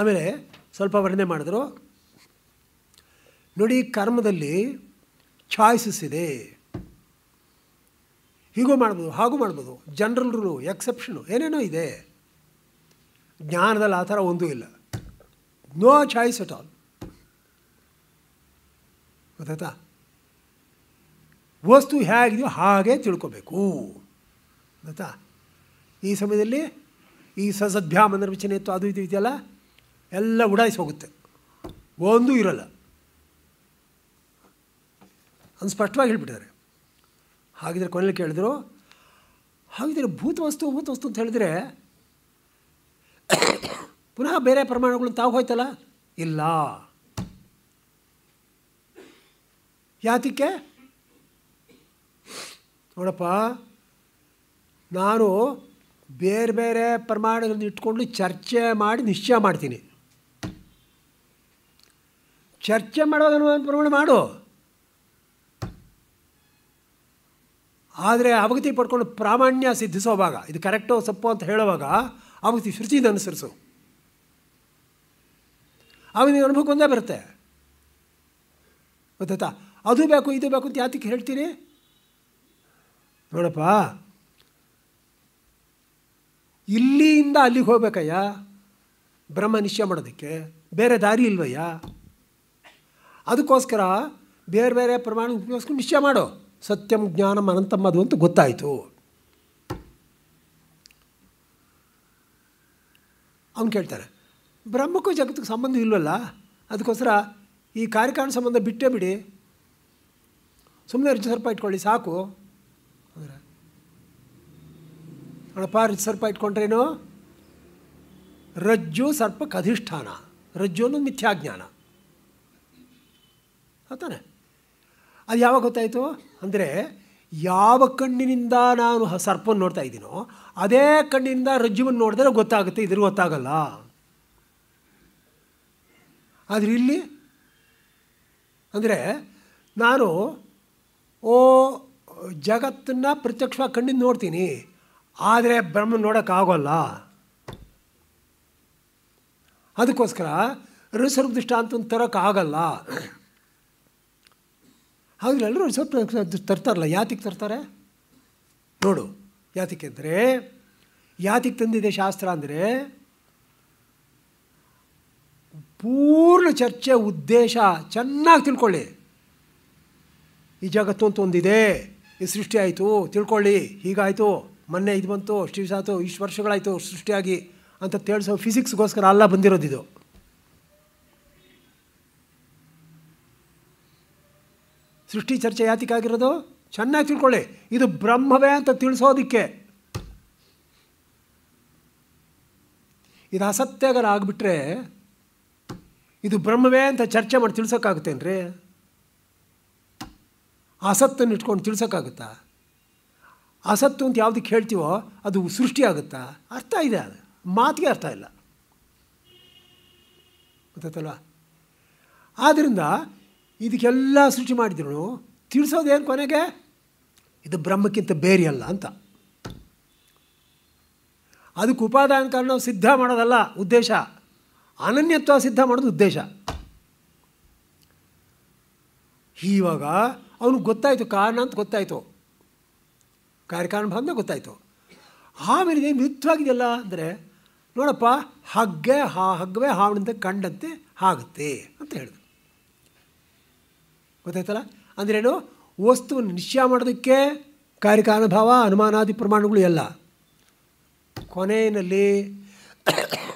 ಆಮೇಲೆ ಸ್ವಲ್ಪ ವರ್ಣನೆ ಮಾಡಿದ್ರು ನೋಡಿ ಕರ್ಮದಲ್ಲಿ ಚಾಯ್ಸಸ್ ಇದೆ ಹೀಗೂ ಮಾಡ್ಬೋದು ಹಾಗೂ ಮಾಡ್ಬೋದು ಜನರಲ್ ರೂಲು ಎಕ್ಸೆಪ್ಷನು ಏನೇನೋ ಇದೆ ಜ್ಞಾನದಲ್ಲಿ ಆ ಥರ ಒಂದೂ ಇಲ್ಲ ನೋ ಚಾಯ್ಸ್ ಅಟ್ ಆಲ್ ಗೊತ್ತಾಯ್ತಾ ವಸ್ತು ಹೇಗಿದೆಯೋ ಹಾಗೆ ತಿಳ್ಕೊಬೇಕು ಗೊತ್ತಾ ಈ ಸಮಯದಲ್ಲಿ ಈ ಸಸದ್ಭ್ಯಾಮ ನಿರ್ವಚನೆ ಇತ್ತು ಅದು ಇದು ಇದೆಯಲ್ಲ ಎಲ್ಲ ಉಡಾಯಿಸಿ ಹೋಗುತ್ತೆ ಒಂದೂ ಇರಲ್ಲ ಅದು ಸ್ಪಷ್ಟವಾಗಿ ಹೇಳ್ಬಿಟ್ಟಿದ್ದಾರೆ ಹಾಗಿದ್ರೆ ಕೊನೆಯಲ್ಲಿ ಕೇಳಿದ್ರು ಹಾಗಿದ್ರೆ ಭೂತ ವಸ್ತು ಭೂತ ವಸ್ತು ಅಂತ ಹೇಳಿದ್ರೆ ಪುನಃ ಬೇರೆ ಪ್ರಮಾಣಗಳು ತಾವು ಹೋಯ್ತಲ್ಲ ಇಲ್ಲ ಯಾತಕ್ಕೆ ನೋಡಪ್ಪ ನಾನು ಬೇರೆ ಬೇರೆ ಪ್ರಮಾಣಗಳನ್ನು ಇಟ್ಕೊಂಡು ಚರ್ಚೆ ಮಾಡಿ ನಿಶ್ಚಯ ಮಾಡ್ತೀನಿ ಚರ್ಚೆ ಮಾಡುವಾಗ ಪ್ರಮಾಣ ಮಾಡು ಆದರೆ ಅವಗತಿ ಪಡ್ಕೊಂಡು ಪ್ರಾಮಾಣ್ಯ ಸಿದ್ಧಿಸೋವಾಗ ಇದು ಕರೆಕ್ಟೋ ಸಪ್ಪೋ ಅಂತ ಹೇಳುವಾಗ ಅವಗತಿ ಶುಚಿನ ಅನುಸರಿಸು ಆವಾಗ ನಿಮ್ಮ ಅನುಭವಕ್ಕೆ ಒಂದೇ ಬರುತ್ತೆ ಗೊತ್ತಾಯ್ತಾ ಅದು ಬೇಕು ಇದು ಬೇಕು ಅಂತ ಯಾತಕ್ಕೆ ಹೇಳ್ತೀರಿ ನೋಡಪ್ಪ ಇಲ್ಲಿಯಿಂದ ಅಲ್ಲಿಗೆ ಹೋಗ್ಬೇಕಯ್ಯ ಬ್ರಹ್ಮ ನಿಶ್ಚಯ ಮಾಡೋದಕ್ಕೆ ಬೇರೆ ದಾರಿ ಇಲ್ವಯ್ಯ ಅದಕ್ಕೋಸ್ಕರ ಬೇರೆ ಬೇರೆ ಪ್ರಮಾಣ ಉಪಯೋಗಿಸ್ಕೊಂಡು ನಿಶ್ಚಯ ಮಾಡು ಸತ್ಯಂ ಜ್ಞಾನ ಅನಂತಂ ಅದು ಅಂತ ಗೊತ್ತಾಯಿತು ಅವನು ಕೇಳ್ತಾರೆ ಬ್ರಹ್ಮಕ್ಕೂ ಜಗತ್ತಿಗೆ ಸಂಬಂಧ ಇಲ್ವಲ್ಲ ಅದಕ್ಕೋಸ್ಕರ ಈ ಕಾರ್ಯಕಾರಣ ಸಂಬಂಧ ಬಿಟ್ಟೇ ಬಿಡಿ ಸುಮ್ಮನೆ ರಿಚ್ ಸರ್ಪ ಇಟ್ಕೊಳ್ಳಿ ಸಾಕು ಅಂದರೆ ಅಣ್ಣಪ್ಪ ಋತ್ಸರ್ಪ ಸರ್ಪ ಇಟ್ಕೊಂಡ್ರೇನು ರಜ್ಜು ಸರ್ಪಕ್ಕೆ ಅಧಿಷ್ಠಾನ ರಜ್ಜು ಅನ್ನೋದು ಮಿಥ್ಯಾಜ್ಞಾನ ಅಂತಾನೆ ಅದು ಯಾವಾಗ ಗೊತ್ತಾಯಿತು ಅಂದರೆ ಯಾವ ಕಣ್ಣಿನಿಂದ ನಾನು ಸರ್ಪನ್ನು ನೋಡ್ತಾ ಇದ್ದೀನೋ ಅದೇ ಕಣ್ಣಿನಿಂದ ರಜ್ಜುವನ್ನು ನೋಡಿದ್ರೆ ಗೊತ್ತಾಗುತ್ತೆ ಇದ್ರೂ ಗೊತ್ತಾಗಲ್ಲ ಆದರೆ ಇಲ್ಲಿ ಅಂದರೆ ನಾನು ಓ ಜಗತ್ತನ್ನು ಪ್ರತ್ಯಕ್ಷವಾಗಿ ಕಣ್ಣಿಂದ ನೋಡ್ತೀನಿ ಆದರೆ ಬ್ರಹ್ಮ ನೋಡೋಕ್ಕಾಗೋಲ್ಲ ಅದಕ್ಕೋಸ್ಕರ ದೃಷ್ಟ ಅಂತ ತರೋಕ್ಕಾಗಲ್ಲ ಆದರೆ ಎಲ್ಲರೂ ಸ್ವಲ್ಪ ತರ್ತಾರಲ್ಲ ಯಾತಿಗೆ ತರ್ತಾರೆ ನೋಡು ಯಾತಿಗೆ ಅಂದರೆ ಯಾತಿಗೆ ತಂದಿದೆ ಶಾಸ್ತ್ರ ಅಂದರೆ ಪೂರ್ಣ ಚರ್ಚೆ ಉದ್ದೇಶ ಚೆನ್ನಾಗಿ ತಿಳ್ಕೊಳ್ಳಿ ಈ ಜಗತ್ತು ಅಂತ ಒಂದಿದೆ ಈ ಸೃಷ್ಟಿ ಆಯಿತು ತಿಳ್ಕೊಳ್ಳಿ ಹೀಗಾಯಿತು ಮೊನ್ನೆ ಇದು ಬಂತು ಶ್ರೀ ಆಯಿತು ಇಷ್ಟು ವರ್ಷಗಳಾಯಿತು ಸೃಷ್ಟಿಯಾಗಿ ಅಂತ ತಿಳಿಸೋ ಫಿಸಿಕ್ಸ್ಗೋಸ್ಕರ ಅಲ್ಲ ಬಂದಿರೋದಿದು ಸೃಷ್ಟಿ ಚರ್ಚೆ ಯಾತಿಕಾಗಿರೋದು ಚೆನ್ನಾಗಿ ತಿಳ್ಕೊಳ್ಳಿ ಇದು ಬ್ರಹ್ಮವೇ ಅಂತ ತಿಳಿಸೋದಕ್ಕೆ ಇದು ಅಸತ್ಯಾಗರ ಆಗಿಬಿಟ್ರೆ ಇದು ಬ್ರಹ್ಮವೇ ಅಂತ ಚರ್ಚೆ ಮಾಡಿ ತಿಳ್ಸೋಕ್ಕಾಗುತ್ತೇನ್ರಿ ಅಸತ್ತನ್ನು ಇಟ್ಕೊಂಡು ತಿಳ್ಸೋಕ್ಕಾಗುತ್ತಾ ಅಸತ್ತು ಅಂತ ಯಾವುದಕ್ಕೆ ಹೇಳ್ತೀವೋ ಅದು ಸೃಷ್ಟಿಯಾಗುತ್ತಾ ಅರ್ಥ ಇದೆ ಅದು ಮಾತಿಗೆ ಅರ್ಥ ಇಲ್ಲ ಗೊತ್ತಾಯ್ತಲ್ವ ಆದ್ದರಿಂದ ಇದಕ್ಕೆಲ್ಲ ಸೃಷ್ಟಿ ಮಾಡಿದ್ರು ತಿಳಿಸೋದೇನು ಕೊನೆಗೆ ಇದು ಬ್ರಹ್ಮಕ್ಕಿಂತ ಅಲ್ಲ ಅಂತ ಅದಕ್ಕೆ ಉಪಾದಾನ ಕಾರಣ ಸಿದ್ಧ ಮಾಡೋದಲ್ಲ ಉದ್ದೇಶ ಅನನ್ಯತ್ವ ಸಿದ್ಧ ಮಾಡೋದು ಉದ್ದೇಶ ಇವಾಗ ಅವನಿಗೆ ಗೊತ್ತಾಯಿತು ಕಾರಣ ಅಂತ ಗೊತ್ತಾಯಿತು ಕಾರ್ಯಕಾರಣ ಭಾವನೆ ಗೊತ್ತಾಯಿತು ಆಮೇಲೆ ಏನು ಮಿತ್ವಾಗಿದೆಯಲ್ಲ ಅಂದರೆ ನೋಡಪ್ಪ ಹಗ್ಗೆ ಹಾ ಹಗ್ಗವೇ ಹಾವಣಂತೆ ಕಂಡಂತೆ ಆಗುತ್ತೆ ಅಂತ ಹೇಳಿದ್ರು ಗೊತ್ತಾಯ್ತಲ್ಲ ಅಂದ್ರೇನು ವಸ್ತುವನ್ನು ನಿಶ್ಚಯ ಮಾಡೋದಕ್ಕೆ ಕಾರ್ಯಕಾನುಭವ ಅನುಮಾನಾದಿ ಪ್ರಮಾಣಗಳು ಎಲ್ಲ ಕೊನೆಯಲ್ಲಿ <coughs>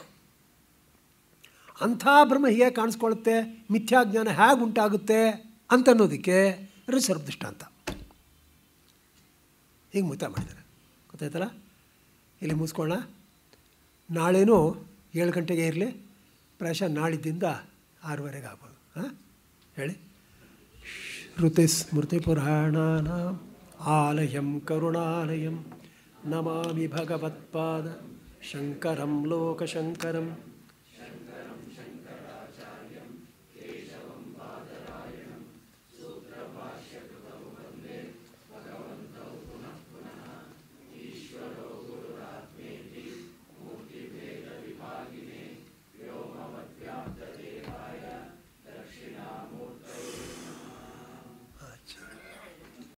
ಅಂಥ ಬ್ರಹ್ಮ ಹೇಗೆ ಕಾಣಿಸ್ಕೊಳ್ಳುತ್ತೆ ಮಿಥ್ಯಾಜ್ಞಾನ ಹೇಗೆ ಉಂಟಾಗುತ್ತೆ ಅಂತನ್ನೋದಕ್ಕೆ ದೃಷ್ಟ ಅಂತ ಹೀಗೆ ಮುಕ್ತಾಯ ಮಾಡಿದ್ದಾರೆ ಗೊತ್ತಾಯ್ತಲ್ಲ ಇಲ್ಲಿ ಮುಗಿಸ್ಕೊಳ್ಳೋಣ ನಾಳೆನೂ ಏಳು ಗಂಟೆಗೆ ಇರಲಿ ಪ್ರಾಯಶಃ ನಾಳಿದ್ದಿಂದ ಆರೂವರೆಗೆ ಆಗ್ಬೋದು ಹಾಂ ಹೇಳಿ श्रुतिस्मृतिपुराणानाम् आलयं करुणालयं नमामि भगवत्पाद शङ्करं लोकशङ्करम्